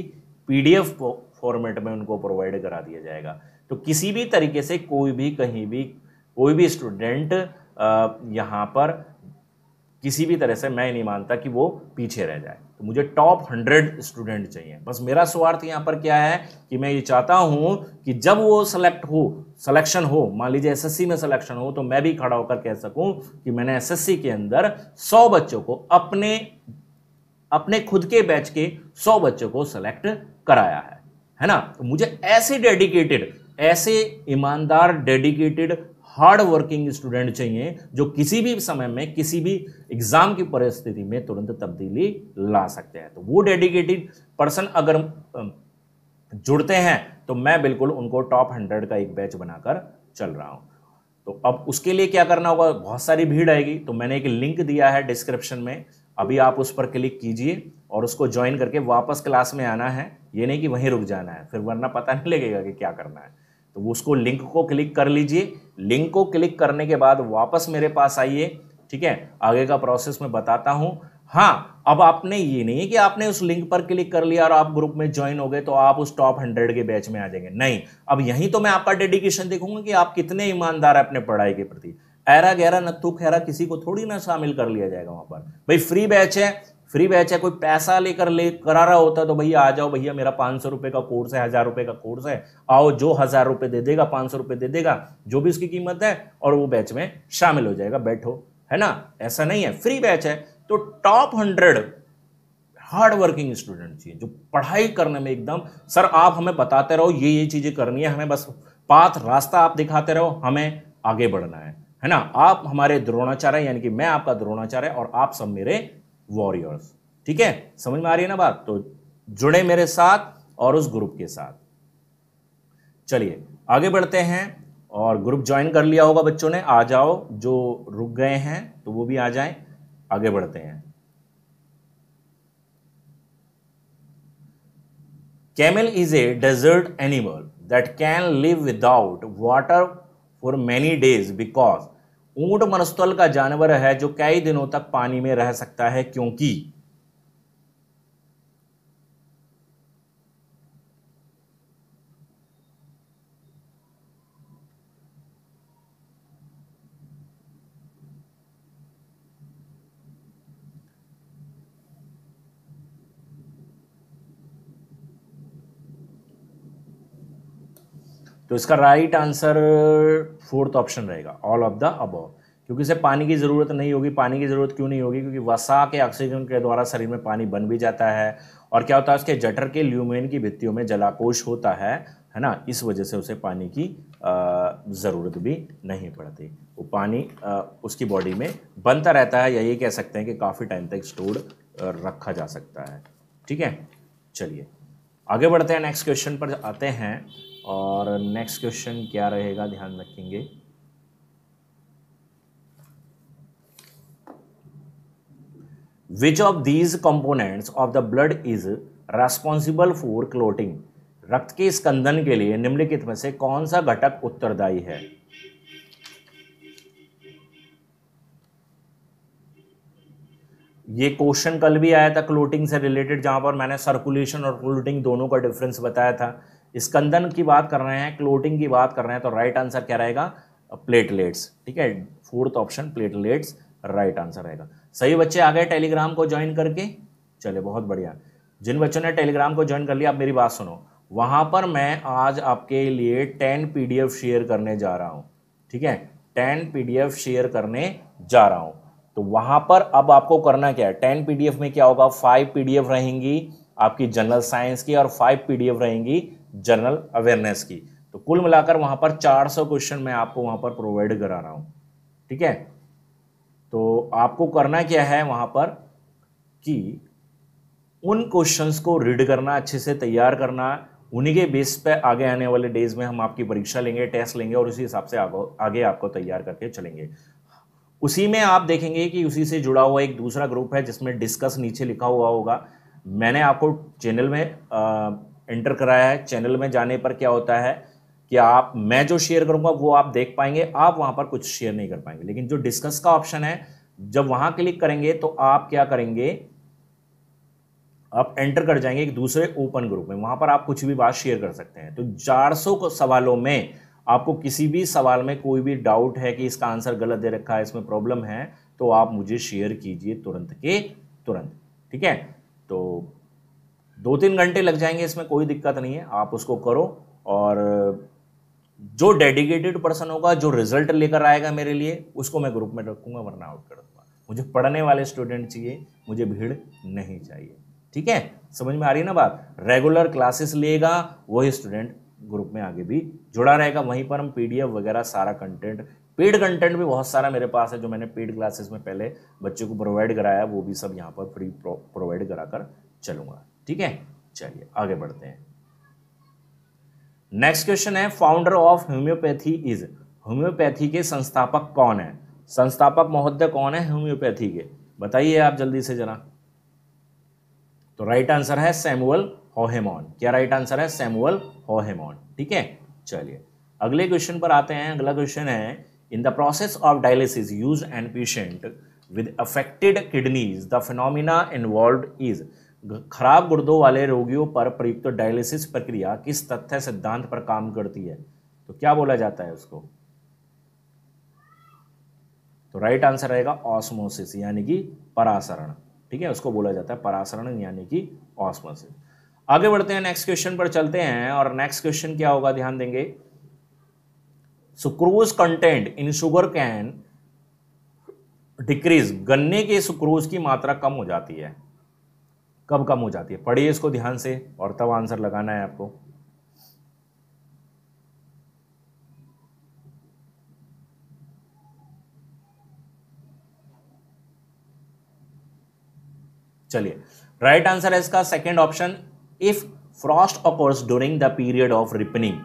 पीडीएफ फॉर्मेट में उनको प्रोवाइड करा दिया जाएगा तो किसी भी तरीके से कोई भी कहीं भी कोई भी स्टूडेंट यहाँ पर किसी भी तरह से मैं नहीं मानता कि वो पीछे रह जाए तो मुझे टॉप हंड्रेड स्टूडेंट चाहिए बस मेरा स्वार्थ यहाँ पर क्या है कि मैं ये चाहता हूँ कि जब वो सेलेक्ट हो सिलेक्शन हो मान लीजिए एसएससी में सिलेक्शन हो तो मैं भी खड़ा होकर कह सकूँ कि मैंने एसएससी के अंदर सौ बच्चों को अपने अपने खुद के बैच के सौ बच्चों को सेलेक्ट कराया है है ना तो मुझे ऐसे डेडिकेटेड ऐसे ईमानदार डेडिकेटेड हार्ड वर्किंग स्टूडेंट चाहिए जो किसी भी समय में किसी भी एग्जाम की परिस्थिति में तुरंत तब्दीली ला सकते हैं तो वो डेडिकेटेड पर्सन अगर जुड़ते हैं तो मैं बिल्कुल उनको टॉप हंड्रेड का एक बैच बनाकर चल रहा हूं तो अब उसके लिए क्या करना होगा बहुत सारी भीड़ आएगी तो मैंने एक लिंक दिया है डिस्क्रिप्शन में अभी आप उस पर क्लिक कीजिए और उसको ज्वाइन करके वापस क्लास में आना है ये नहीं कि वहीं रुक जाना है फिर वरना पता नहीं लगेगा कि क्या करना है तो उसको लिंक को क्लिक कर लीजिए लिंक को क्लिक करने के बाद वापस मेरे पास आइए ठीक है आगे का प्रोसेस मैं बताता हूं हाँ अब आपने ये नहीं है कि आपने उस लिंक पर क्लिक कर लिया और आप ग्रुप में ज्वाइन हो गए तो आप उस टॉप हंड्रेड के बैच में आ जाएंगे नहीं अब यहीं तो मैं आपका डेडिकेशन देखूंगा कि आप कितने ईमानदार हैं अपने पढ़ाई के प्रति ऐरा गहरा नत्थु खैरा किसी को थोड़ी ना शामिल कर लिया जाएगा वहां पर भाई फ्री बैच है फ्री बैच है कोई पैसा लेकर ले करा रहा होता तो भैया आ जाओ भैया मेरा पाँच सौ रुपये का कोर्स है हज़ार रुपये का कोर्स है आओ जो हज़ार रुपये दे देगा पाँच सौ रुपये दे देगा जो भी उसकी कीमत है और वो बैच में शामिल हो जाएगा बैठो है ना ऐसा नहीं है फ्री बैच है तो top hundred hard working student चाहिए जो पढ़ाई करने में एकदम सर आप हमें बताते रहो ये ये चीज़ें करनी है हमें बस पाथ रास्ता आप दिखाते रहो हमें आगे बढ़ना है है ना आप हमारे द्रोणाचार्य यानी कि मैं आपका द्रोणाचार्य और आप सब मेरे वॉरियर्स ठीक है समझ में आ रही है ना बात तो जुड़े मेरे साथ और उस ग्रुप के साथ चलिए आगे बढ़ते हैं और ग्रुप ज्वाइन कर लिया होगा बच्चों ने आ जाओ जो रुक गए हैं तो वो भी आ जाएं आगे बढ़ते हैं camel is a desert animal that can live without water for many days because ऊंट मनस्थल का जानवर है जो कई दिनों तक पानी में रह सकता है क्योंकि तो इसका राइट आंसर फोर्थ ऑप्शन रहेगा ऑल ऑफ द अबव क्योंकि इसे पानी की ज़रूरत नहीं होगी पानी की ज़रूरत क्यों नहीं होगी क्योंकि वसा के ऑक्सीजन के द्वारा शरीर में पानी बन भी जाता है और क्या होता है उसके जटर के ल्यूमेन की भित्तियों में जलाकोश होता है है ना इस वजह से उसे पानी की ज़रूरत भी नहीं पड़ती वो पानी आ, उसकी बॉडी में बनता रहता है या ये कह सकते हैं कि काफ़ी टाइम तक स्टोर रखा जा सकता है ठीक है चलिए आगे बढ़ते हैं नेक्स्ट क्वेश्चन पर आते हैं और नेक्स्ट क्वेश्चन क्या रहेगा ध्यान रखेंगे which of these components of the blood is responsible for clotting रक्त के स्कंदन के लिए निम्नलिखित में से कौन सा घटक उत्तरदायी है ये क्वेश्चन कल भी आया था क्लोटिंग से रिलेटेड जहां पर मैंने सर्कुलेशन और क्लोटिंग दोनों का डिफरेंस बताया था स्कंदन की बात कर रहे हैं क्लोटिंग की बात कर रहे हैं तो राइट आंसर क्या रहेगा प्लेटलेट्स ठीक है fourth option platelets right answer रहेगा सही बच्चे आ गए टेलीग्राम को ज्वाइन करके चले बहुत बढ़िया जिन बच्चों ने टेलीग्राम को ज्वाइन कर लिया आप मेरी बात सुनो वहां पर मैं आज आपके लिए टेन पीडीएफ शेयर करने जा रहा हूँ ठीक है टेन पीडीएफ शेयर करने जा रहा हूँ तो वहां पर अब आपको करना क्या है टेन पीडीएफ में क्या होगा फाइव पीडीएफ रहेंगी आपकी जनरल साइंस की और फाइव पीडीएफ रहेंगी जनरल अवेयरनेस की तो कुल मिलाकर वहां पर 400 क्वेश्चन मैं आपको वहां पर प्रोवाइड करा रहा हूं ठीक है तो आपको करना क्या है वहां पर कि उन क्वेश्चंस को रीड करना अच्छे से तैयार करना उन्हीं के बेस पे आगे आने वाले डेज में हम आपकी परीक्षा लेंगे टेस्ट लेंगे और उसी हिसाब से आगो, आगे आपको तैयार करके चलेंगे उसी में आप देखेंगे कि उसी से जुड़ा हुआ एक दूसरा ग्रुप है जिसमें डिस्कस नीचे लिखा हुआ होगा मैंने आपको चैनल में आ, एंटर कराया है चैनल में जाने पर क्या होता है कि आप मैं जो शेयर करूंगा वो आप देख पाएंगे आप वहां पर कुछ शेयर नहीं कर पाएंगे लेकिन जो डिस्कस का ऑप्शन है जब वहां क्लिक करेंगे तो आप क्या करेंगे आप एंटर कर जाएंगे एक दूसरे ओपन ग्रुप में वहां पर आप कुछ भी बात शेयर कर सकते हैं तो चार सवालों में आपको किसी भी सवाल में कोई भी डाउट है कि इसका आंसर गलत दे रखा है इसमें प्रॉब्लम है तो आप मुझे शेयर कीजिए तुरंत के तुरंत ठीक है तो दो तीन घंटे लग जाएंगे इसमें कोई दिक्कत नहीं है आप उसको करो और जो डेडिकेटेड पर्सन होगा जो रिजल्ट लेकर आएगा मेरे लिए उसको मैं ग्रुप में रखूँगा वरना आउट कर दूंगा मुझे पढ़ने वाले स्टूडेंट चाहिए मुझे भीड़ नहीं चाहिए ठीक है समझ में आ रही है ना बात रेगुलर क्लासेस लेगा वही स्टूडेंट ग्रुप में आगे भी जुड़ा रहेगा वहीं पर हम पीडीएफ वगैरह सारा कंटेंट पेड कंटेंट भी बहुत सारा मेरे पास है जो मैंने पेड क्लासेस में पहले बच्चों को प्रोवाइड कराया वो भी सब यहाँ पर फ्री प्रोवाइड करा कर चलूँगा ठीक है चलिए आगे बढ़ते हैं नेक्स्ट क्वेश्चन है founder of homeopathy is homeopathy के संस्थापक कौन है संस्थापक महोदय कौन है होम्योपैथी के बताइए आप जल्दी से जरा तो राइट आंसर है सैमुअल होहेमोन क्या राइट आंसर है सैमुअल होहेमोन ठीक है चलिए अगले क्वेश्चन पर आते हैं अगला क्वेश्चन है in the process of dialysis use and patient with affected kidneys the phenomena involve is खराब गुर्दों वाले रोगियों पर प्रयुक्त डायलिसिस प्रक्रिया किस तथ्य सिद्धांत पर काम करती है तो क्या बोला जाता है उसको तो राइट आंसर रहेगा ऑस्मोसिस यानी कि परासरण ठीक है उसको बोला जाता है परासरण यानी कि ऑस्मोसिस आगे बढ़ते हैं नेक्स्ट क्वेश्चन पर चलते हैं और नेक्स्ट क्वेश्चन क्या होगा ध्यान देंगे sucrose content in sugarcane decrease गन्ने के सुक्रोज की मात्रा कम हो जाती है कब कम हो जाती है पढ़िए इसको ध्यान से और तब आंसर लगाना है आपको चलिए राइट आंसर है इसका second option if frost occurs during the period of ripening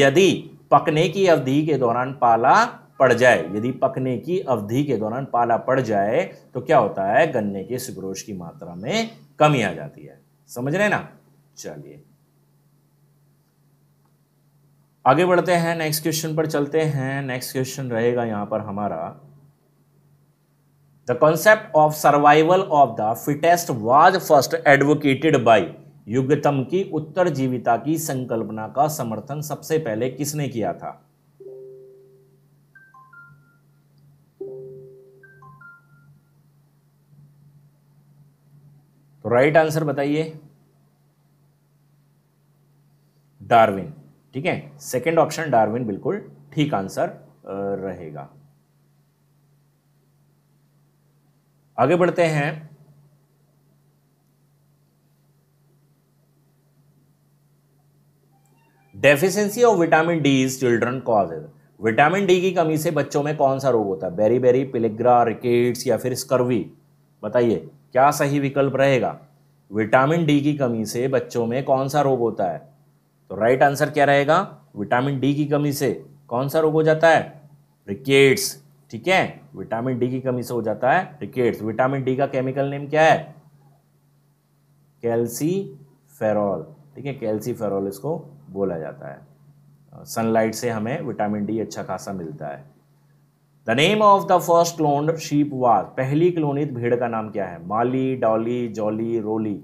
यदि पकने की अवधि के दौरान पाला पड़ जाए यदि पकने की अवधि के दौरान पाला पड़ जाए तो क्या होता है गन्ने के सुग्रोश की मात्रा में कमी आ जाती है समझ रहे ना चलिए आगे बढ़ते हैं नेक्स्ट क्वेश्चन पर चलते हैं नेक्स्ट क्वेश्चन रहेगा यहां पर हमारा the concept of survival of the fittest was first advocated by युगतम की उत्तर जीविता की संकल्पना का समर्थन सबसे पहले किसने किया था तो राइट आंसर बताइए डार्विन ठीक है सेकेंड ऑप्शन डार्विन बिल्कुल ठीक आंसर रहेगा आगे बढ़ते हैं deficiency of vitamin D is children causes vitamin D की कमी से बच्चों में कौन सा रोग होता है बेरी बेरी पिलिग्रा रिकेट्स या फिर स्कर्वी बताइए क्या सही विकल्प रहेगा विटामिन डी की कमी से बच्चों में कौन सा रोग होता है तो राइट आंसर क्या रहेगा विटामिन डी की कमी से कौन सा रोग हो जाता है रिकेट्स ठीक है विटामिन डी की कमी से हो जाता है रिकेट्स विटामिन डी का केमिकल नेम क्या है कैल्सी फेरॉल ठीक है कैल्सी फेरॉल इसको बोला जाता है सनलाइट से हमें विटामिन डी अच्छा खासा मिलता है the name of the first cloned sheep was पहली क्लोनित भेड़ का नाम क्या है माली डॉली जॉली रोली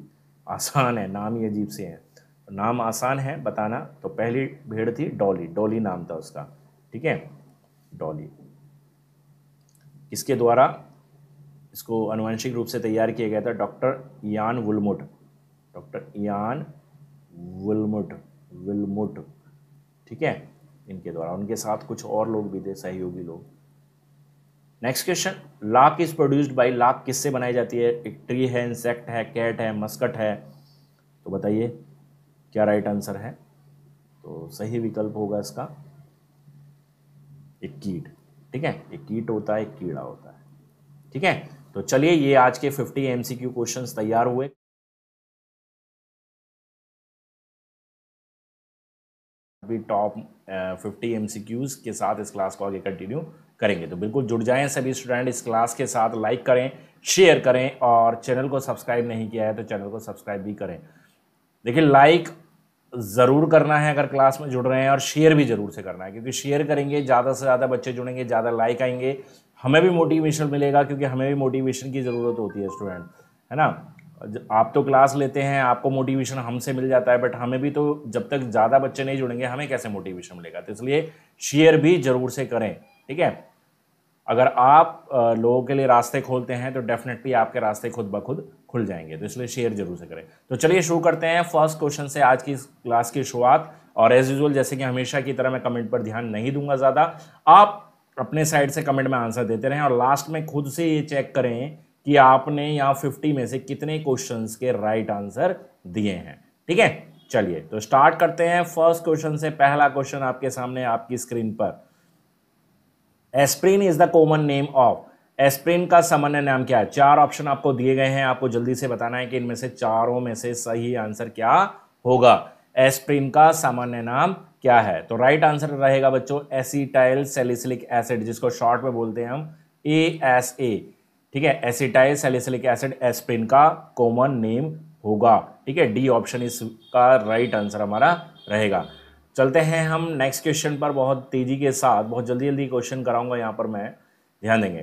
आसान है नाम ही अजीब से है नाम आसान है बताना तो पहली भेड़ थी डॉली डॉली नाम था उसका ठीक है डॉली किसके द्वारा इसको अनुवंशिक रूप से तैयार किया गया था डॉक्टर यान वुलमुट डॉक्टर यान वुलमुट विलमुट ठीक है इनके द्वारा उनके साथ कुछ और लोग भी थे सहयोगी लोग next question lac is produced by lac किससे बनाई जाती है एक ट्री है इंसेक्ट है कैट है मस्कट है तो बताइए क्या राइट आंसर है तो सही विकल्प होगा इसका एक कीट ठीक है एक कीट होता है एक कीड़ा होता है ठीक है तो चलिए ये आज के 50 एमसीक्यू क्वेश्चंस तैयार हुए टॉप 50 एमसीक्यूज के साथ इस क्लास को आगे कंटिन्यू करेंगे तो बिल्कुल जुड़ जाएं सभी स्टूडेंट इस क्लास के साथ लाइक करें शेयर करें और चैनल को सब्सक्राइब नहीं किया है तो चैनल को सब्सक्राइब भी करें देखिए लाइक ज़रूर करना है अगर क्लास में जुड़ रहे हैं और शेयर भी ज़रूर से करना है क्योंकि शेयर करेंगे ज़्यादा से ज़्यादा बच्चे जुड़ेंगे ज़्यादा लाइक आएंगे हमें भी मोटिवेशन मिलेगा क्योंकि हमें भी मोटिवेशन की ज़रूरत होती है स्टूडेंट है ना आप तो क्लास लेते हैं आपको मोटिवेशन हमसे मिल जाता है बट हमें भी तो जब तक ज़्यादा बच्चे नहीं जुड़ेंगे हमें कैसे मोटिवेशन मिलेगा तो इसलिए शेयर भी ज़रूर से करें ठीक है अगर आप लोगों के लिए रास्ते खोलते हैं तो डेफिनेटली आपके रास्ते खुद ब खुद खुल जाएंगे तो इसलिए शेयर जरूर से करें तो चलिए शुरू करते हैं फर्स्ट क्वेश्चन से आज की क्लास की शुरुआत और एज यूजल जैसे कि हमेशा की तरह मैं कमेंट पर ध्यान नहीं दूंगा ज़्यादा आप अपने साइड से कमेंट में आंसर देते रहें और लास्ट में खुद से ये चेक करें कि आपने यहाँ फिफ्टी में से कितने क्वेश्चन के राइट आंसर दिए हैं ठीक है चलिए तो स्टार्ट करते हैं फर्स्ट क्वेश्चन से पहला क्वेश्चन आपके सामने आपकी स्क्रीन पर aspirin is the common name of aspirin का सामान्य नाम क्या है चार ऑप्शन आपको दिए गए हैं आपको जल्दी से बताना है कि इनमें से चारों में से सही आंसर क्या होगा एस्प्रिन का सामान्य नाम क्या है तो राइट आंसर रहेगा बच्चों एसीटाइल सेलिसिलिक एसिड जिसको शॉर्ट में बोलते हैं हम ए एस ए ठीक है एसीटाइल सेलिसिलिक एसिड एस्प्रिन का कॉमन नेम होगा ठीक है डी ऑप्शन इसका राइट आंसर हमारा रहेगा चलते हैं हम नेक्स्ट क्वेश्चन पर बहुत तेज़ी के साथ बहुत जल्दी जल्दी क्वेश्चन कराऊंगा यहाँ पर मैं ध्यान देंगे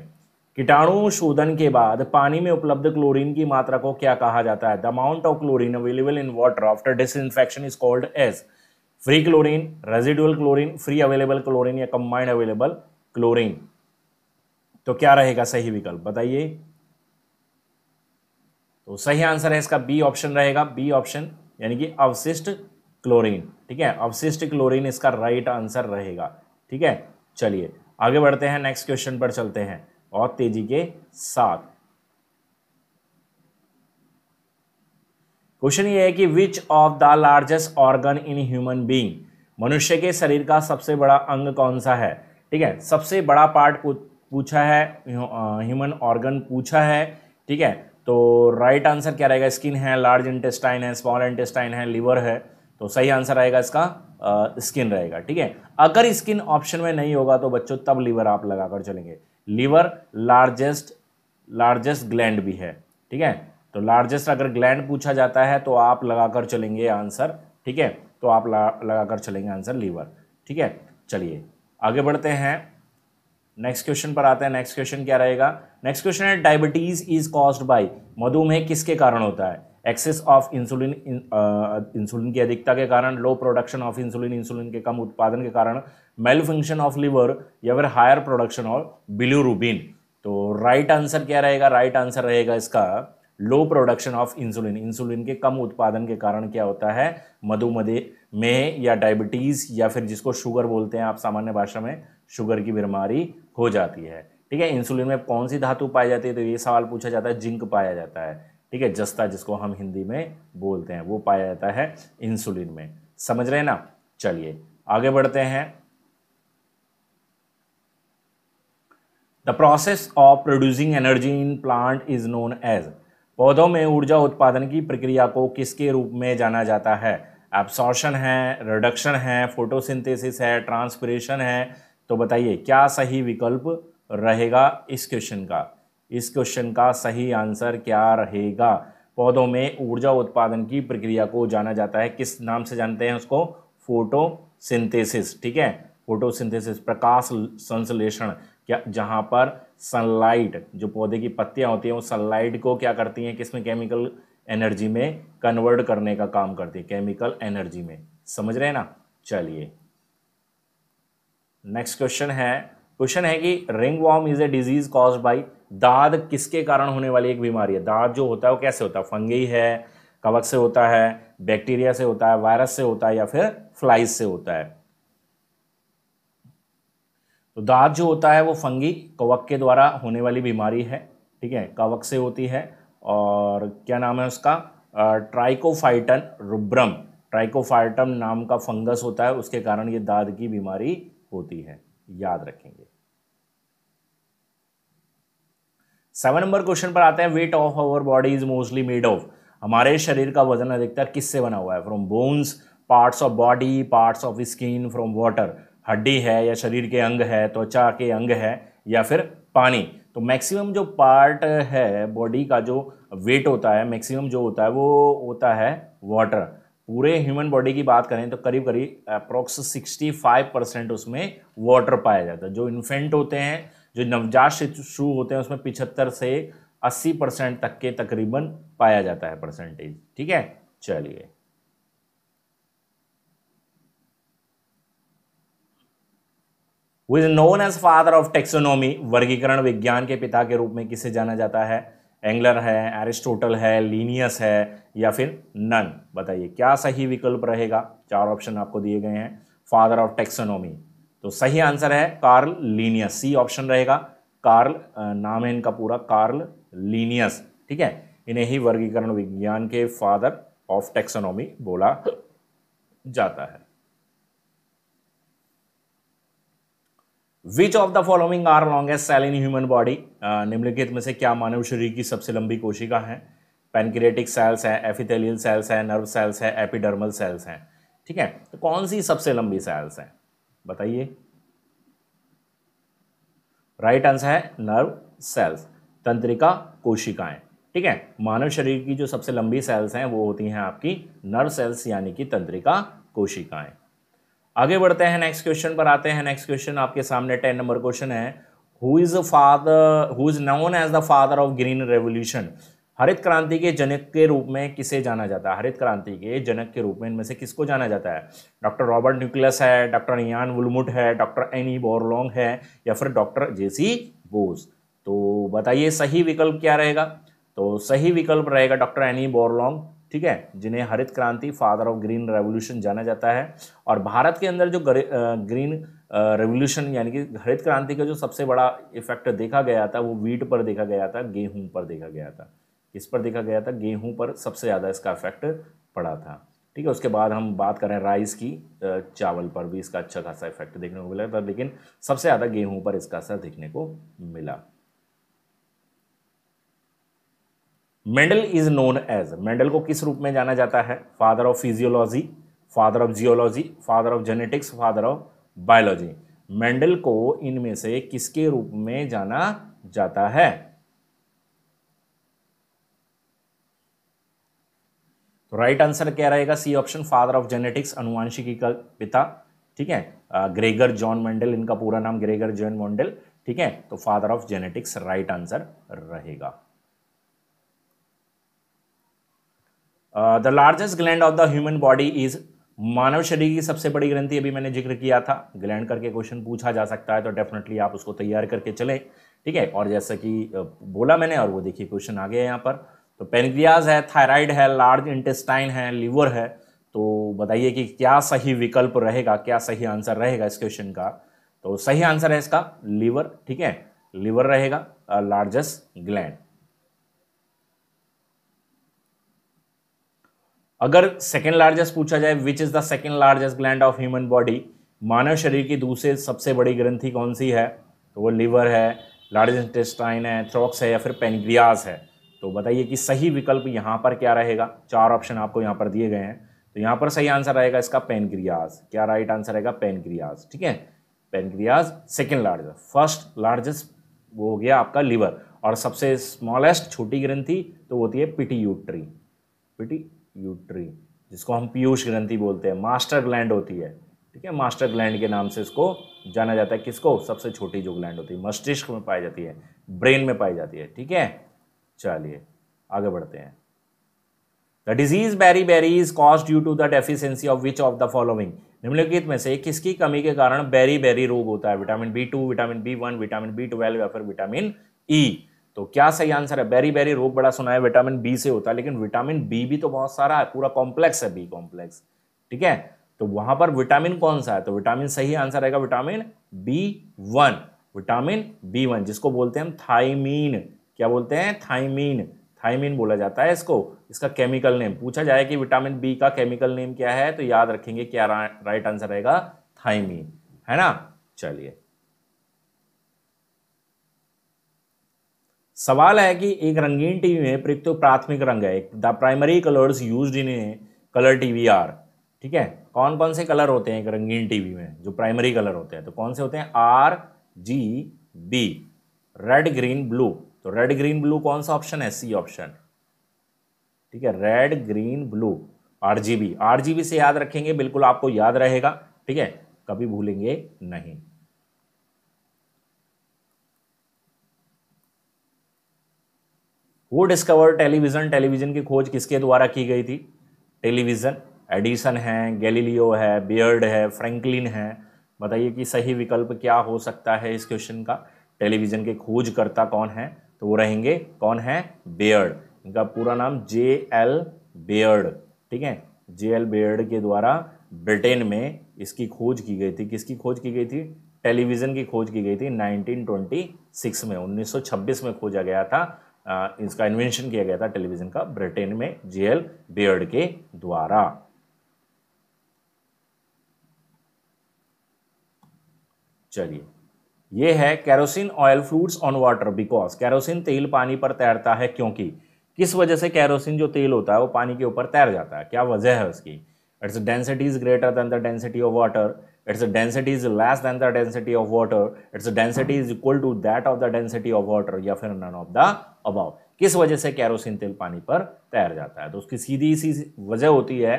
कीटाणु शोधन के बाद पानी में उपलब्ध क्लोरीन की मात्रा को क्या कहा जाता है the amount of chlorine available in water after disinfection is called as free chlorine residual chlorine free available chlorine या कंबाइंड अवेलेबल क्लोरीन तो क्या रहेगा सही विकल्प बताइए तो सही आंसर है इसका बी ऑप्शन रहेगा बी ऑप्शन यानी कि अवशिष्ट क्लोरीन ठीक है अवशिष्ट क्लोरीन इसका राइट आंसर रहेगा ठीक है चलिए आगे बढ़ते हैं नेक्स्ट क्वेश्चन पर चलते हैं और तेजी के साथ क्वेश्चन ये है कि which of the largest organ in human being मनुष्य के शरीर का सबसे बड़ा अंग कौन सा है ठीक है सबसे बड़ा पार्ट पूछा है ह्यूमन ऑर्गन पूछा है ठीक है तो राइट right आंसर क्या रहेगा स्किन है लार्ज इंटेस्टाइन है स्मॉल इंटेस्टाइन है लिवर है तो सही आंसर आएगा इसका स्किन रहेगा ठीक है अगर स्किन ऑप्शन में नहीं होगा तो बच्चों तब लीवर आप लगाकर चलेंगे लीवर लार्जेस्ट लार्जेस्ट ग्लैंड भी है ठीक है तो लार्जेस्ट अगर ग्लैंड पूछा जाता है तो आप लगाकर चलेंगे आंसर ठीक है तो आप लगाकर चलेंगे आंसर लीवर ठीक है चलिए आगे बढ़ते हैं नेक्स्ट क्वेश्चन पर आते हैं नेक्स्ट क्वेश्चन क्या रहेगा नेक्स्ट क्वेश्चन है डायबिटीज़ इज कॉस्ड बाय मधुमेह किसके कारण होता है एक्सेस ऑफ इंसुलिन इंसुलिन की अधिकता के कारण low production of insulin insulin के कम उत्पादन के कारण मेल फंक्शन ऑफ लिवर या फिर हायर प्रोडक्शन ऑफ बिल्यूरूबिन तो राइट right आंसर क्या रहेगा राइट right आंसर रहेगा इसका low production of insulin insulin के कम उत्पादन के कारण क्या होता है मधुमेह में या डायबिटीज़ या फिर जिसको शुगर बोलते हैं आप सामान्य भाषा में शुगर की बीमारी हो जाती है ठीक है इंसुलिन में कौन सी धातु पाई जाती है तो ये सवाल पूछा जाता है जिंक पाया जाता है ठीक है जस्ता जिसको हम हिंदी में बोलते हैं वो पाया जाता है इंसुलिन में समझ रहे हैं ना चलिए आगे बढ़ते हैं the process of producing energy in plant is known as पौधों में ऊर्जा उत्पादन की प्रक्रिया को किसके रूप में जाना जाता है एब्सॉर्शन है रिडक्शन है फोटोसिंथेसिस है ट्रांसपरेशन है तो बताइए क्या सही विकल्प रहेगा इस क्वेश्चन का इस क्वेश्चन का सही आंसर क्या रहेगा पौधों में ऊर्जा उत्पादन की प्रक्रिया को जाना जाता है किस नाम से जानते हैं उसको फोटोसिंथेसिस ठीक है फोटोसिंथेसिस प्रकाश संश्लेषण क्या जहाँ पर सनलाइट जो पौधे की पत्तियाँ होती हैं वो सनलाइट को क्या करती हैं किसमें केमिकल एनर्जी में कन्वर्ट करने का काम करती है केमिकल एनर्जी में समझ रहे हैं ना चलिए नेक्स्ट क्वेश्चन है क्वेश्चन है कि ringworm is a disease cause by दाद किसके कारण होने वाली एक बीमारी है दाद जो होता है वो कैसे होता है फंगी है कवक से होता है बैक्टीरिया से होता है वायरस से होता है या फिर फ्लाइज से होता है तो दाद जो होता है वो फंगी कवक के द्वारा होने वाली बीमारी है ठीक है कवक से होती है और क्या नाम है उसका ट्राइकोफाइटन रुब्रम ट्राइकोफाइटम नाम का फंगस होता है उसके कारण ये दाद की बीमारी होती है याद रखेंगे सेवन नंबर क्वेश्चन पर आते हैं weight of our body is mostly made of हमारे शरीर का वजन अधिकतर किससे बना हुआ है from bones parts of body parts of skin from water हड्डी है या शरीर के अंग है त्वचा के अंग है या फिर पानी तो मैक्सिमम जो पार्ट है बॉडी का जो वेट होता है मैक्सिमम जो होता है वो होता है वाटर पूरे ह्यूमन बॉडी की बात करें तो करीब करीब सिक्सटी 65 परसेंट उसमें वाटर पाया जाता है जो इन्फेंट होते हैं जो नवजात शिशु होते हैं उसमें पिछहत्तर से अस्सी परसेंट तक के तकरीबन पाया जाता है परसेंटेज ठीक है चलिए who's known as father of taxonomy वर्गीकरण विज्ञान के पिता के रूप में किसे जाना जाता है एंगलर है एरिस्टोटल है लीनियस है या फिर नन बताइए क्या सही विकल्प रहेगा चार ऑप्शन आपको दिए गए हैं फादर ऑफ टेक्सोनॉमी तो सही आंसर है कार्ल लीनियस सी ऑप्शन रहेगा कार्ल नाम है इनका पूरा कार्ल लीनियस ठीक है इन्हें ही वर्गीकरण विज्ञान के फादर ऑफ टेक्सोनॉमी बोला जाता है which of the following are longest cell in human body निम्नलिखित में से क्या मानव शरीर की सबसे लंबी कोशिका है पेनक्रेटिक सेल्स है एफिथेलियल सेल्स है नर्व सेल्स है एपिडर्मल सेल्स हैं ठीक है तो कौन सी सबसे लंबी सेल्स हैं बताइए राइट आंसर है नर्व सेल्स तंत्रिका कोशिकाएं ठीक है मानव शरीर की जो सबसे लंबी सेल्स हैं वो होती हैं आपकी नर्व सेल्स यानी कि तंत्रिका कोशिकाएं आगे बढ़ते हैं नेक्स्ट क्वेश्चन पर आते हैं नेक्स्ट क्वेश्चन आपके सामने टेन नंबर क्वेश्चन है who is father who is known as the father of green revolution हरित क्रांति के जनक के रूप में किसे जाना जाता है हरित क्रांति के जनक के रूप में इनमें से किसको जाना जाता है डॉक्टर रॉबर्ट न्यूक्लियस है डॉक्टर यान वुलमुट है डॉक्टर एनी बोरलोंग है या फिर डॉक्टर जेसी बोस तो बताइए सही विकल्प क्या रहेगा तो सही विकल्प रहेगा डॉक्टर एनी बोरलोंग ठीक है जिन्हें हरित क्रांति फादर ऑफ ग्रीन रेवोल्यूशन जाना जाता है और भारत के अंदर जो ग्रीन रेवोल्यूशन यानी कि हरित क्रांति का जो सबसे बड़ा इफेक्ट देखा गया था वो वीट पर देखा गया था गेहूं पर देखा गया था किस पर देखा गया था गेहूं पर सबसे ज़्यादा इसका इफेक्ट पड़ा था ठीक है उसके बाद हम बात करें राइस की चावल पर भी इसका अच्छा खासा इफेक्ट देखने को मिला था लेकिन सबसे ज़्यादा गेहूं पर इसका असर देखने को मिला Mendel is known as Mendel को किस रूप में जाना जाता है father of physiology father of geology father of genetics father of biology Mendel को इनमें से किसके रूप में जाना जाता है तो राइट आंसर क्या रहेगा C option father of genetics अनुवांशिकी का पिता ठीक है ग्रेगर जॉन मंडल इनका पूरा नाम ग्रेगर जॉन मंडल ठीक है तो father of genetics right answer रहेगा the largest gland of the human body is मानव शरीर की सबसे बड़ी ग्रंथि अभी मैंने जिक्र किया था ग्लैंड करके क्वेश्चन पूछा जा सकता है तो डेफिनेटली आप उसको तैयार करके चले ठीक है और जैसा कि बोला मैंने और वो देखिए क्वेश्चन आ गया यहाँ पर तो पेनक्रियाज है थायराइड है लार्ज इंटेस्टाइन है लीवर है तो बताइए कि क्या सही विकल्प रहेगा क्या सही आंसर रहेगा इस क्वेश्चन का तो सही आंसर है इसका लीवर ठीक है लीवर रहेगा लार्जेस्ट ग्लैंड अगर सेकेंड लार्जेस्ट पूछा जाए which is the second largest gland of human body मानव शरीर की दूसरे सबसे बड़ी ग्रंथि कौन सी है तो वो लीवर है लार्जेस्ट इंटेस्टाइन है थ्रोक्स है या फिर पेनग्रियाज है तो बताइए कि सही विकल्प यहाँ पर क्या रहेगा चार ऑप्शन आपको यहाँ पर दिए गए हैं तो यहाँ पर सही आंसर रहेगा इसका पेनक्रियाज क्या राइट आंसर रहेगा पेनक्रियाज ठीक है pancreas second largest first largest वो हो गया आपका लीवर और सबसे स्मॉलेस्ट छोटी ग्रंथि तो होती है पिटी यूट्री पिटी यूट्री जिसको हम पीयूष ग्रंथि बोलते हैं मास्टर ग्लैंड होती है ठीक है मास्टर ग्लैंड के नाम से इसको जाना जाता है किसको सबसे छोटी जो ग्लैंड होती है मस्तिष्क में पाई जाती है ब्रेन में पाई जाती है ठीक है चलिए आगे बढ़ते हैं the disease beriberi is cause due to the deficiency of which of the following निम्नलिखित में से किसकी कमी के कारण बेरी बेरी रोग होता है vitamin B two vitamin B one vitamin B twelve या फिर विटामिन ई e? तो क्या सही आंसर है बेरी बेरी रोग बड़ा सुना है विटामिन बी से होता है लेकिन विटामिन बी भी तो बहुत सारा है पूरा कॉम्प्लेक्स है बी कॉम्प्लेक्स ठीक है तो वहां पर विटामिन कौन सा है तो विटामिन सही आंसर रहेगा vitamin B one vitamin B one जिसको बोलते हैं हम थाइमीन क्या बोलते हैं थाइमीन थाइमीन बोला जाता है इसको इसका केमिकल नेम पूछा जाए कि विटामिन बी का केमिकल नेम क्या है तो याद रखेंगे क्या रा, राइट आंसर रहेगा थाइमीन है ना चलिए सवाल है कि एक रंगीन टीवी में प्रयुक्त प्राथमिक रंग है the primary colours use in colour TV are ठीक है कौन कौन से कलर होते हैं एक रंगीन टीवी में जो प्राइमरी कलर होते हैं तो कौन से होते हैं R G B red green blue तो रेड ग्रीन ब्लू कौन सा ऑप्शन है सी ऑप्शन ठीक है red green blue RGB RGB से याद रखेंगे बिल्कुल आपको याद रहेगा ठीक है कभी भूलेंगे नहीं वो डिस्कवर टेलीविज़न टेलीविज़न की खोज किसके द्वारा की गई थी टेलीविज़न एडिसन है गैलीलियो है बियर्ड है फ्रैंकलिन है बताइए कि सही विकल्प क्या हो सकता है इस क्वेश्चन का टेलीविज़न के खोजकर्ता कौन है तो वो रहेंगे कौन है बेयर्ड इनका पूरा नाम जे एल बेयर्ड ठीक है जे एल बेयर्ड के द्वारा ब्रिटेन में इसकी खोज की गई थी किसकी खोज की गई थी टेलीविज़न की खोज की गई थी 1926 में 1926 में खोजा गया था इसका इन्वेंशन किया गया था टेलीविज़न का ब्रिटेन में जे एल बेयर्ड के द्वारा चलिए ये है kerosene oil floats on water because kerosene तेल पानी पर तैरता है क्योंकि किस वजह से कैरोसिन जो तेल होता है वो पानी के ऊपर तैर जाता है क्या वजह है उसकी its density is greater than the density of water its density is less than the density of water its density is equal to that of the density of water या फिर नन ऑफ द अबाव किस वजह से कैरोसिन तेल पानी पर तैर जाता है तो उसकी सीधी सी वजह होती है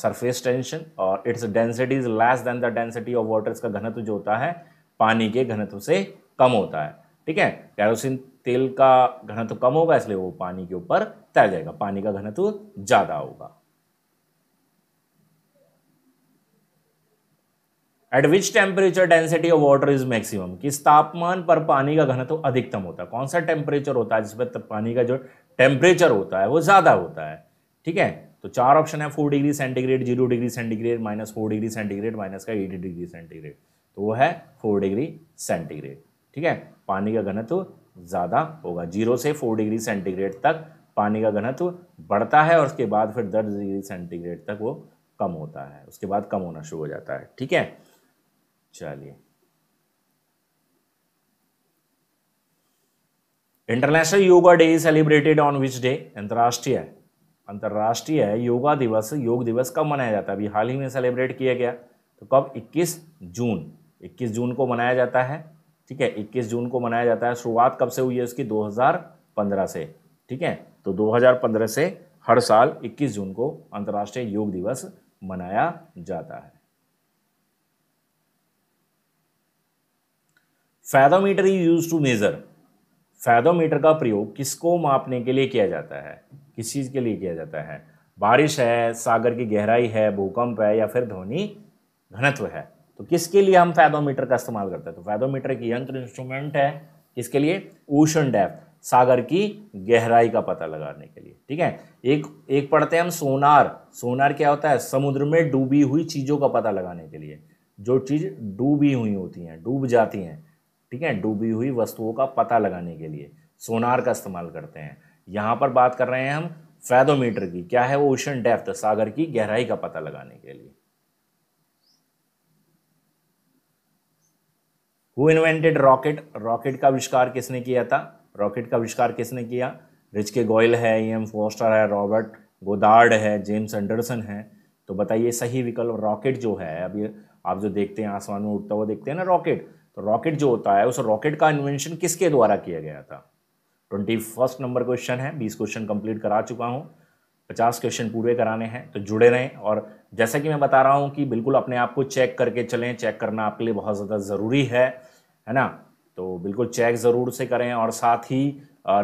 सरफेस टेंशन और its density is less than the density of water इसका घनत्व जो होता है पानी के घनत्व से कम होता है ठीक है कैरोसिन तेल का घनत्व कम होगा इसलिए वो पानी के ऊपर तैर जाएगा पानी का घनत्व ज़्यादा होगा at which temperature density of water is maximum किस तापमान पर पानी का घनत्व अधिकतम होता है कौन सा टेम्परेचर होता है जिसमें पानी का जो टेम्परेचर होता है वो ज़्यादा होता है ठीक है तो चार ऑप्शन है four degree centigrade zero degree centigrade minus four degree centigrade minus का एटी डिग्री सेंटीग्रेड तो वो है फोर डिग्री सेंटीग्रेड ठीक है पानी का घनत्व ज़्यादा होगा जीरो से फोर डिग्री सेंटीग्रेड तक पानी का घनत्व बढ़ता है और उसके बाद फिर दस डिग्री सेंटीग्रेड तक वो कम होता है उसके बाद कम होना शुरू हो जाता है ठीक है चलिए international yoga day celebrated on which day अंतर्राष्ट्रीय अंतर्राष्ट्रीय योगा दिवस योग दिवस कब मनाया जाता है अभी हाल ही में सेलिब्रेट किया गया तो कब 21 जून 21 जून को मनाया जाता है ठीक है 21 जून को मनाया जाता है शुरुआत कब से हुई है उसकी 2015 से ठीक है तो 2015 से हर साल 21 जून को अंतर्राष्ट्रीय योग दिवस मनाया जाता है fathometer is use to measure fathometer का प्रयोग किसको मापने के लिए किया जाता है किस चीज़ के लिए किया जाता है बारिश है सागर की गहराई है भूकंप है या फिर ध्वनि घनत्व है तो किसके लिए हम फैदोमीटर का इस्तेमाल करते हैं तो फैदोमीटर एक यंत्र इंस्ट्रूमेंट है किसके लिए ओशन डेप सागर की गहराई का पता लगाने के लिए ठीक है एक एक पढ़ते हैं हम सोनार सोनार क्या होता है समुद्र में डूबी हुई चीज़ों का पता लगाने के लिए जो चीज़ डूबी हुई होती हैं डूब जाती हैं ठीक है डूबी हुई वस्तुओं का पता लगाने के लिए सोनार का इस्तेमाल करते हैं यहाँ पर बात कर रहे हैं हम फैदोमीटर की क्या है वो ओशन डेप्थ सागर की गहराई का पता लगाने के लिए हु इन्वेंटेड रॉकेट रॉकेट का आविष्कार किसने किया था रॉकेट का आविष्कार किसने किया रिच के गोयल है ई एम फोस्टर है रॉबर्ट गोदार्ड है जेम्स एंडरसन है तो बताइए सही विकल्प रॉकेट जो है अभी आप जो देखते हैं आसमान में उड़ता हुआ देखते हैं ना रॉकेट तो रॉकेट जो होता है उस रॉकेट का इन्वेंशन किसके द्वारा किया गया था ट्वेंटी फर्स्ट नंबर क्वेश्चन है बीस क्वेश्चन कंप्लीट करा चुका हूँ पचास क्वेश्चन पूरे कराने हैं तो जुड़े रहें और जैसा कि मैं बता रहा हूँ कि बिल्कुल अपने आप को चेक करके चलें चेक करना आपके लिए बहुत ज़्यादा ज़रूरी है है ना तो बिल्कुल चेक ज़रूर से करें और साथ ही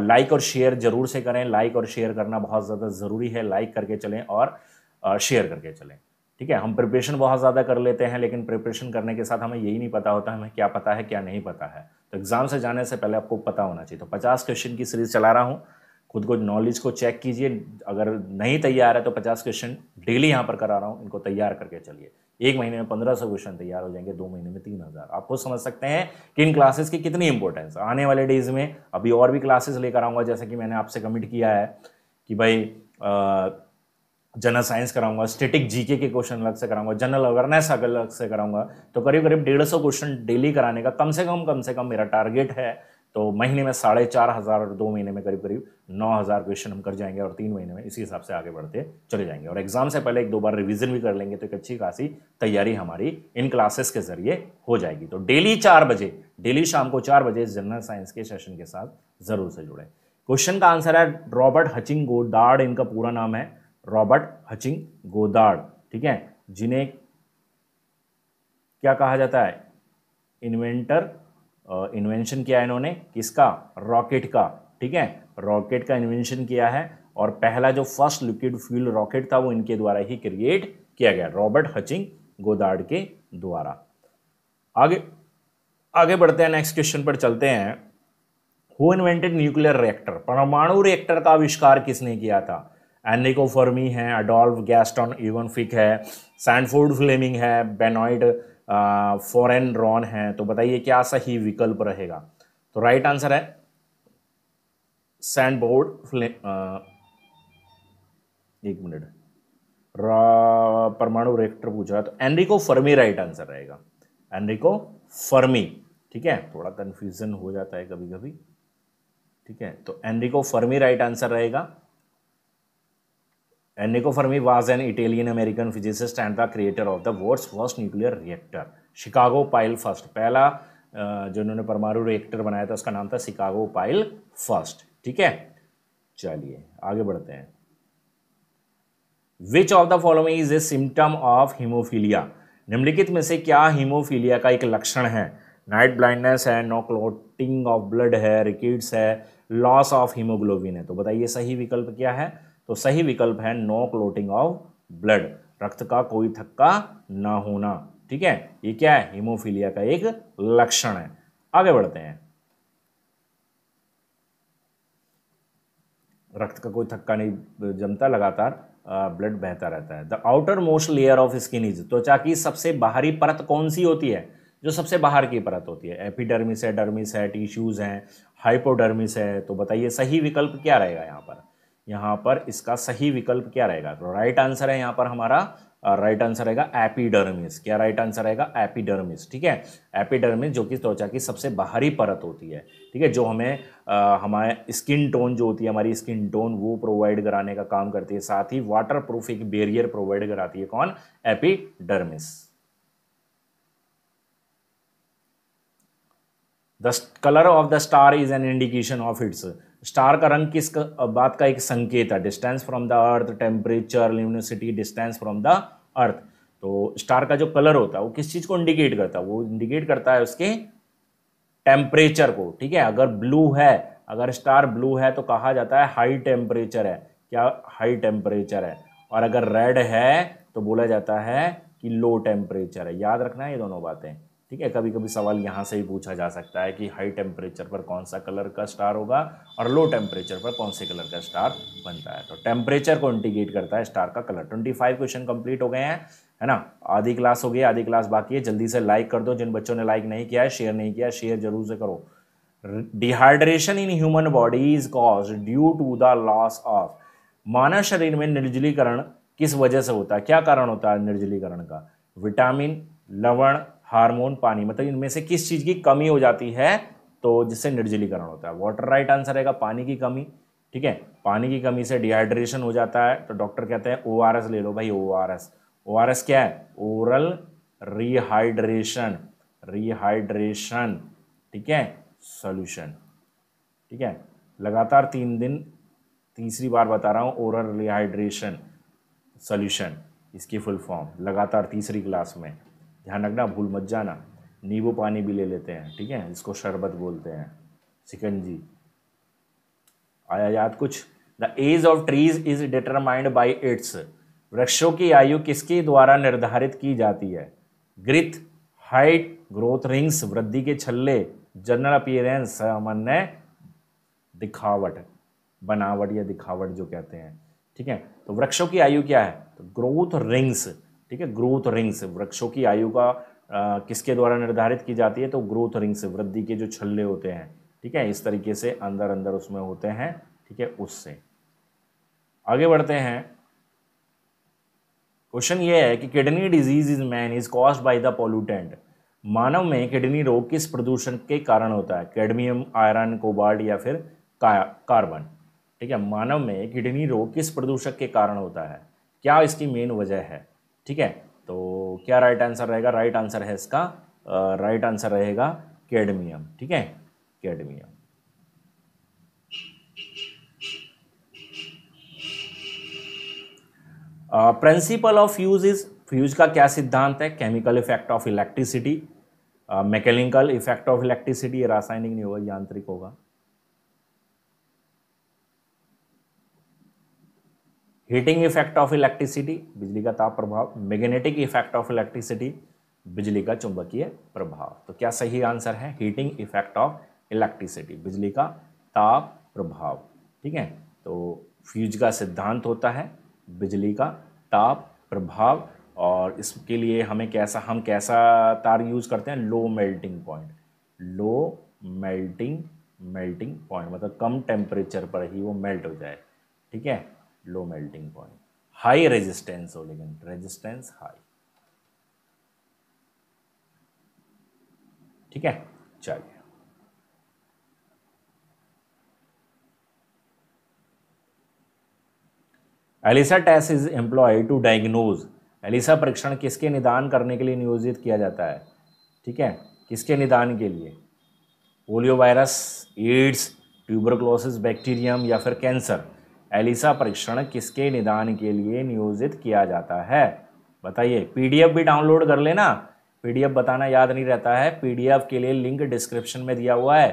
लाइक और शेयर ज़रूर से करें लाइक और शेयर करना बहुत ज़्यादा ज़रूरी है लाइक करके चलें और शेयर करके चलें ठीक है हम प्रिपरेशन बहुत ज़्यादा कर लेते हैं लेकिन प्रिपरेशन करने के साथ हमें यही नहीं पता होता हमें क्या पता है क्या नहीं पता है तो एग्ज़ाम से जाने से पहले आपको पता होना चाहिए तो पचास क्वेश्चन की सीरीज़ चला रहा हूँ खुद को नॉलेज को चेक कीजिए अगर नहीं तैयार है तो पचास क्वेश्चन डेली यहाँ पर करा रहा हूँ इनको तैयार करके चलिए एक महीने में पंद्रह सौ क्वेश्चन तैयार हो जाएंगे दो महीने में तीन हज़ार आप खुद समझ सकते हैं कि इन क्लासेस की कितनी इंपॉर्टेंस आने वाले डेज में अभी और भी क्लासेस लेकर आऊंगा जैसे कि मैंने आपसे कमिट किया है कि भाई जनरल साइंस कराऊंगा स्टेटिक जीके के क्वेश्चन अलग से कराऊंगा जनरल अवेयरनेस अलग से कराऊंगा तो करीब करीब डेढ़ सौ क्वेश्चन डेली कराने का कम से कम कम से कम मेरा टारगेट है तो महीने में साढ़े चार हज़ार और दो महीने में करीब करीब नौ हज़ार क्वेश्चन हम कर जाएंगे और तीन महीने में इसी हिसाब से आगे बढ़ते चले जाएंगे और एग्ज़ाम से पहले एक दो बार रिवीजन भी कर लेंगे तो एक अच्छी खासी तैयारी हमारी इन क्लासेस के ज़रिए हो जाएगी तो डेली चार बजे डेली शाम को चार बजे जनरल साइंस के सेशन के साथ ज़रूर से जुड़े क्वेश्चन का आंसर है रॉबर्ट हचिंग गोदार्ड इनका पूरा नाम है रॉबर्ट हचिंग गोदार्ड ठीक है जिन्हें क्या कहा जाता है इन्वेंटर इन्वेंशन किया इन्होंने किसका रॉकेट का ठीक है रॉकेट का इन्वेंशन किया है और पहला जो फर्स्ट लिक्विड फ्यूल रॉकेट था वो इनके द्वारा ही क्रिएट किया गया रॉबर्ट हचिंग गोदार्ड के द्वारा आगे आगे बढ़ते हैं नेक्स्ट क्वेश्चन पर चलते हैं हु इन्वेंटेड न्यूक्लियर रिएक्टर परमाणु रिएक्टर का आविष्कार किसने किया था एनिको फर्मी है अडोल्फ गैस्टॉन इवन फिक है सैंडफोर्ड फ्लेमिंग है बेनॉइड फॉरेन रॉन है तो बताइए क्या सही विकल्प रहेगा तो राइट आंसर है सैंड बोर्ड एक मिनट परमाणु रिएक्टर पूछा तो एनरिको फर्मी राइट आंसर रहेगा एनरिको फर्मी ठीक है थोड़ा कंफ्यूजन हो जाता है कभी कभी ठीक है तो एनरिको फर्मी राइट आंसर रहेगा Enrico Fermi was an Italian American physicist and the creator of the the first nuclear reactor Chicago pile first पहला जो उन्होंने परमाणु रिएक्टर बनाया था उसका नाम था शिकागो पाइल फर्स्ट ठीक है चलिए आगे बढ़ते हैं which of the following is a symptom of haemophilia निम्नलिखित में से क्या हीमोफीलिया का एक लक्षण है नाइट ब्लाइंडनेस है नो क्लोटिंग ऑफ ब्लड है रिकिड्स है लॉस ऑफ हीमोग्लोबिन है तो बताइए सही विकल्प क्या है तो सही विकल्प है नो क्लोटिंग ऑफ ब्लड रक्त का कोई थक्का ना होना ठीक है ये क्या है हीमोफीलिया का एक लक्षण है आगे बढ़ते हैं रक्त का कोई थक्का नहीं जमता लगातार ब्लड बहता रहता है the outermost layer of skin is त्वचा की सबसे बाहरी परत कौन सी होती है जो सबसे बाहर की परत होती है एपिडर्मिस है डर्मिस है टिश्यूज़ हैं हाइपोडर्मिस है तो बताइए सही विकल्प क्या रहेगा यहाँ पर यहाँ पर इसका सही विकल्प क्या रहेगा तो राइट आंसर है यहाँ पर हमारा राइट आंसर रहेगा एपिडर्मिस क्या राइट आंसर रहेगा एपिडर्मिस ठीक है एपिडर्मिस जो कि त्वचा की सबसे बाहरी परत होती है ठीक है जो हमें हमारे स्किन टोन जो होती है हमारी स्किन टोन वो प्रोवाइड कराने का काम करती है साथ ही वाटर प्रूफ एक बेरियर प्रोवाइड कराती है कौन epidermis the colour of the star is an indication of its star का रंग किस बात का एक संकेत है distance from the earth temperature luminosity distance from the earth तो स्टार का जो कलर होता है वो किस चीज़ को इंडिकेट करता है वो इंडिकेट करता है उसके टेम्परेचर को ठीक है अगर ब्लू है अगर स्टार ब्लू है तो कहा जाता है हाई टेम्परेचर है क्या हाई टेम्परेचर है और अगर रेड है तो बोला जाता है कि लो टेम्परेचर है याद रखना है ये दोनों बातें ठीक है कभी कभी सवाल यहाँ से ही पूछा जा सकता है कि हाई टेम्परेचर पर कौन सा कलर का स्टार होगा और लो टेम्परेचर पर कौन से कलर का स्टार बनता है तो टेम्परेचर को इंडिकेट करता है स्टार का colour twenty five question complete हो गए हैं है ना आधी क्लास हो गई आधी क्लास बाकी है जल्दी से लाइक कर दो जिन बच्चों ने लाइक नहीं किया है शेयर नहीं किया शेयर जरूर से करो dehydration in human body is cause due to the loss of मानव शरीर में निर्जलीकरण किस वजह से होता है क्या कारण होता है निर्जलीकरण का विटामिन लवण हार्मोन पानी मतलब इनमें से किस चीज़ की कमी हो जाती है तो जिससे निर्जलीकरण होता है वाटर राइट आंसर रहेगा पानी की कमी ठीक है पानी की कमी से डिहाइड्रेशन हो जाता है तो डॉक्टर कहते हैं ओ ले लो भाई ओ आर क्या है ओरल रिहाइड्रेशन रिहाइड्रेशन ठीक है सोल्यूशन ठीक है लगातार तीन दिन तीसरी बार बता रहा हूँ ओरल रिहाइड्रेशन सोल्यूशन इसकी फुल फॉर्म लगातार तीसरी क्लास में ध्यान रखना भूल मत जाना नींबू पानी भी ले लेते हैं ठीक है इसको शरबत बोलते हैं सिकंजी आया याद कुछ the age of trees is determined by its वृक्षों की आयु किसके द्वारा निर्धारित की जाती है ग्रिथ हाइट ग्रोथ रिंग्स वृद्धि के छल्ले जनरल अपियरेंस सामान्य दिखावट बनावट या दिखावट जो कहते हैं ठीक है तो वृक्षों की आयु क्या है तो ग्रोथ रिंग्स ठीक है ग्रोथ रिंग्स वृक्षों की आयु का आ, किसके द्वारा निर्धारित की जाती है तो ग्रोथ रिंग्स वृद्धि के जो छल्ले होते हैं ठीक है इस तरीके से अंदर अंदर उसमें होते हैं ठीक है उससे आगे बढ़ते हैं क्वेश्चन ये है कि kidney disease is man is cause by the pollutant मानव में किडनी रोग किस प्रदूषण के कारण होता है कैडमियम आयरन कोबाल्ट या फिर कार्बन ठीक है मानव में किडनी रोग किस प्रदूषक के कारण होता है क्या इसकी मेन वजह है ठीक है तो क्या राइट आंसर रहेगा राइट आंसर है इसका राइट आंसर रहेगा कैडमियम ठीक है cadmium principle of fuse is fuse का क्या सिद्धांत है chemical effect of electricity mechanical effect of electricity रासायनिक नहीं होगा यांत्रिक होगा हीटिंग इफेक्ट ऑफ इलेक्ट्रिसिटी बिजली का ताप प्रभाव मैग्नेटिक इफेक्ट ऑफ इलेक्ट्रिसिटी बिजली का चुंबकीय प्रभाव तो क्या सही आंसर है हीटिंग इफेक्ट ऑफ इलेक्ट्रिसिटी बिजली का ताप प्रभाव ठीक है तो फ्यूज का सिद्धांत होता है बिजली का ताप प्रभाव और इसके लिए हमें कैसा हम कैसा तार यूज़ करते हैं low melting point low melting melting point मतलब कम टेम्परेचर पर ही वो मेल्ट हो जाए ठीक है low point high resistance resistance oligon, resistance high ठीक है चलिए ELISA test is employ to diagnose ELISA परीक्षण किसके निदान करने के लिए नियोजित किया जाता है ठीक है किसके निदान के लिए polio virus AIDS tuberculosis bacterium या फिर कैंसर एलिसा परीक्षण किसके निदान के लिए नियोजित किया जाता है बताइए पीडीएफ भी डाउनलोड कर लेना पीडीएफ बताना याद नहीं रहता है पीडीएफ के लिए लिंक डिस्क्रिप्शन में दिया हुआ है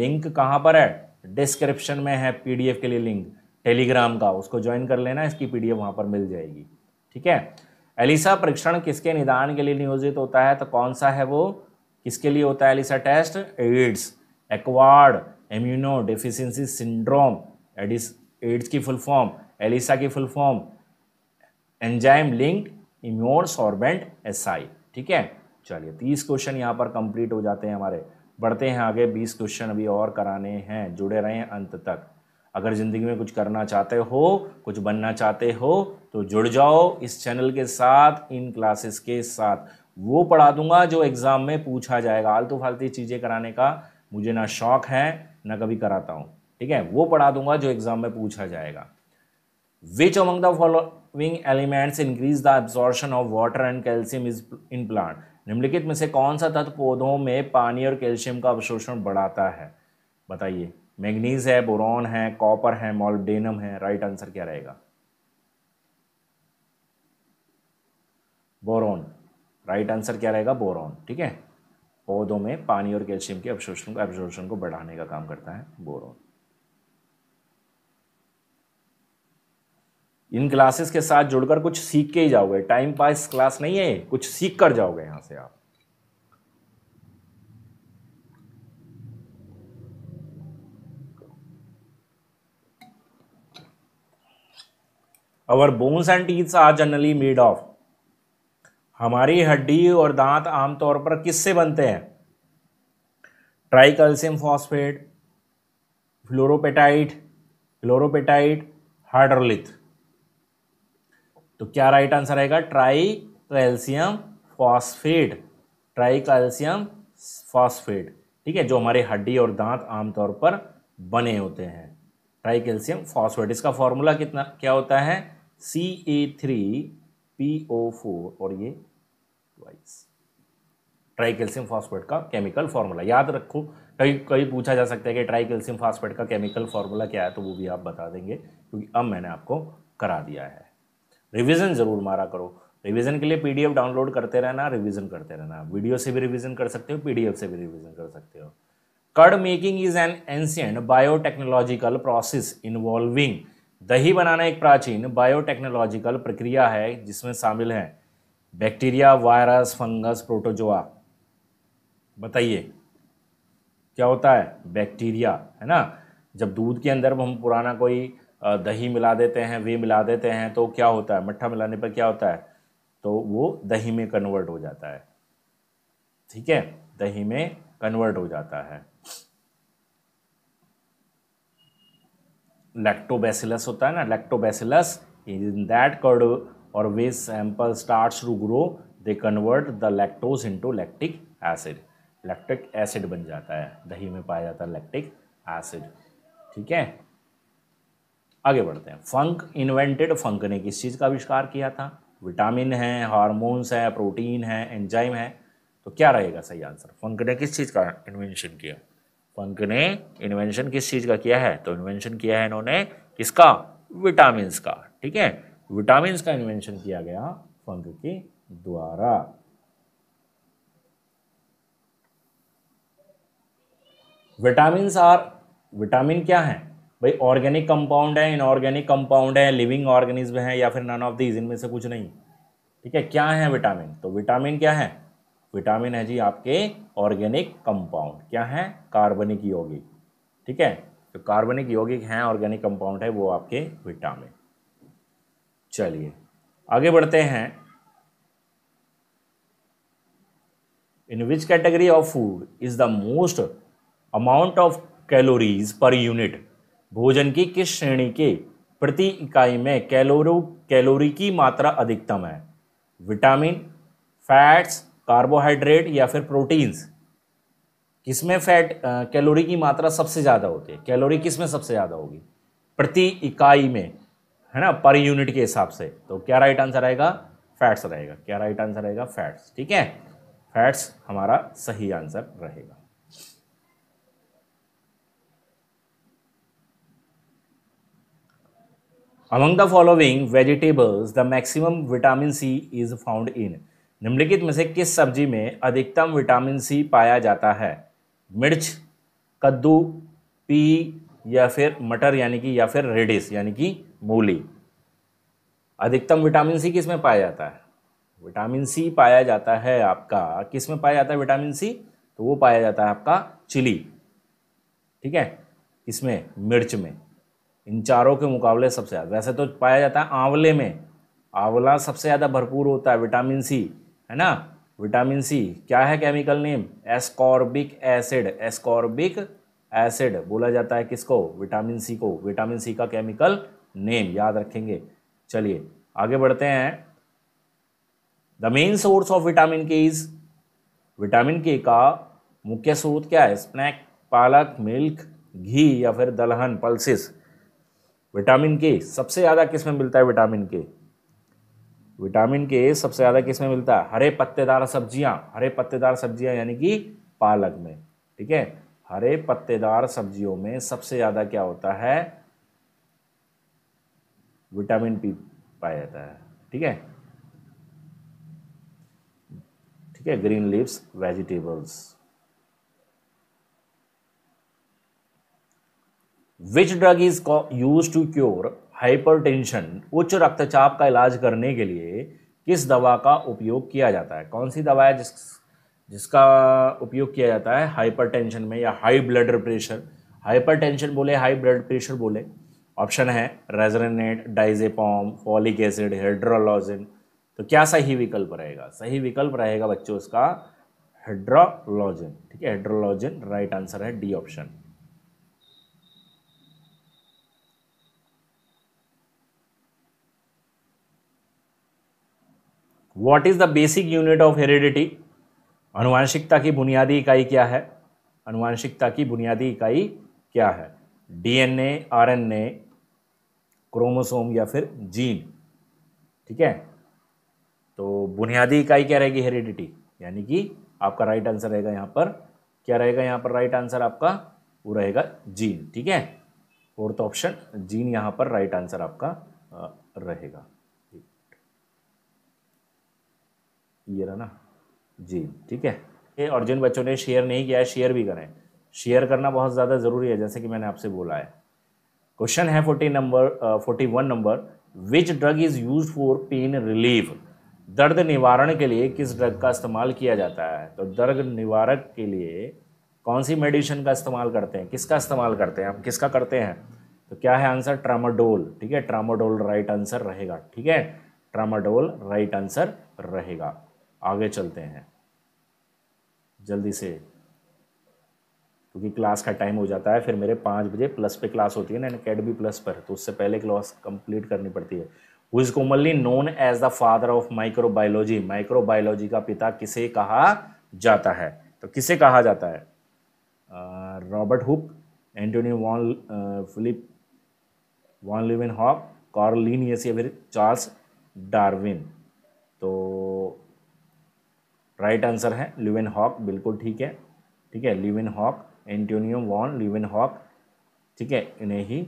लिंक कहाँ पर है डिस्क्रिप्शन में है पीडीएफ के लिए लिंक टेलीग्राम का उसको ज्वाइन कर लेना इसकी पीडीएफ वहाँ पर मिल जाएगी ठीक है एलिसा परीक्षण किसके निदान के लिए नियोजित होता है तो कौन सा है वो किसके लिए होता है ELISA test AIDS acquired immunodeficiency syndrome AIDS AIDS की फुल फॉर्म एलिसा की full form enzyme linked immunosorbent assay ठीक है चलिए तीस क्वेश्चन यहाँ पर कंप्लीट हो जाते हैं हमारे बढ़ते हैं आगे बीस क्वेश्चन अभी और कराने हैं जुड़े रहें अंत तक अगर ज़िंदगी में कुछ करना चाहते हो कुछ बनना चाहते हो तो जुड़ जाओ इस चैनल के साथ इन क्लासेस के साथ वो पढ़ा दूंगा जो एग्ज़ाम में पूछा जाएगा आलतू फालतू चीज़ें कराने का मुझे ना शौक है ना कभी कराता हूँ ठीक है वो पढ़ा दूंगा जो एग्जाम में पूछा जाएगा which among the following elements increase the absorption of water and calcium is in plant निम्नलिखित में से कौन सा तत्व पौधों में पानी और कैल्शियम का अवशोषण बढ़ाता है बताइए मैग्नीज है बोरॉन है कॉपर है मोलडेनम है राइट आंसर क्या रहेगा बोरॉन राइट आंसर क्या रहेगा बोरॉन ठीक है पौधों में पानी और कैल्शियम के अवशोषण को अवशोषण को बढ़ाने का काम करता है बोरॉन इन क्लासेस के साथ जुड़कर कुछ सीख के ही जाओगे टाइम पास क्लास नहीं है कुछ सीख कर जाओगे यहां से आप our bones and teeth are generally made of हमारी हड्डी और दांत आमतौर पर किससे बनते हैं ट्राइकल्सियम फॉस्फेट फ्लोरोपेटाइट फ्लोरोपेटाइट हाइड्रोलिथ तो क्या राइट आंसर रहेगा tri calcium phosphate tri calcium phosphate ठीक है जो हमारे हड्डी और दांत आमतौर पर बने होते हैं ट्राई कैल्शियम फॉस्फेट इसका फॉर्मूला कितना क्या होता है C A three P O four और ये वाइस ट्राई कैल्शियम फॉस्फेट का केमिकल फॉर्मूला याद रखो कहीं कभी पूछा जा सकता है कि ट्राई कैल्शियम फॉस्फेट का केमिकल फॉर्मूला क्या है तो वो भी आप बता देंगे क्योंकि अब मैंने आपको करा दिया है रिविज़न ज़रूर मारा करो रिवीजन के लिए पीडीएफ डाउनलोड करते रहना रिवीजन करते रहना वीडियो से भी रिवीजन कर सकते हो पीडीएफ से भी रिवीजन कर सकते हो curd making is an ancient biotechnological process involving दही बनाना एक प्राचीन बायोटेक्नोलॉजिकल प्रक्रिया है जिसमें शामिल है बैक्टीरिया वायरस फंगस प्रोटोजोआ बताइए क्या होता है बैक्टीरिया है ना जब दूध के अंदर हम पुराना कोई दही मिला देते हैं वे मिला देते हैं तो क्या होता है मट्ठा मिलाने पर क्या होता है तो वो दही में कन्वर्ट हो जाता है ठीक है दही में कन्वर्ट हो जाता है लैक्टोबैसिलस होता है ना लैक्टोबैसिलस इन दैट कर्ड और वे sample start to grow they convert the lactose into lactic acid lactic acid बन जाता है दही में पाया जाता है लैक्टिक एसिड ठीक है आगे बढ़ते हैं फंक इन्वेंटेड फंक ने किस चीज़ का आविष्कार किया था विटामिन है हार्मोन्स है प्रोटीन है एंजाइम है तो क्या रहेगा सही आंसर फंक ने किस चीज़ का इन्वेंशन किया फंक ने इन्वेंशन किस चीज़ का किया है तो इन्वेंशन किया है इन्होंने किसका विटामिन का ठीक है विटामिन का इन्वेंशन किया गया फंक के द्वारा विटामिन आर विटामिन क्या है भाई ऑर्गेनिक कंपाउंड है इनऑर्गेनिक कंपाउंड है लिविंग ऑर्गेनिज्म है या फिर नन ऑफ दीज इनमें से कुछ नहीं ठीक है क्या है विटामिन तो विटामिन क्या है विटामिन है जी आपके ऑर्गेनिक कंपाउंड क्या है कार्बनिक यौगिक ठीक है तो कार्बनिक यौगिक हैं ऑर्गेनिक कंपाउंड है वो आपके विटामिन चलिए आगे बढ़ते हैं in which category of food is the most amount of calories per unit भोजन की किस श्रेणी के प्रति इकाई में कैलोरो कैलोरी की मात्रा अधिकतम है विटामिन फैट्स कार्बोहाइड्रेट या फिर प्रोटीन्स किसमें फैट कैलोरी की मात्रा सबसे ज़्यादा होती है कैलोरी किस में सबसे ज़्यादा होगी प्रति इकाई में है ना पर यूनिट के हिसाब से तो क्या राइट आंसर आएगा फैट्स रहेगा क्या राइट आंसर रहेगा फैट्स ठीक है फैट्स हमारा सही आंसर रहेगा among the following vegetables the maximum vitamin C is found in निम्नलिखित में से किस सब्जी में अधिकतम विटामिन सी पाया जाता है मिर्च कद्दू पी या फिर मटर यानी कि या फिर रेडिस यानी कि मूली अधिकतम विटामिन सी किस में पाया जाता है विटामिन सी पाया जाता है आपका किस में पाया जाता है विटामिन सी तो वो पाया जाता है आपका चिली ठीक है इसमें मिर्च में इन चारों के मुकाबले सबसे ज़्यादा वैसे तो पाया जाता है आंवले में आंवला सबसे ज़्यादा भरपूर होता है विटामिन सी है ना विटामिन सी क्या है chemical name ascorbic acid ascorbic acid बोला जाता है किसको विटामिन सी को विटामिन सी का केमिकल नेम याद रखेंगे चलिए आगे बढ़ते हैं the main source of vitamin K is vitamin K का मुख्य स्रोत क्या है स्नैक पालक मिल्क घी या फिर दलहन पल्सिस विटामिन के सबसे ज़्यादा किस में मिलता है विटामिन के विटामिन के सबसे ज़्यादा किस में मिलता है हरे पत्तेदार सब्जियां हरे पत्तेदार सब्जियां यानी कि पालक में ठीक है हरे पत्तेदार सब्जियों में सबसे ज़्यादा क्या होता है विटामिन पी पाया जाता है ठीक है ठीक है green leaves vegetables which drug is use to cure hypertension उच्च रक्तचाप का इलाज करने के लिए किस दवा का उपयोग किया जाता है कौन सी दवा है जिस जिसका उपयोग किया जाता है हाइपरटेंशन में या हाई ब्लड प्रेशर हाइपरटेंशन बोले हाई ब्लड प्रेशर बोले ऑप्शन है रेजरेनेट डाइजेपॉम फॉलिक एसिड हेड्रोलॉजिन तो क्या सही विकल्प रहेगा सही विकल्प रहेगा बच्चों इसका हेड्रोलॉजिन ठीक है हेड्रोलॉजिन राइट आंसर है D option what is the basic unit of heredity अनुवांशिकता की बुनियादी इकाई क्या है अनुवांशिकता की बुनियादी इकाई क्या है डीएनए आरएनए क्रोमोसोम या फिर जीन ठीक है तो बुनियादी इकाई क्या रहेगी हेरिडिटी यानी कि आपका राइट आंसर रहेगा यहाँ पर क्या रहेगा यहाँ पर राइट आंसर आपका वो रहेगा जीन ठीक है फोर्थ ऑप्शन जीन यहाँ पर राइट आंसर आपका रहेगा ये रहा ना जी ठीक है ये और जिन बच्चों ने शेयर नहीं किया है शेयर भी करें शेयर करना बहुत ज़्यादा ज़रूरी है जैसे कि मैंने आपसे बोला है क्वेश्चन है forty number forty one number which drug is use for pain relief दर्द निवारण के लिए किस ड्रग का इस्तेमाल किया जाता है तो दर्द निवारक के लिए कौन सी मेडिसिन का इस्तेमाल करते हैं किसका इस्तेमाल करते हैं हम किसका करते हैं तो क्या है आंसर ट्रामाडोल ठीक है ट्रामाडोल राइट आंसर रहेगा ठीक है ट्रामाडोल राइट आंसर रहेगा आगे चलते हैं जल्दी से क्योंकि क्लास का टाइम हो जाता है फिर मेरे पाँच बजे प्लस पे क्लास होती है ना अकेडमी प्लस पर तो उससे पहले क्लास कंप्लीट करनी पड़ती है who is commonly known as the father of microbiology microbiology का पिता किसे कहा जाता है तो किसे कहा जाता है Robert Hooke Antonie van Philip van Leeuwenhoek Carl Linnaeus ये फिर चार्ल्स डार्विन तो राइट आंसर है लिविन हॉक बिल्कुल ठीक है ठीक है Leeuwenhoek Antonio van Leeuwenhoek ठीक है इन्हें ही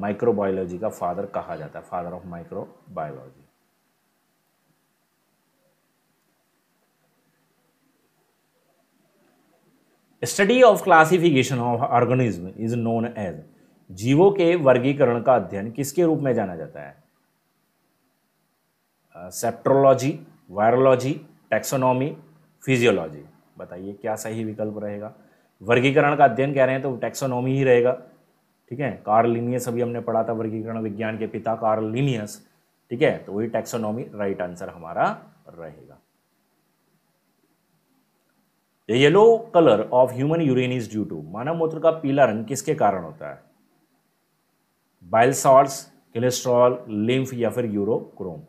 माइक्रोबायोलॉजी का फादर कहा जाता है father of microbiology study of classification of organism is known as जीवों के वर्गीकरण का अध्ययन किसके रूप में जाना जाता है सेप्ट्रोलॉजी वायरोलॉजी टैक्सोनॉमी फिजियोलॉजी बताइए क्या सही विकल्प रहेगा वर्गीकरण का अध्ययन कह रहे हैं तो टैक्सोनॉमी ही रहेगा ठीक है कार्लिनियस अभी हमने पढ़ा था वर्गीकरण विज्ञान के पिता कार्लिनियस ठीक है तो वही टैक्सोनॉमी राइट आंसर हमारा रहेगा yellow colour of human urine is due to मानव मूत्र का पीला रंग किसके कारण होता है बाइल सॉल्ट्स कोलेस्ट्रॉल लिम्फ या फिर यूरोक्रोम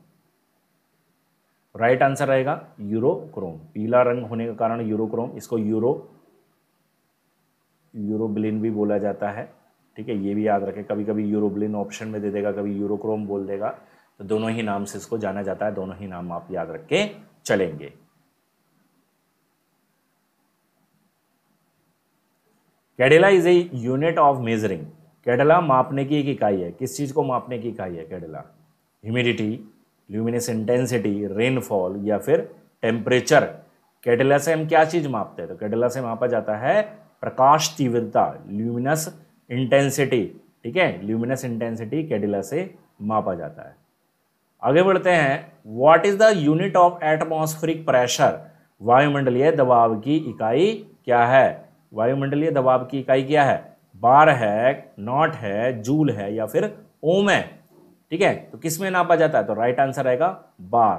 राइट आंसर रहेगा यूरोक्रोम पीला रंग होने के कारण यूरोक्रोम इसको यूरो यूरोब्लिन भी बोला जाता है ठीक है ये भी याद रखें कभी कभी यूरोब्लिन ऑप्शन में दे देगा कभी यूरोक्रोम बोल देगा तो दोनों ही नाम से इसको जाना जाता है दोनों ही नाम आप याद रख के चलेंगे candela is a unit of measuring candela मापने की एक इकाई है किस चीज़ को मापने की इकाई है candela humidity luminous intensity rainfall या फिर टेम्परेचर कैटेला से हम क्या चीज़ मापते हैं तो कैटेला से मापा जाता है प्रकाश तीव्रता ल्यूमिनस इंटेंसिटी ठीक है ल्यूमिनस इंटेंसिटी कैडिला से मापा जाता है आगे बढ़ते हैं what is the unit of atmospheric pressure वायुमंडलीय दबाव की इकाई क्या है वायुमंडलीय दबाव की इकाई क्या है बार है नॉट है जूल है या फिर ओम है ठीक है तो किस में नापा जाता है तो राइट आंसर आएगा बार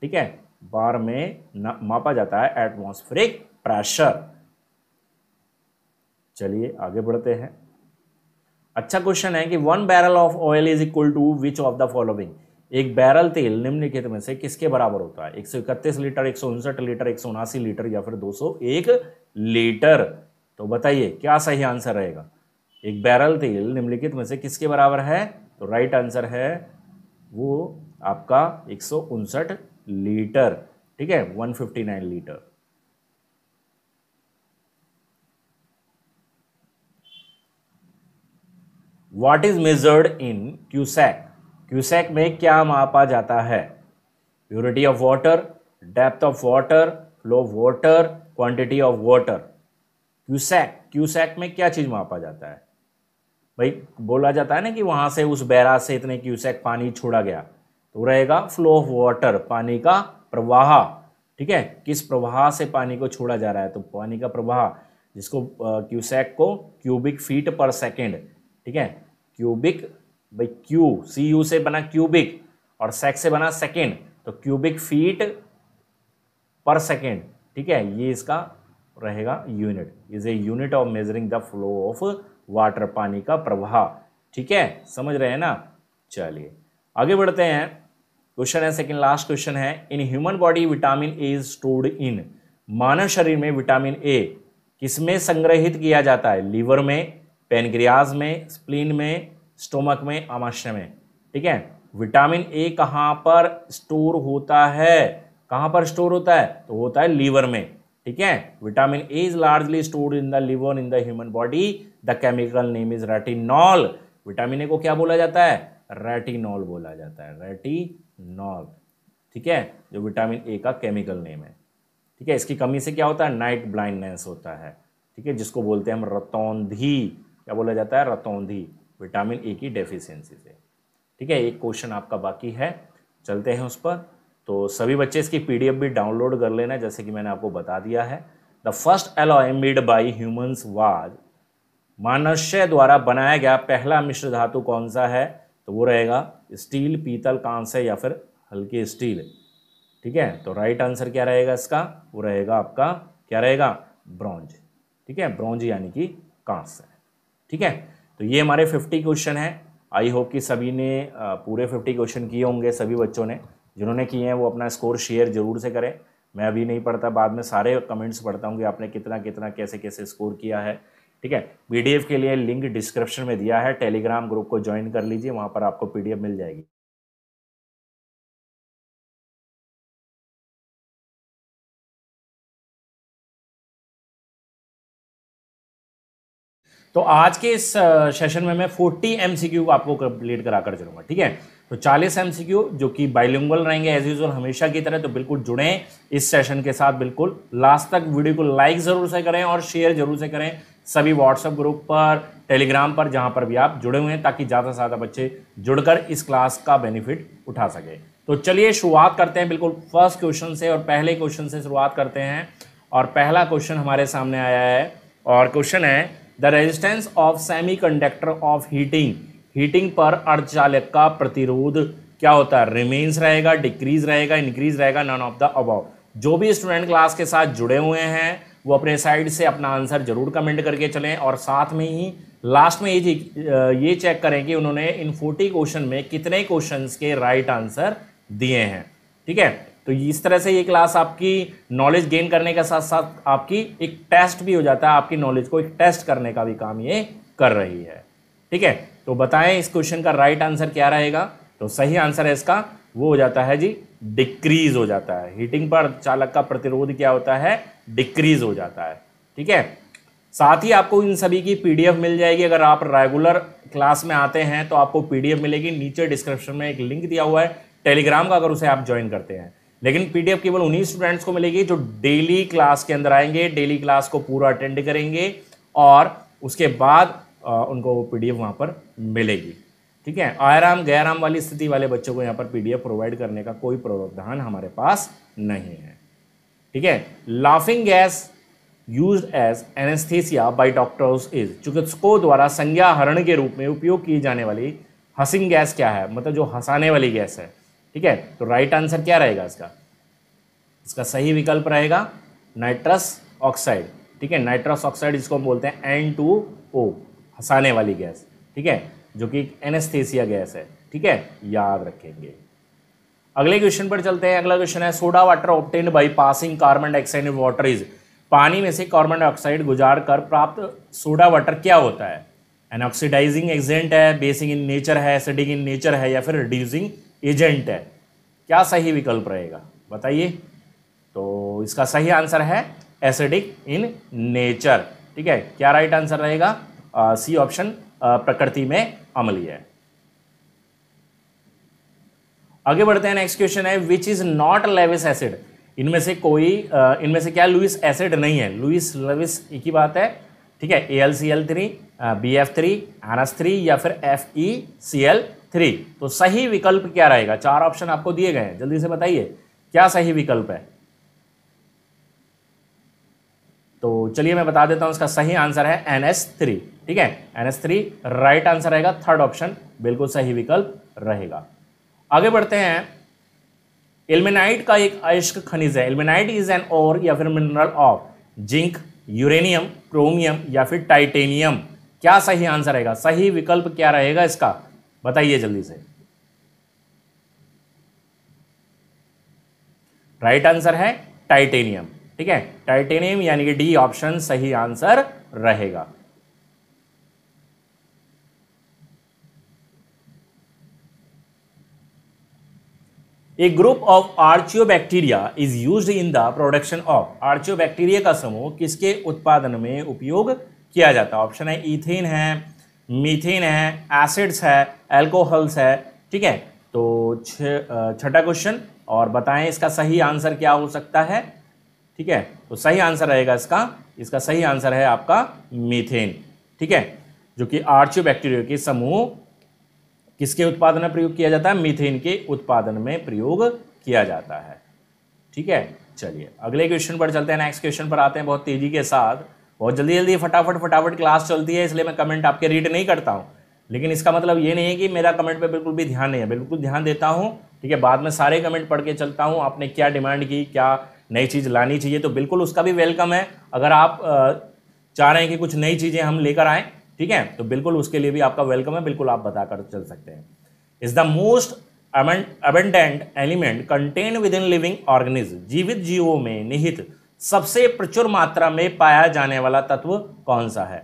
ठीक है बार में मापा जाता है एटमोस्फेरिक प्रेशर चलिए आगे बढ़ते हैं अच्छा क्वेश्चन है कि one barrel of oil is equal to which of the following एक बैरल तेल निम्नलिखित में से किसके बराबर होता है एक लीटर एक लीटर एक लीटर या फिर 201 लीटर तो बताइए क्या सही आंसर रहेगा एक बैरल तेल निम्नलिखित में से किसके बराबर है तो राइट आंसर है वो आपका एक लीटर ठीक है 159 litre what is measured in cusec cusec में क्या मापा जाता है purity of water depth of water flow of water quantity of water cusec cusec में क्या चीज मापा जाता है भाई बोला जाता है ना कि वहाँ से उस बैराज से इतने क्यूसेक पानी छोड़ा गया तो रहेगा फ्लो ऑफ वाटर पानी का प्रवाह ठीक है किस प्रवाह से पानी को छोड़ा जा रहा है तो पानी का प्रवाह जिसको क्यूसेक को क्यूबिक फीट पर सेकेंड ठीक है क्यूबिक भाई क्यू सी यू से बना क्यूबिक और सेक से बना सेकेंड तो क्यूबिक फीट पर सेकेंड ठीक है ये इसका रहेगा unit is a unit of measuring the flow of water पानी का प्रवाह ठीक है समझ रहे हैं ना चलिए आगे बढ़ते हैं क्वेश्चन है सेकंड लास्ट क्वेश्चन है in human body vitamin A is stored in मानव शरीर में विटामिन ए किसमें संग्रहित किया जाता है लीवर में पेनग्रियाज में स्प्लीन में स्टोमक में आमाशय में ठीक है विटामिन ए कहाँ पर स्टोर होता है कहाँ पर स्टोर होता है तो होता है लीवर में ठीक है vitamin A is largely stored in the liver in the human body the chemical name is retinol vitamin A को क्या बोला जाता है रेटिनॉल बोला जाता है रेटिनॉल ठीक है जो विटामिन ए का केमिकल नेम है ठीक है इसकी कमी से क्या होता है नाइट ब्लाइंडनेस होता है ठीक है जिसको बोलते हैं हम रतौंधी क्या बोला जाता है रतौंधी विटामिन ए की डेफिशिएंसी से ठीक है एक क्वेश्चन आपका बाकी है चलते हैं उस पर तो सभी बच्चे इसकी पी भी डाउनलोड कर लेना जैसे कि मैंने आपको बता दिया है the first alloy made by humans was मानवश्य द्वारा बनाया गया पहला मिश्र धातु कौन सा है तो वो रहेगा स्टील पीतल कांस्य या फिर हल्की स्टील ठीक है तो राइट आंसर क्या रहेगा इसका वो रहेगा आपका क्या रहेगा ब्रॉन्ज ठीक है ब्रॉन्ज यानी कि कांस्य ठीक है तो ये हमारे फिफ्टी क्वेश्चन हैं आई होप कि सभी ने पूरे फिफ्टी क्वेश्चन किए होंगे सभी बच्चों ने जिन्होंने किए हैं वो अपना स्कोर शेयर ज़रूर से करें मैं अभी नहीं पढ़ता बाद में सारे कमेंट्स पढ़ता हूँ कि आपने कितना कितना कैसे कैसे स्कोर किया है ठीक है पीडीएफ के लिए लिंक डिस्क्रिप्शन में दिया है टेलीग्राम ग्रुप को ज्वाइन कर लीजिए वहाँ पर आपको पीडीएफ मिल जाएगी तो आज के इस सेशन में मैं 40 एमसीक्यू आपको कंप्लीट करा कर चलूंगा ठीक है तो 40 एमसीक्यू जो कि बाइलिंगल रहेंगे एज यूजल हमेशा की तरह तो बिल्कुल जुड़ें इस सेशन के साथ बिल्कुल लास्ट तक वीडियो को लाइक ज़रूर से करें और शेयर ज़रूर से करें सभी व्हाट्सएप ग्रुप पर टेलीग्राम पर जहाँ पर भी आप जुड़े हुए हैं ताकि ज़्यादा से ज़्यादा बच्चे जुड़कर इस क्लास का बेनिफिट उठा सके तो चलिए शुरुआत करते हैं बिल्कुल फर्स्ट क्वेश्चन से और पहले क्वेश्चन से शुरुआत करते हैं और पहला क्वेश्चन हमारे सामने आया है और क्वेश्चन है the resistance of semiconductor of heating heating पर अर्धचालक का प्रतिरोध क्या होता है रिमेन्स रहेगा डिक्रीज रहेगा इंक्रीज रहेगा नॉन ऑफ द अबाव जो भी स्टूडेंट क्लास के साथ जुड़े हुए हैं वो अपने साइड से अपना आंसर जरूर कमेंट करके चलें और साथ में ही लास्ट में ये ये चेक करें कि उन्होंने इन फोर्टी क्वेश्चन में कितने क्वेश्चन के राइट आंसर दिए हैं ठीक है तो इस तरह से ये क्लास आपकी नॉलेज गेन करने के साथ साथ आपकी एक टेस्ट भी हो जाता है आपकी नॉलेज को एक टेस्ट करने का भी काम ये कर रही है ठीक है तो बताएं इस क्वेश्चन का राइट आंसर क्या रहेगा तो सही आंसर है इसका वो हो जाता है जी डिक्रीज हो जाता है हीटिंग पर चालक का प्रतिरोध क्या होता है डिक्रीज हो जाता है ठीक है साथ ही आपको इन सभी की पीडीएफ मिल जाएगी अगर आप रेगुलर क्लास में आते हैं तो आपको पीडीएफ मिलेगी नीचे डिस्क्रिप्शन में एक लिंक दिया हुआ है टेलीग्राम का अगर उसे आप ज्वाइन करते हैं लेकिन पीडीएफ केवल उन्हीं स्टूडेंट्स को मिलेगी जो डेली क्लास के अंदर आएंगे डेली क्लास को पूरा अटेंड करेंगे और उसके बाद उनको वो पी वहाँ पर मिलेगी ठीक है आराम गैराम वाली स्थिति वाले बच्चों को यहाँ पर पीडीएफ प्रोवाइड करने का कोई प्रावधान हमारे पास नहीं है ठीक है laughing gas use as anaesthesia by doctors is चिकित्सकों द्वारा संज्ञाहरण के रूप में उपयोग की जाने वाली हसिंग गैस क्या है मतलब जो हंसाने वाली गैस है ठीक है तो राइट आंसर क्या रहेगा इसका इसका सही विकल्प रहेगा नाइट्रस ऑक्साइड ठीक है नाइट्रस ऑक्साइड जिसको हम बोलते हैं एन टू ओ हंसाने वाली गैस ठीक है जो कि एनेस्थेसिया गैस है ठीक है याद रखेंगे अगले क्वेश्चन पर चलते हैं अगला क्वेश्चन है soda water obtain by passing carbon dioxide in water is पानी में से कार्बन डाइऑक्साइड गुजार कर प्राप्त सोडा वाटर क्या होता है एनऑक्सीडाइजिंग एजेंट है बेसिंग इन नेचर है एसिडिक इन नेचर है या फिर रिड्यूसिंग एजेंट है क्या सही विकल्प रहेगा बताइए तो इसका सही आंसर है एसिडिक इन नेचर ठीक है क्या राइट आंसर रहेगा सी ऑप्शन प्रकृति में अमली है आगे बढ़ते हैं नेक्स्ट क्वेश्चन है which is not Lewis acid इनमें से कोई इनमें से क्या लुइस एसिड नहीं है लुइस लेविस एक ही बात है ठीक है A L C L three B F three NS three या फिर F E C L three तो सही विकल्प क्या रहेगा चार ऑप्शन आपको दिए गए हैं जल्दी से बताइए क्या सही विकल्प है तो चलिए मैं बता देता हूं इसका सही आंसर है एन एस थ्री ठीक है N S three right answer रहेगा थर्ड ऑप्शन बिल्कुल सही विकल्प रहेगा आगे बढ़ते हैं एल्मेनाइट का एक अयस्क खनिज है एल्मेनाइट इज एन और या फिर mineral of zinc uranium chromium या फिर टाइटेनियम क्या सही आंसर रहेगा सही विकल्प क्या रहेगा इसका बताइए जल्दी से राइट आंसर है टाइटेनियम ठीक है टाइटेनियम यानी कि डी ऑप्शन सही आंसर रहेगा a group of bacteria is use in the production of archaeo bacteria का समूह किसके उत्पादन में उपयोग किया जाता है ऑप्शन है इथेन है मीथेन है एसिड्स है एल्कोहल्स है ठीक है तो छठा क्वेश्चन और बताएं इसका सही आंसर क्या हो सकता है ठीक है तो सही आंसर रहेगा इसका इसका सही आंसर है आपका मीथेन ठीक है जो कि आर्च्यो बैक्टीरिया के समूह किसके उत्पादन में प्रयोग किया जाता है मीथेन के उत्पादन में प्रयोग किया जाता है ठीक है चलिए अगले क्वेश्चन पर चलते हैं नेक्स्ट क्वेश्चन पर आते हैं बहुत तेजी के साथ बहुत जल्दी जल्दी फटाफट फटाफट क्लास चलती है इसलिए मैं कमेंट आपके रीड नहीं करता हूँ लेकिन इसका मतलब ये नहीं है कि मेरा कमेंट पे बिल्कुल भी ध्यान नहीं है बिल्कुल ध्यान देता हूँ ठीक है बाद में सारे कमेंट पढ़ के चलता हूँ आपने क्या डिमांड की क्या नई चीज़ लानी चाहिए तो बिल्कुल उसका भी वेलकम है अगर आप चाह रहे हैं कि कुछ नई चीज़ें हम लेकर आएँ ठीक है तो बिल्कुल उसके लिए भी आपका वेलकम है बिल्कुल आप बताकर चल सकते हैं is the most abundant element contain within living organism जीवित जीवों में निहित सबसे प्रचुर मात्रा में पाया जाने वाला तत्व कौन सा है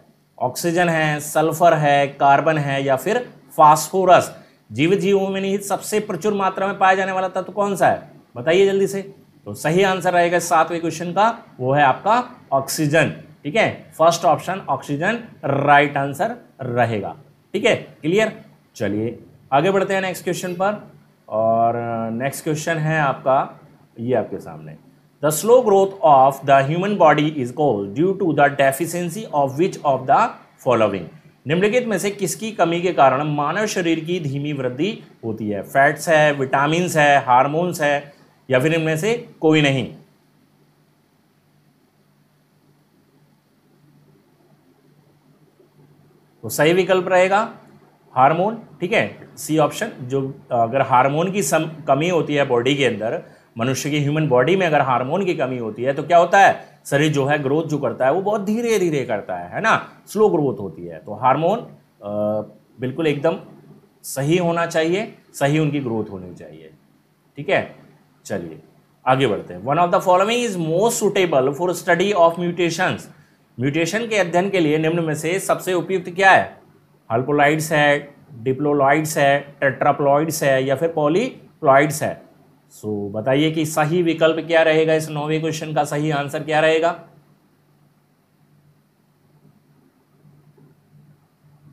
ऑक्सीजन है सल्फर है कार्बन है या फिर फास्फोरस जीवित जीवों में निहित सबसे प्रचुर मात्रा में पाया जाने वाला तत्व कौन सा है बताइए जल्दी से तो सही आंसर रहेगा सातवें क्वेश्चन का वो है आपका ऑक्सीजन ठीक है first option oxygen right answer रहेगा ठीक है क्लियर चलिए आगे बढ़ते हैं नेक्स्ट क्वेश्चन पर और नेक्स्ट क्वेश्चन है आपका ये आपके सामने the slow growth of the human body is called due to the deficiency of which of the following निम्नलिखित में से किसकी कमी के कारण मानव शरीर की धीमी वृद्धि होती है फैट्स है विटामिन है हार्मोन्स है या फिर इनमें से कोई नहीं तो सही विकल्प रहेगा हार्मोन ठीक है सी ऑप्शन जो अगर हार्मोन की सम, कमी होती है बॉडी के अंदर मनुष्य की ह्यूमन बॉडी में अगर हार्मोन की कमी होती है तो क्या होता है शरीर जो है ग्रोथ जो करता है वो बहुत धीरे धीरे करता है है ना स्लो ग्रोथ होती है तो हार्मोन बिल्कुल एकदम सही होना चाहिए सही उनकी ग्रोथ होनी चाहिए ठीक है चलिए आगे बढ़ते हैं one of the following is most suitable for study of mutation mutation के अध्ययन के लिए निम्न में से सबसे उपयुक्त क्या है हल्पोलाइड्स है डिप्लोलॉइड्स है टेट्राप्लॉइड्स है या फिर पॉलीप्लॉइड्स है सो so, बताइए कि सही विकल्प क्या रहेगा इस नौवे क्वेश्चन का सही आंसर क्या रहेगा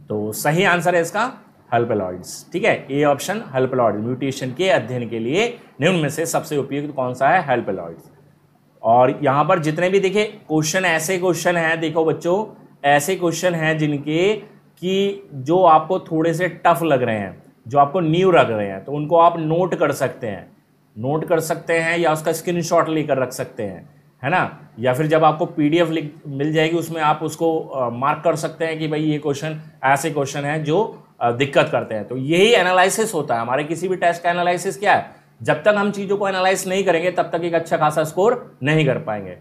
तो सही आंसर है इसका हल्पलॉइड्स ठीक है ए ऑप्शन हल्पलॉइड म्यूटेशन के अध्ययन के लिए निम्न में से सबसे उपयुक्त कौन सा है हेल्पलॉइड्स और यहाँ पर जितने भी देखे क्वेश्चन ऐसे क्वेश्चन हैं देखो बच्चों ऐसे क्वेश्चन हैं जिनके कि जो आपको थोड़े से टफ लग रहे हैं जो आपको न्यू लग रहे हैं तो उनको आप नोट कर सकते हैं नोट कर सकते हैं या उसका शॉट लेकर रख सकते हैं है ना या फिर जब आपको पी मिल जाएगी उसमें आप उसको मार्क कर सकते हैं कि भाई ये क्वेश्चन ऐसे क्वेश्चन हैं जो दिक्कत करते हैं तो यही एनालिसिस होता है हमारे किसी भी टेस्ट का एनालिसिस क्या है जब तक हम चीज़ों को एनालाइज नहीं करेंगे तब तक एक अच्छा खासा स्कोर नहीं कर पाएंगे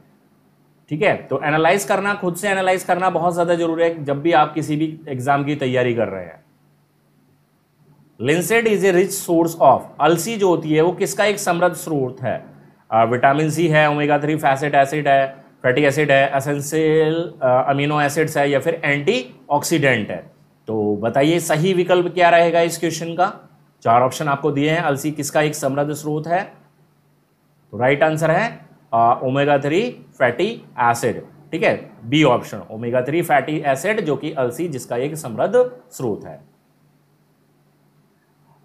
ठीक है तो एनालाइज करना खुद से एनालाइज करना बहुत ज़्यादा जरूरी है जब भी आप किसी भी एग्जाम की तैयारी कर रहे हैं linseed is a rich source of अलसी जो होती है वो किसका एक समृद्ध स्रोत है विटामिन सी है ओमेगा थ्री फैसेट एसिड है फैटी एसिड है असेंशियल अमीनो एसिड्स है या फिर एंटी ऑक्सीडेंट है तो बताइए सही विकल्प क्या रहेगा इस क्वेश्चन का चार ऑप्शन आपको दिए हैं अलसी किसका एक समृद्ध स्रोत है तो राइट आंसर है uh, omega three fatty acid ठीक है B option omega three fatty acid जो कि अलसी जिसका एक समृद्ध स्रोत है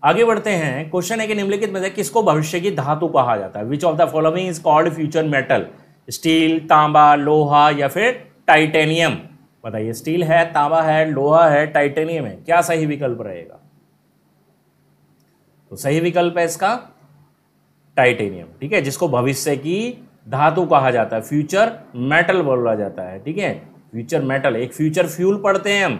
आगे बढ़ते हैं क्वेश्चन है कि निम्नलिखित में से किसको भविष्य की धातु कहा जाता है which of the following is called future metal steel तांबा लोहा या फिर टाइटेनियम बताइए स्टील है तांबा है लोहा है टाइटेनियम है क्या सही विकल्प रहेगा तो सही विकल्प है इसका टाइटेनियम ठीक है जिसको भविष्य की धातु कहा जाता है फ्यूचर मेटल बोला जाता है ठीक है फ्यूचर मेटल एक फ्यूचर फ्यूल पढ़ते हैं हम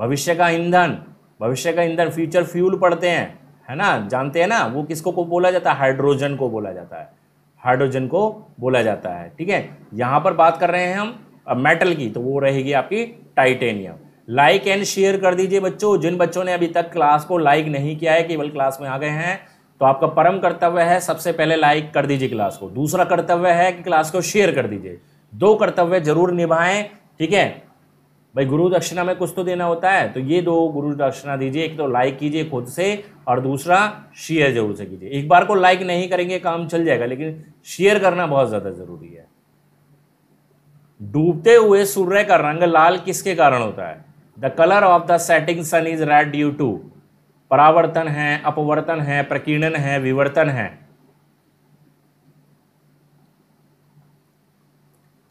भविष्य का ईंधन भविष्य का ईंधन फ्यूचर फ्यूल पढ़ते हैं है ना जानते हैं ना वो किसको को बोला जाता है हाइड्रोजन को बोला जाता है हाइड्रोजन को बोला जाता है ठीक है यहां पर बात कर रहे हैं हम मेटल की तो वो रहेगी आपकी टाइटेनियम लाइक एंड शेयर कर दीजिए बच्चों जिन बच्चों ने अभी तक क्लास को लाइक नहीं किया है केवल क्लास में आ गए हैं तो आपका परम कर्तव्य है सबसे पहले लाइक कर दीजिए क्लास को दूसरा कर्तव्य है कि क्लास को शेयर कर दीजिए दो कर्तव्य जरूर निभाएं ठीक है भाई गुरु दक्षिणा में कुछ तो देना होता है तो ये दो गुरु दक्षिणा दीजिए एक तो लाइक कीजिए खुद से और दूसरा शेयर जरूर से कीजिए एक बार को लाइक नहीं करेंगे काम चल जाएगा लेकिन शेयर करना बहुत ज़्यादा ज़रूरी है डूबते हुए सूर्य का रंग लाल किसके कारण होता है the colour of the setting sun is red due to परावर्तन है अपवर्तन है प्रकीर्णन है विवर्तन है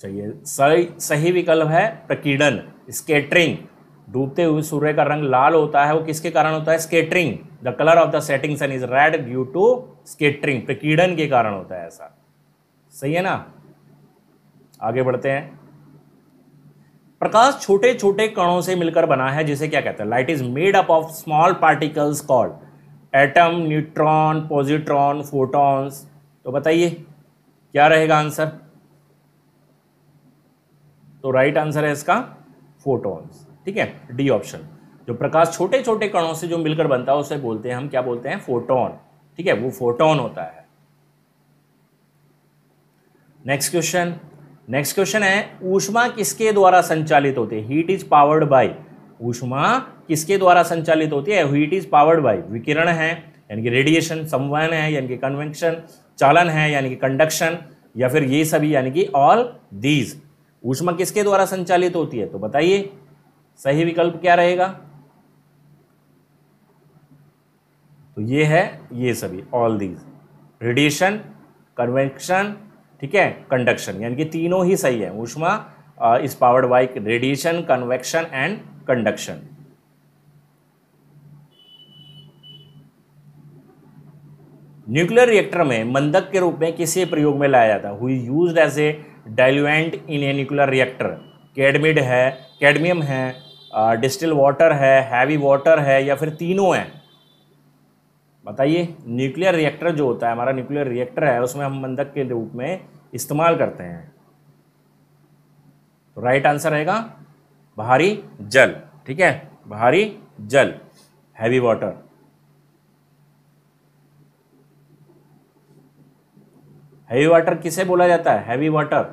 चाहिए सही सही विकल्प है प्रकीर्णन स्केटरिंग डूबते हुए सूर्य का रंग लाल होता है वो किसके कारण होता है scattering the colour of the setting sun is red due to scattering प्रकीर्णन के कारण होता है ऐसा सही है ना आगे बढ़ते हैं प्रकाश छोटे छोटे कणों से मिलकर बना है जिसे क्या कहते हैं light is made up of small particles called atom neutron positron photons तो बताइए क्या रहेगा आंसर तो राइट आंसर है इसका फोटॉन्स ठीक है डी ऑप्शन जो प्रकाश छोटे छोटे कणों से जो मिलकर बनता है उसे बोलते हैं हम क्या बोलते हैं फोटोन ठीक है वो फोटोन होता है नेक्स्ट क्वेश्चन नेक्स्ट क्वेश्चन है ऊष्मा किसके द्वारा संचालित होती है हीट इज पावर्ड बाय ऊष्मा किसके द्वारा संचालित होती है हीट इज पावर्ड बाय विकिरण है यानी कि रेडिएशन संवहन है यानी कि कन्वेक्शन चालन है यानी कि कंडक्शन या फिर ये सभी यानी कि ऑल दीज ऊष्मा किसके द्वारा संचालित होती है तो बताइए सही विकल्प क्या रहेगा तो ये है ये सभी ऑल दीज रेडिएशन कन्वेक्शन ठीक है कंडक्शन यानी कि तीनों ही सही है ऊष्मा is powered by radiation convection and conduction nuclear reactor में मंदक के रूप में किसी प्रयोग में लाया जाता है हुई use as a diluent in a nuclear reactor cadmium है कैडमियम है डिस्टिल वाटर है हैवी वाटर है या फिर तीनों है बताइए न्यूक्लियर रिएक्टर जो होता है हमारा न्यूक्लियर रिएक्टर है उसमें हम मंदक के रूप में इस्तेमाल करते हैं तो राइट आंसर रहेगा बाहरी जल ठीक है बाहरी जल हैवी वाटर हैवी वाटर किसे बोला जाता है हैवी वाटर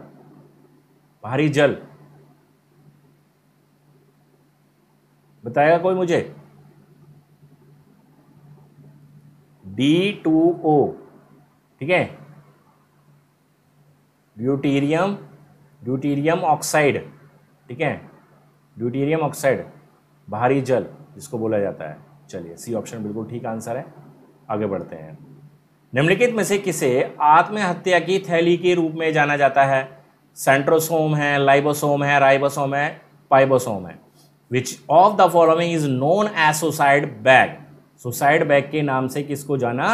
भारी जल बताएगा कोई मुझे डी टू ओ ठीक है ड्यूटीरियम ड्यूटीरियम ऑक्साइड ठीक है ड्यूटीरियम ऑक्साइड भारी जल जिसको बोला जाता है चलिए सी ऑप्शन बिल्कुल ठीक आंसर है आगे बढ़ते हैं निम्नलिखित में से किसे आत्महत्या की थैली के रूप में जाना जाता है सेंट्रोसोम है लाइबोसोम है राइबोसोम है पाइबोसोम है which of the following is known as suicide bag suicide bag के नाम से किसको जाना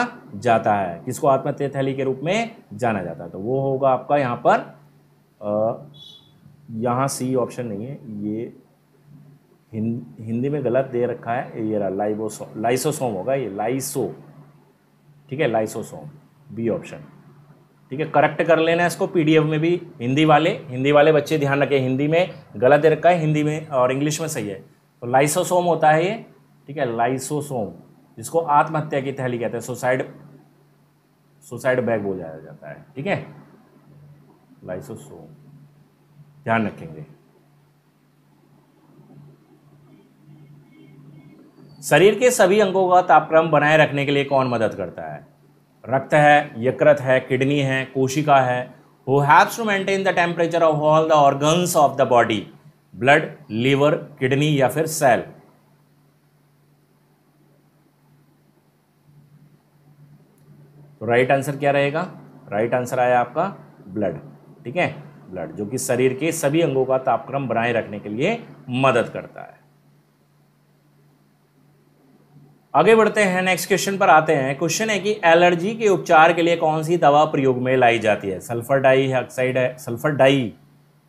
जाता है किसको आत्महत्या थैली के रूप में जाना जाता है तो वो होगा आपका यहाँ पर यहाँ सी ऑप्शन नहीं है ये हिंद, हिंदी में गलत दे रखा है ये लाइबोसो लाइसोसोम होगा ये लाइसो ठीक है लाइसोसोम बी ऑप्शन ठीक है करेक्ट कर लेना है इसको पीडीएफ में भी हिंदी वाले हिंदी वाले बच्चे ध्यान रखें हिंदी में गलत दे रखा है हिंदी में और इंग्लिश में सही है तो लाइसोसोम होता है ये ठीक है लाइसोसोम जिसको आत्महत्या की थैली कहते हैं सुसाइड सुसाइड बैग जाया जाता है ठीक है लाइसोसोम ध्यान रखेंगे शरीर के सभी अंगों का तापक्रम बनाए रखने के लिए कौन मदद करता है रक्त है यकृत है किडनी है कोशिका है who haves to maintain the temperature of all the organs of the body blood liver kidney या फिर सेल तो राइट आंसर क्या रहेगा राइट आंसर आया आपका ब्लड ठीक है ब्लड जो कि शरीर के सभी अंगों का तापक्रम बनाए रखने के लिए मदद करता है आगे बढ़ते हैं नेक्स्ट क्वेश्चन पर आते हैं क्वेश्चन है कि एलर्जी के उपचार के लिए कौन सी दवा प्रयोग में लाई जाती है सल्फर डाई ऑक्साइड है सल्फर डाई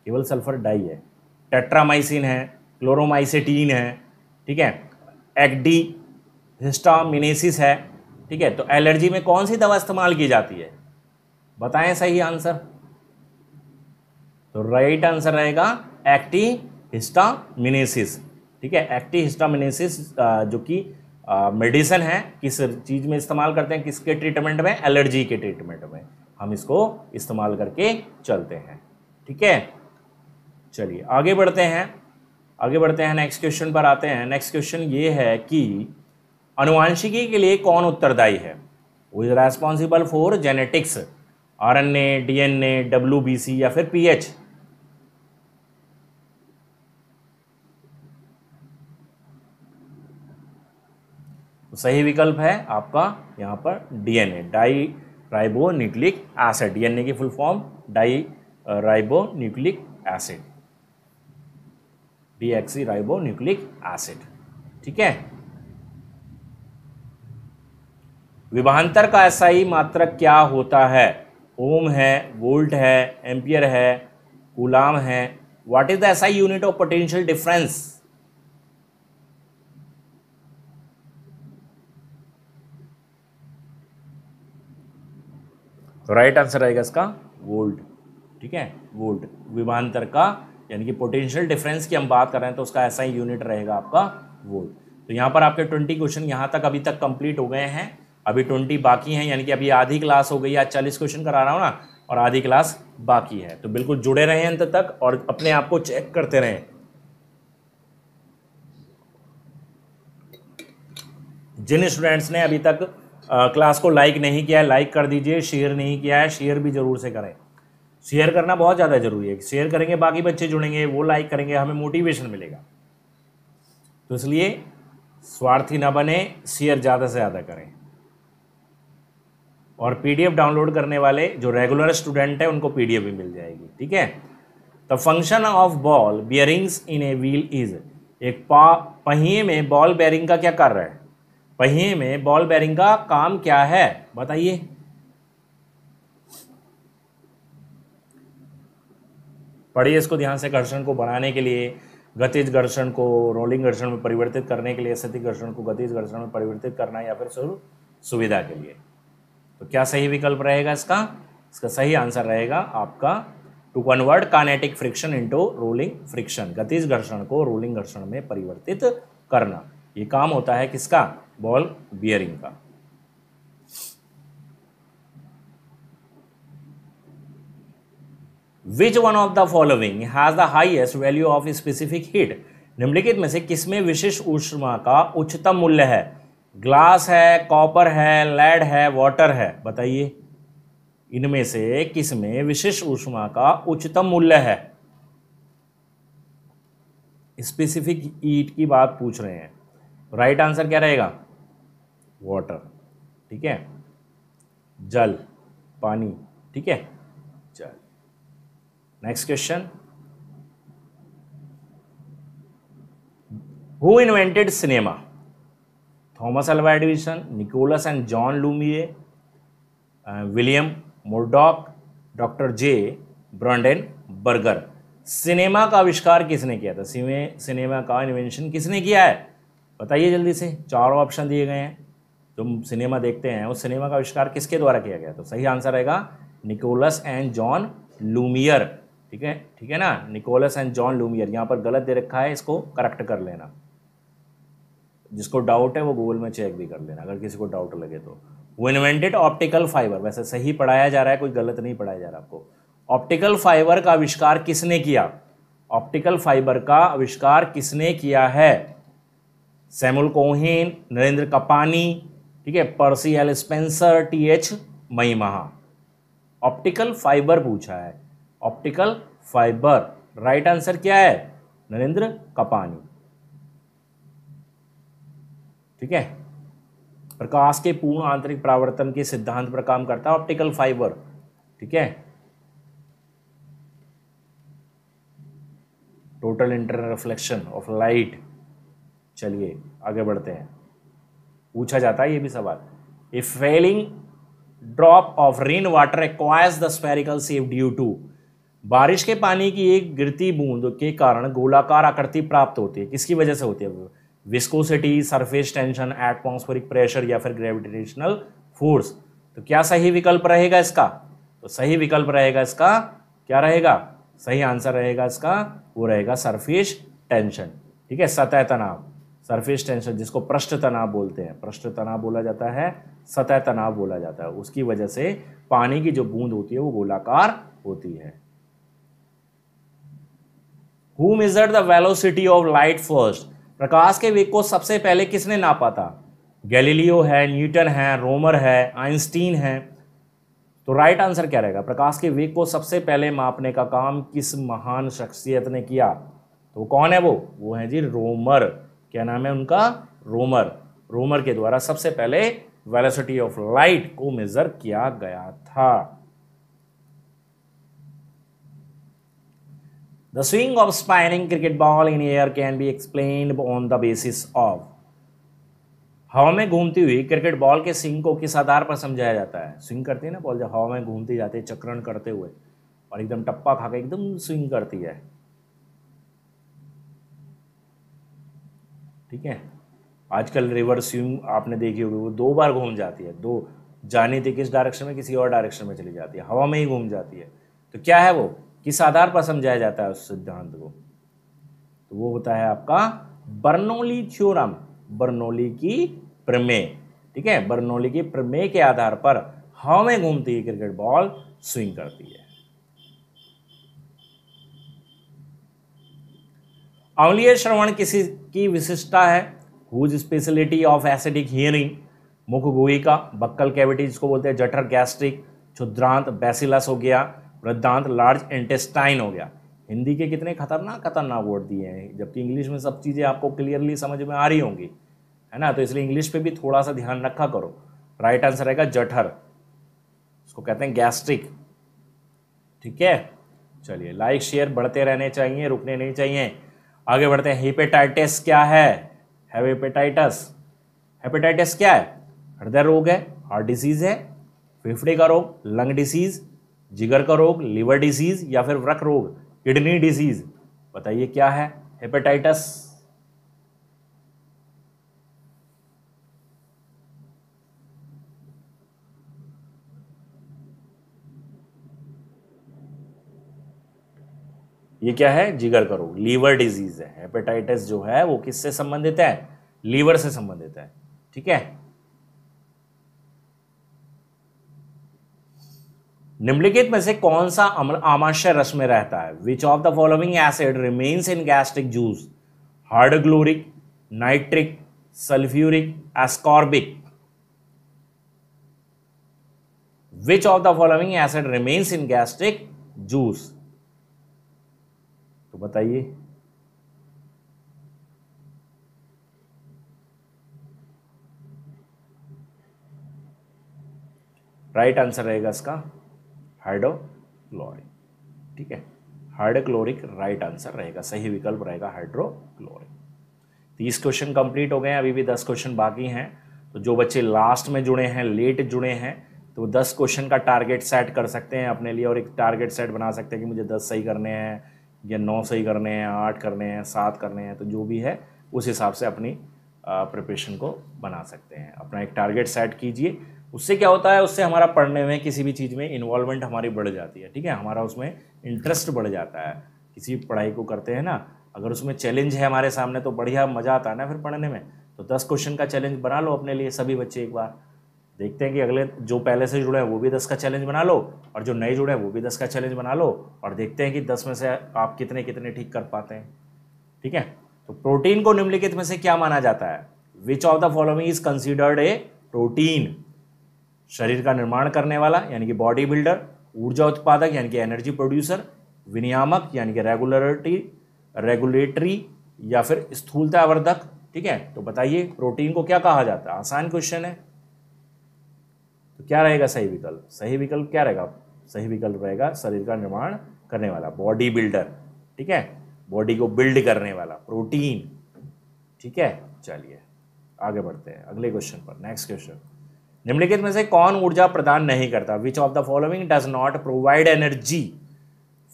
केवल सल्फर डाई है टेट्रामाइसिन है क्लोरोमाइसेटीन है ठीक है एक्डी हिस्टामिनेसिस है ठीक है तो एलर्जी में कौन सी दवा इस्तेमाल की जाती है बताएं सही आंसर तो राइट आंसर रहेगा एक्टी हिस्टामिनेसिस ठीक है एक्टी हिस्टामिनेसिस जो कि मेडिसिन है किस चीज़ में इस्तेमाल करते हैं किसके ट्रीटमेंट में एलर्जी के ट्रीटमेंट में हम इसको इस्तेमाल करके चलते हैं ठीक है चलिए आगे बढ़ते हैं आगे बढ़ते हैं नेक्स्ट क्वेश्चन पर आते हैं नेक्स्ट क्वेश्चन ये है कि अनुवांशिकी के लिए कौन उत्तरदायी है वो is responsible for genetics R N A D N A W B C या फिर पी एच तो सही विकल्प है आपका यहाँ पर DNA di ribo nucleic acid DNA की full form di ribo nucleic acid ribo nucleic acid ठीक है विभांतर का ऐसा ही मात्रक क्या होता है ओम है वोल्ट है एम्पियर है गुलाम है what is the SI unit of potential difference right answer आएगा इसका वोल्ट ठीक है वोल्ट विभांतर का यानी कि पोटेंशियल डिफरेंस की हम बात कर रहे हैं तो उसका ऐसा ही यूनिट रहेगा आपका वोल्ट तो यहां पर आपके ट्वेंटी क्वेश्चन यहां तक अभी तक कंप्लीट हो गए हैं अभी ट्वेंटी बाकी हैं यानी कि अभी आधी क्लास हो गई आज चालीस क्वेश्चन करा रहा हूँ ना और आधी क्लास बाकी है तो बिल्कुल जुड़े रहें अंत तक और अपने आप को चेक करते रहें जिन स्टूडेंट्स ने अभी तक आ, क्लास को लाइक नहीं किया है लाइक कर दीजिए शेयर नहीं किया है शेयर भी ज़रूर से करें शेयर करना बहुत ज़्यादा ज़रूरी है शेयर करेंगे बाकी बच्चे जुड़ेंगे वो लाइक करेंगे हमें मोटिवेशन मिलेगा तो इसलिए स्वार्थी ना बने शेयर ज़्यादा से ज़्यादा करें और पीडीएफ डाउनलोड करने वाले जो रेगुलर स्टूडेंट है उनको पीडीएफ भी मिल जाएगी ठीक है the function of ball bearings in a wheel is एक पा पहिए में बॉल बैरिंग का क्या कर रहा है पहिए में बॉल बैरिंग का काम क्या है बताइए पढ़िए इसको ध्यान से घर्षण को बढ़ाने के लिए गतिज घर्षण को रोलिंग घर्षण में परिवर्तित करने के लिए स्थिति घर्षण को गतिज घर्षण में परिवर्तित करना या फिर सुविधा के लिए तो क्या सही विकल्प रहेगा इसका इसका सही आंसर रहेगा आपका to convert kinetic friction into rolling friction गतिज घर्षण को रोलिंग घर्षण में परिवर्तित करना ये काम होता है किसका बॉल बियरिंग का which one of the following has the highest value of specific heat निम्नलिखित में से किसमें विशिष्ट ऊष्मा का उच्चतम मूल्य है ग्लास है कॉपर है लेड है वाटर है बताइए इनमें से किस में विशिष्ट ऊष्मा का उच्चतम मूल्य है स्पेसिफिक ईट की बात पूछ रहे हैं राइट right आंसर क्या रहेगा वाटर ठीक है जल पानी ठीक है जल next question who invented cinema Thomas Alva Edison Nicholas and John Lumiere William Murdoch doctor J Brandenberger cinema का आविष्कार किसने किया था सिनेमा का इन्वेंशन किसने किया है बताइए जल्दी से चार ऑप्शन दिए गए हैं जो सिनेमा देखते हैं उस सिनेमा का आविष्कार किसके द्वारा किया गया तो सही आंसर रहेगा निकोलस एंड जॉन लूमियर ठीक है ठीक है ना निकोलस एंड जॉन लूमियर यहाँ पर गलत दे रखा है इसको करेक्ट कर लेना जिसको डाउट है वो गूगल में चेक भी कर लेना अगर किसी को डाउट लगे तो वो इन्वेंटेड ऑप्टिकल फाइबर वैसे सही पढ़ाया जा रहा है कोई गलत नहीं पढ़ाया जा रहा आपको ऑप्टिकल फाइबर का आविष्कार किसने किया ऑप्टिकल फाइबर का आविष्कार किसने किया है सैमुल कोहिन नरेंद्र कपानी ठीक है Percy L Spencer T H Maiman optical fibre पूछा है ऑप्टिकल फाइबर राइट आंसर क्या है नरेंद्र कपानी ठीक है प्रकाश के पूर्ण आंतरिक प्रावर्तन के सिद्धांत पर काम करता है ऑप्टिकल फाइबर ठीक है total internal reflection of light चलिए आगे बढ़ते हैं पूछा जाता है ये भी सवाल a falling drop of rain water acquires the spherical shape due to बारिश के पानी की एक गिरती बूंद के कारण गोलाकार आकृति प्राप्त होती है किसकी वजह से होती है viscosity surface tension atmospheric pressure या फिर ग्रेविटेशनल फोर्स तो क्या सही विकल्प रहेगा इसका तो सही विकल्प रहेगा इसका क्या रहेगा सही आंसर रहेगा इसका वो रहेगा सरफेस टेंशन ठीक है सतह तनाव सरफेस टेंशन जिसको पृष्ठ तनाव बोलते हैं पृष्ठ तनाव बोला जाता है सतह तनाव बोला जाता है उसकी वजह से पानी की जो बूंद होती है वो गोलाकार होती है who measure the velocity of light first प्रकाश के वेग को सबसे पहले किसने नापा था गैलीलियो है न्यूटन है रोमर है आइंस्टीन है तो राइट आंसर क्या रहेगा प्रकाश के वेग को सबसे पहले मापने का काम किस महान शख्सियत ने किया तो कौन है वो वो है जी रोमर क्या नाम है उनका रोमर रोमर के द्वारा सबसे पहले वेलोसिटी ऑफ लाइट को मेज़र किया गया था The swing of spinning cricket ball in air can be explained on the basis of हवा में घूमती हुई क्रिकेट बॉल के स्विंग को किस आधार पर समझाया जाता है स्विंग करती है ना बॉल जब हवा में घूमती जाती है चक्रण करते हुए और एकदम टप्पा खाकर एकदम स्विंग करती है ठीक है आजकल रिवर्स स्विंग आपने देखी होगी वो दो बार घूम जाती है दो जाने थी किस डायरेक्शन में किसी और डायरेक्शन में चली जाती है हवा में ही घूम जाती है तो क्या है वो किस आधार पर समझाया जाता है उस सिद्धांत को तो वो होता है आपका बर्नोली थ्योरम बर्नोली की प्रमेय ठीक है बर्नोली की प्रमेय के आधार पर हवा में घूमती है क्रिकेट बॉल स्विंग करती है अम्लीय श्रवण किसी की विशिष्टता है whose speciality of acidic hearing मुख गुहिका बक्कल कैविटीज को बोलते हैं जठर गैस्ट्रिक क्षुद्रांत बेसिलस हो गया वृद्धांत लार्ज इंटेस्टाइन हो गया हिंदी के कितने खतरनाक खतरनाक वर्ड दिए हैं जबकि इंग्लिश में सब चीज़ें आपको क्लियरली समझ में आ रही होंगी है ना तो इसलिए इंग्लिश पे भी थोड़ा सा ध्यान रखा करो राइट आंसर रहेगा जठर उसको कहते हैं गैस्ट्रिक ठीक है चलिए लाइक शेयर बढ़ते रहने चाहिए रुकने नहीं चाहिए आगे बढ़ते हैं हेपेटाइटिस क्या है हेपेटाइटस हेपेटाइटिस क्या है हृदय रोग है हार्ट डिजीज है फेफड़े का रोग लंग डिसीज़ जिगर का रोग लिवर डिजीज या फिर व्रक रोग किडनी डिजीज बताइए क्या है हेपेटाइटस ये क्या है जिगर का रोग लीवर डिजीज है हेपेटाइटिस जो है वो किससे संबंधित है लीवर से संबंधित है ठीक है निम्नलिखित में से कौन सा आमाशय रस में रहता है which of the following acid remains in gastric juice हार्ड ग्लोरिक nitric sulphuric ascorbic which of the following acid remains in gastric juice तो बताइए राइट आंसर रहेगा इसका हाइड्रोक्लोरिक ठीक है हाइड्रोक्लोरिक राइट आंसर रहेगा सही विकल्प रहेगा हाइड्रोक्लोरिक तीस क्वेश्चन कंप्लीट हो गए अभी भी दस क्वेश्चन बाकी हैं तो जो बच्चे लास्ट में जुड़े हैं लेट जुड़े हैं तो दस क्वेश्चन का टारगेट सेट कर सकते हैं अपने लिए और एक टारगेट सेट बना सकते हैं कि मुझे दस सही करने हैं या नौ सही करने हैं आठ करने हैं सात करने हैं तो जो भी है उस हिसाब से अपनी प्रिपरेशन को बना सकते हैं अपना एक टारगेट सेट कीजिए उससे क्या होता है उससे हमारा पढ़ने में किसी भी चीज़ में इन्वॉल्वमेंट हमारी बढ़ जाती है ठीक है हमारा उसमें इंटरेस्ट बढ़ जाता है किसी पढ़ाई को करते हैं ना अगर उसमें चैलेंज है हमारे सामने तो बढ़िया मज़ा आता है ना फिर पढ़ने में तो दस क्वेश्चन का चैलेंज बना लो अपने लिए सभी बच्चे एक बार देखते हैं कि अगले जो पहले से जुड़े हैं वो भी दस का चैलेंज बना लो और जो नए जुड़े हैं वो भी दस का चैलेंज बना लो और देखते हैं कि दस में से आप कितने कितने ठीक कर पाते हैं ठीक है तो प्रोटीन को निम्नलिखित में से क्या माना जाता है which of the following is considered a protein शरीर का निर्माण करने वाला यानी कि बॉडी बिल्डर ऊर्जा उत्पादक यानी कि एनर्जी प्रोड्यूसर विनियामक यानी कि रेगुलरिटी रेगुलेटरी या फिर स्थूलता वर्धक ठीक है तो बताइए प्रोटीन को क्या कहा जाता है आसान क्वेश्चन है तो क्या रहेगा सही विकल्प सही विकल्प क्या रहेगा सही विकल्प रहेगा शरीर का निर्माण करने वाला बॉडी बिल्डर ठीक है बॉडी को बिल्ड करने वाला प्रोटीन ठीक है चलिए आगे बढ़ते हैं अगले क्वेश्चन पर नेक्स्ट क्वेश्चन निम्नलिखित में से कौन ऊर्जा प्रदान नहीं करता which of the following does not provide energy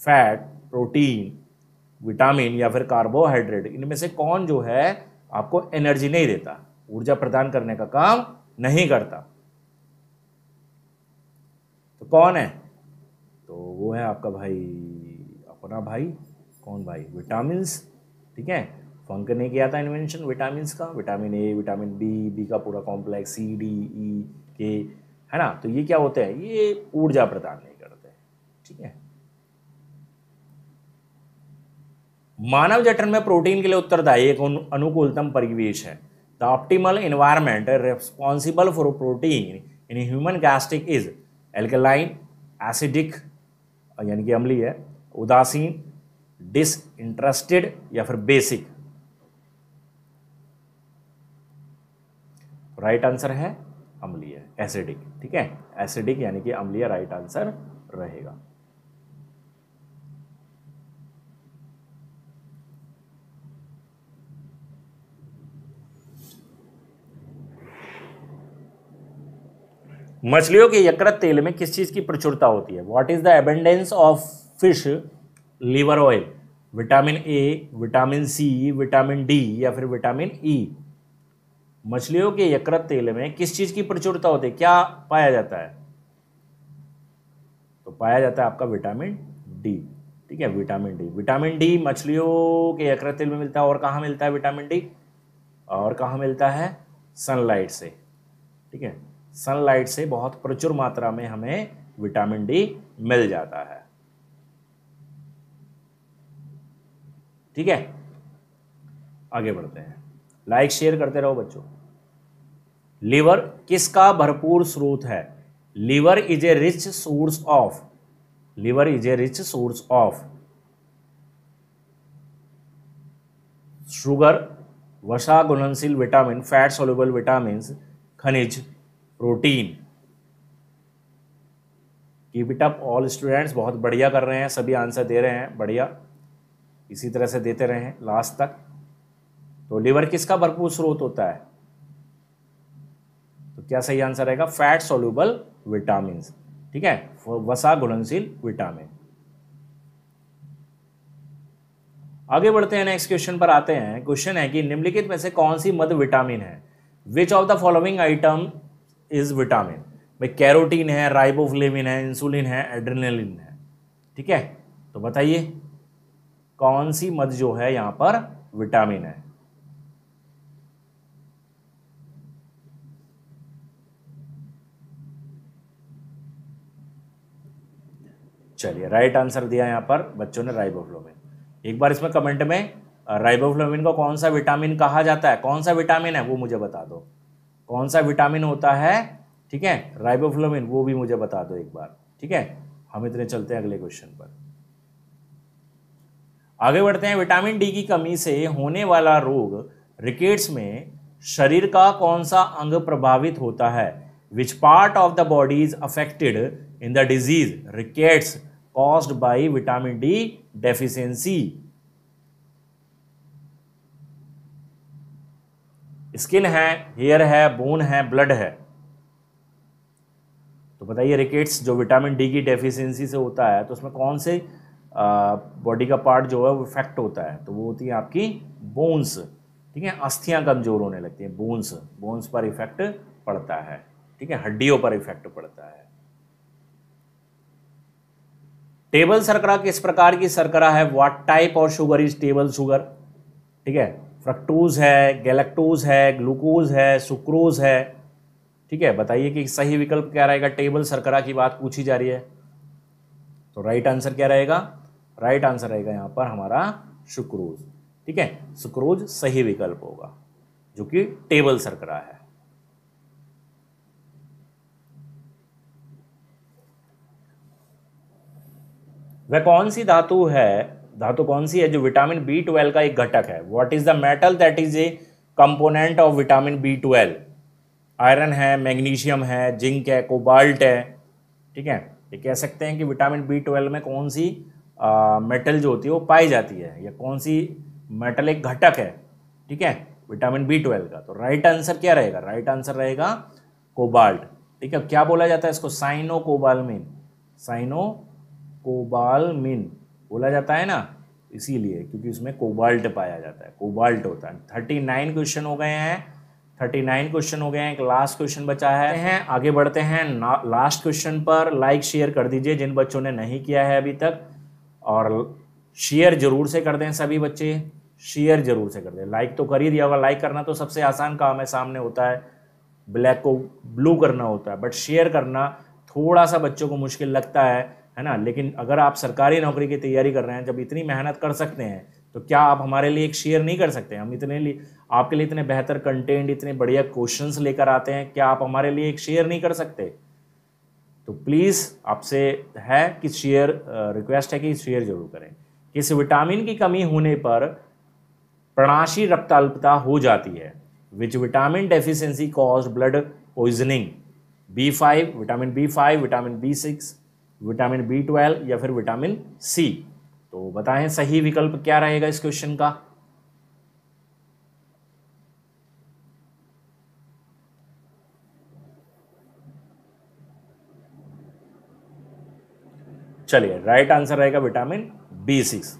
fat protein vitamin या फिर कार्बोहाइड्रेट इनमें से कौन जो है आपको एनर्जी नहीं देता ऊर्जा प्रदान करने का काम नहीं करता तो कौन है तो वो है आपका भाई अपना भाई कौन भाई विटामिन ठीक है फंक ने किया था इन्वेंशन विटामिन का vitamin A vitamin B B का पूरा कॉम्प्लेक्स सी डी ई के है ना तो ये क्या होते हैं ये ऊर्जा प्रदान नहीं करते ठीक है मानव जटन में प्रोटीन के लिए उत्तरदायी एक अनुकूलतम परिवेश है the optimal environment responsible for protein in human gastric is alkaline acidic यानी कि है उदासीन डिस इंटरेस्टेड या फिर बेसिक राइट आंसर है अम्लीय एसिडिक ठीक है एसिडिक यानी कि अम्लीय राइट आंसर रहेगा मछलियों के यकृत तेल में किस चीज़ की प्रचुरता होती है what is the abundance of fish liver oil vitamin A vitamin C vitamin D या फिर विटामिन ई e. मछलियों के यकृत तेल में किस चीज़ की प्रचुरता होती है क्या पाया जाता है तो पाया जाता है आपका विटामिन डी ठीक है विटामिन डी विटामिन डी मछलियों के यकृत तेल में मिलता है और कहाँ मिलता है विटामिन डी और कहाँ मिलता है सनलाइट से ठीक है सनलाइट से बहुत प्रचुर मात्रा में हमें विटामिन डी मिल जाता है ठीक है आगे बढ़ते हैं लाइक शेयर करते रहो बच्चों लीवर किसका भरपूर स्रोत है liver is a rich source of liver is a rich source of sugar वसा घुलनशील विटामिन फैट सोल्यूबल विटामिन खनिज protein keep it up all students बहुत बढ़िया कर रहे हैं सभी आंसर दे रहे हैं बढ़िया इसी तरह से देते रहे हैं लास्ट तक तो लीवर किसका भरपूर स्रोत होता है क्या सही आंसर रहेगा फैट सोल्यूबल विटामिन ठीक है वसा घुलनशील विटामिन आगे बढ़ते हैं नेक्स्ट क्वेश्चन पर आते हैं क्वेश्चन है कि निम्नलिखित में से कौन सी मध विटामिन है which of the following item is vitamin भाई कैरोटीन है राइबोफ्लेमिन है इंसुलिन है एड्रेनलिन है ठीक है तो बताइए कौन सी मध जो है यहाँ पर विटामिन है चलिए राइट आंसर दिया यहाँ पर बच्चों ने राइबोफ्लोविन एक बार इसमें कमेंट में राइबोफ्लोविन को कौन सा विटामिन कहा जाता है कौन सा विटामिन है वो मुझे बता दो कौन सा विटामिन होता है ठीक है राइबोफ्लोविन वो भी मुझे बता दो एक बार ठीक है हम इतने चलते हैं अगले क्वेश्चन पर आगे बढ़ते हैं विटामिन डी की कमी से होने वाला रोग रिकेट्स में शरीर का कौन सा अंग प्रभावित होता है which part of the body is affected in the disease rickets caused by vitamin D deficiency skin है हेयर है बोन है ब्लड है तो बताइए रिकेट्स जो विटामिन डी की डेफिशिएंसी से होता है तो उसमें कौन से बॉडी का पार्ट जो है वो इफेक्ट होता है तो वो होती है आपकी बोन्स ठीक है अस्थियां कमज़ोर होने लगती हैं बोन्स बोन्स पर इफेक्ट पड़ता है ठीक है हड्डियों पर इफेक्ट पड़ता है टेबल सरकरा किस प्रकार की सरकरा है what type of sugar is table sugar ठीक है फ्रक्टोज है गैलेक्टोज है ग्लूकोज है सुक्रोज है ठीक है बताइए कि सही विकल्प क्या रहेगा टेबल सरकरा की बात पूछी जा रही है तो राइट आंसर क्या रहेगा राइट आंसर रहेगा यहाँ पर हमारा सुक्रोज ठीक है सुक्रोज सही विकल्प होगा जो कि टेबल सरकरा है वह कौन सी धातु है धातु कौन सी है जो विटामिन बी ट्वेल्व का एक घटक है what is the metal that is a component of vitamin B twelve iron है मैग्नीशियम है जिंक है कोबाल्ट है ठीक है ये कह सकते हैं कि विटामिन बी ट्वेल्व में कौन सी आ, मेटल जो होती है वो पाई जाती है या कौन सी मेटल एक घटक है ठीक है विटामिन बी ट्वेल्व का तो राइट आंसर क्या रहेगा राइट आंसर रहेगा कोबाल्ट ठीक है क्या बोला जाता है इसको साइनो कोबालमिन साइनो कोबालमिन बोला जाता है ना इसीलिए क्योंकि उसमें कोबाल्ट पाया जाता है कोबाल्ट होता है थर्टी नाइन क्वेश्चन हो गए हैं थर्टी नाइन क्वेश्चन हो गए हैं एक लास्ट क्वेश्चन बचा है हैं आगे बढ़ते हैं लास्ट क्वेश्चन पर लाइक शेयर कर दीजिए जिन बच्चों ने नहीं किया है अभी तक और शेयर जरूर से कर दें सभी बच्चे शेयर जरूर से कर दें लाइक तो कर ही दिया होगा लाइक करना तो सबसे आसान काम है सामने होता है ब्लैक को ब्लू करना होता है बट शेयर करना थोड़ा सा बच्चों को मुश्किल लगता है है ना लेकिन अगर आप सरकारी नौकरी की तैयारी कर रहे हैं जब इतनी मेहनत कर सकते हैं तो क्या आप हमारे लिए एक शेयर नहीं कर सकते हम इतने लिए आपके लिए इतने बेहतर कंटेंट इतने बढ़िया क्वेश्चन लेकर आते हैं क्या आप हमारे लिए एक शेयर नहीं कर सकते तो प्लीज़ आपसे है कि शेयर रिक्वेस्ट है कि शेयर जरूर करें किस विटामिन की कमी होने पर प्रणाशी रक्ताल्पता हो जाती है which vitamin deficiency cause blood poisoning B five vitamin B five vitamin B six vitamin B twelve या फिर विटामिन सी तो बताएं सही विकल्प क्या रहेगा इस क्वेश्चन का चलिए राइट आंसर रहेगा विटामिन बी सिक्स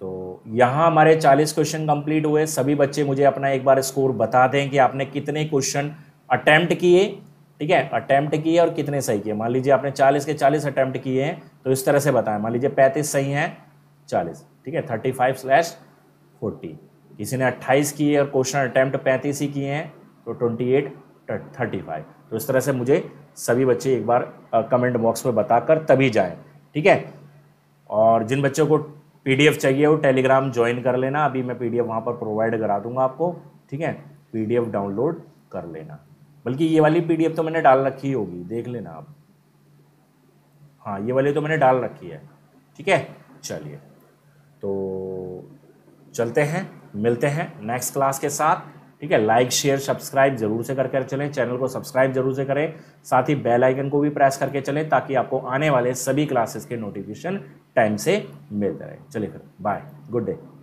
तो यहां हमारे 40 क्वेश्चन कंप्लीट हुए सभी बच्चे मुझे अपना एक बार स्कोर बता दें कि आपने कितने क्वेश्चन अटेम्प्ट किए ठीक है अटैम्प्ट किए और कितने सही किए मान लीजिए आपने 40 के 40 अटैम्प्ट किए हैं तो इस तरह से बताएं मान लीजिए 35 सही हैं 40 ठीक है 35 स्लैश फोर्टी किसी ने 28 किए और क्वेश्चन अटैम्प्ट पैंतीस ही किए हैं तो 28 35 तो इस तरह से मुझे सभी बच्चे एक बार कमेंट बॉक्स में बताकर तभी जाए ठीक है और जिन बच्चों को पी चाहिए वो टेलीग्राम ज्वाइन कर लेना अभी मैं पीडीएफ वहाँ पर प्रोवाइड करा दूंगा आपको ठीक है पी डाउनलोड कर लेना बल्कि ये वाली पी तो मैंने डाल रखी होगी देख लेना आप हाँ ये वाली तो मैंने डाल रखी है ठीक है चलिए तो चलते हैं मिलते हैं नेक्स्ट क्लास के साथ ठीक है लाइक शेयर सब्सक्राइब जरूर से करके चलें चैनल को सब्सक्राइब जरूर से करें साथ ही बेल आइकन को भी प्रेस करके चलें ताकि आपको आने वाले सभी क्लासेस के नोटिफिकेशन टाइम से मिलते रहे चलिए फिर बाय गुड डे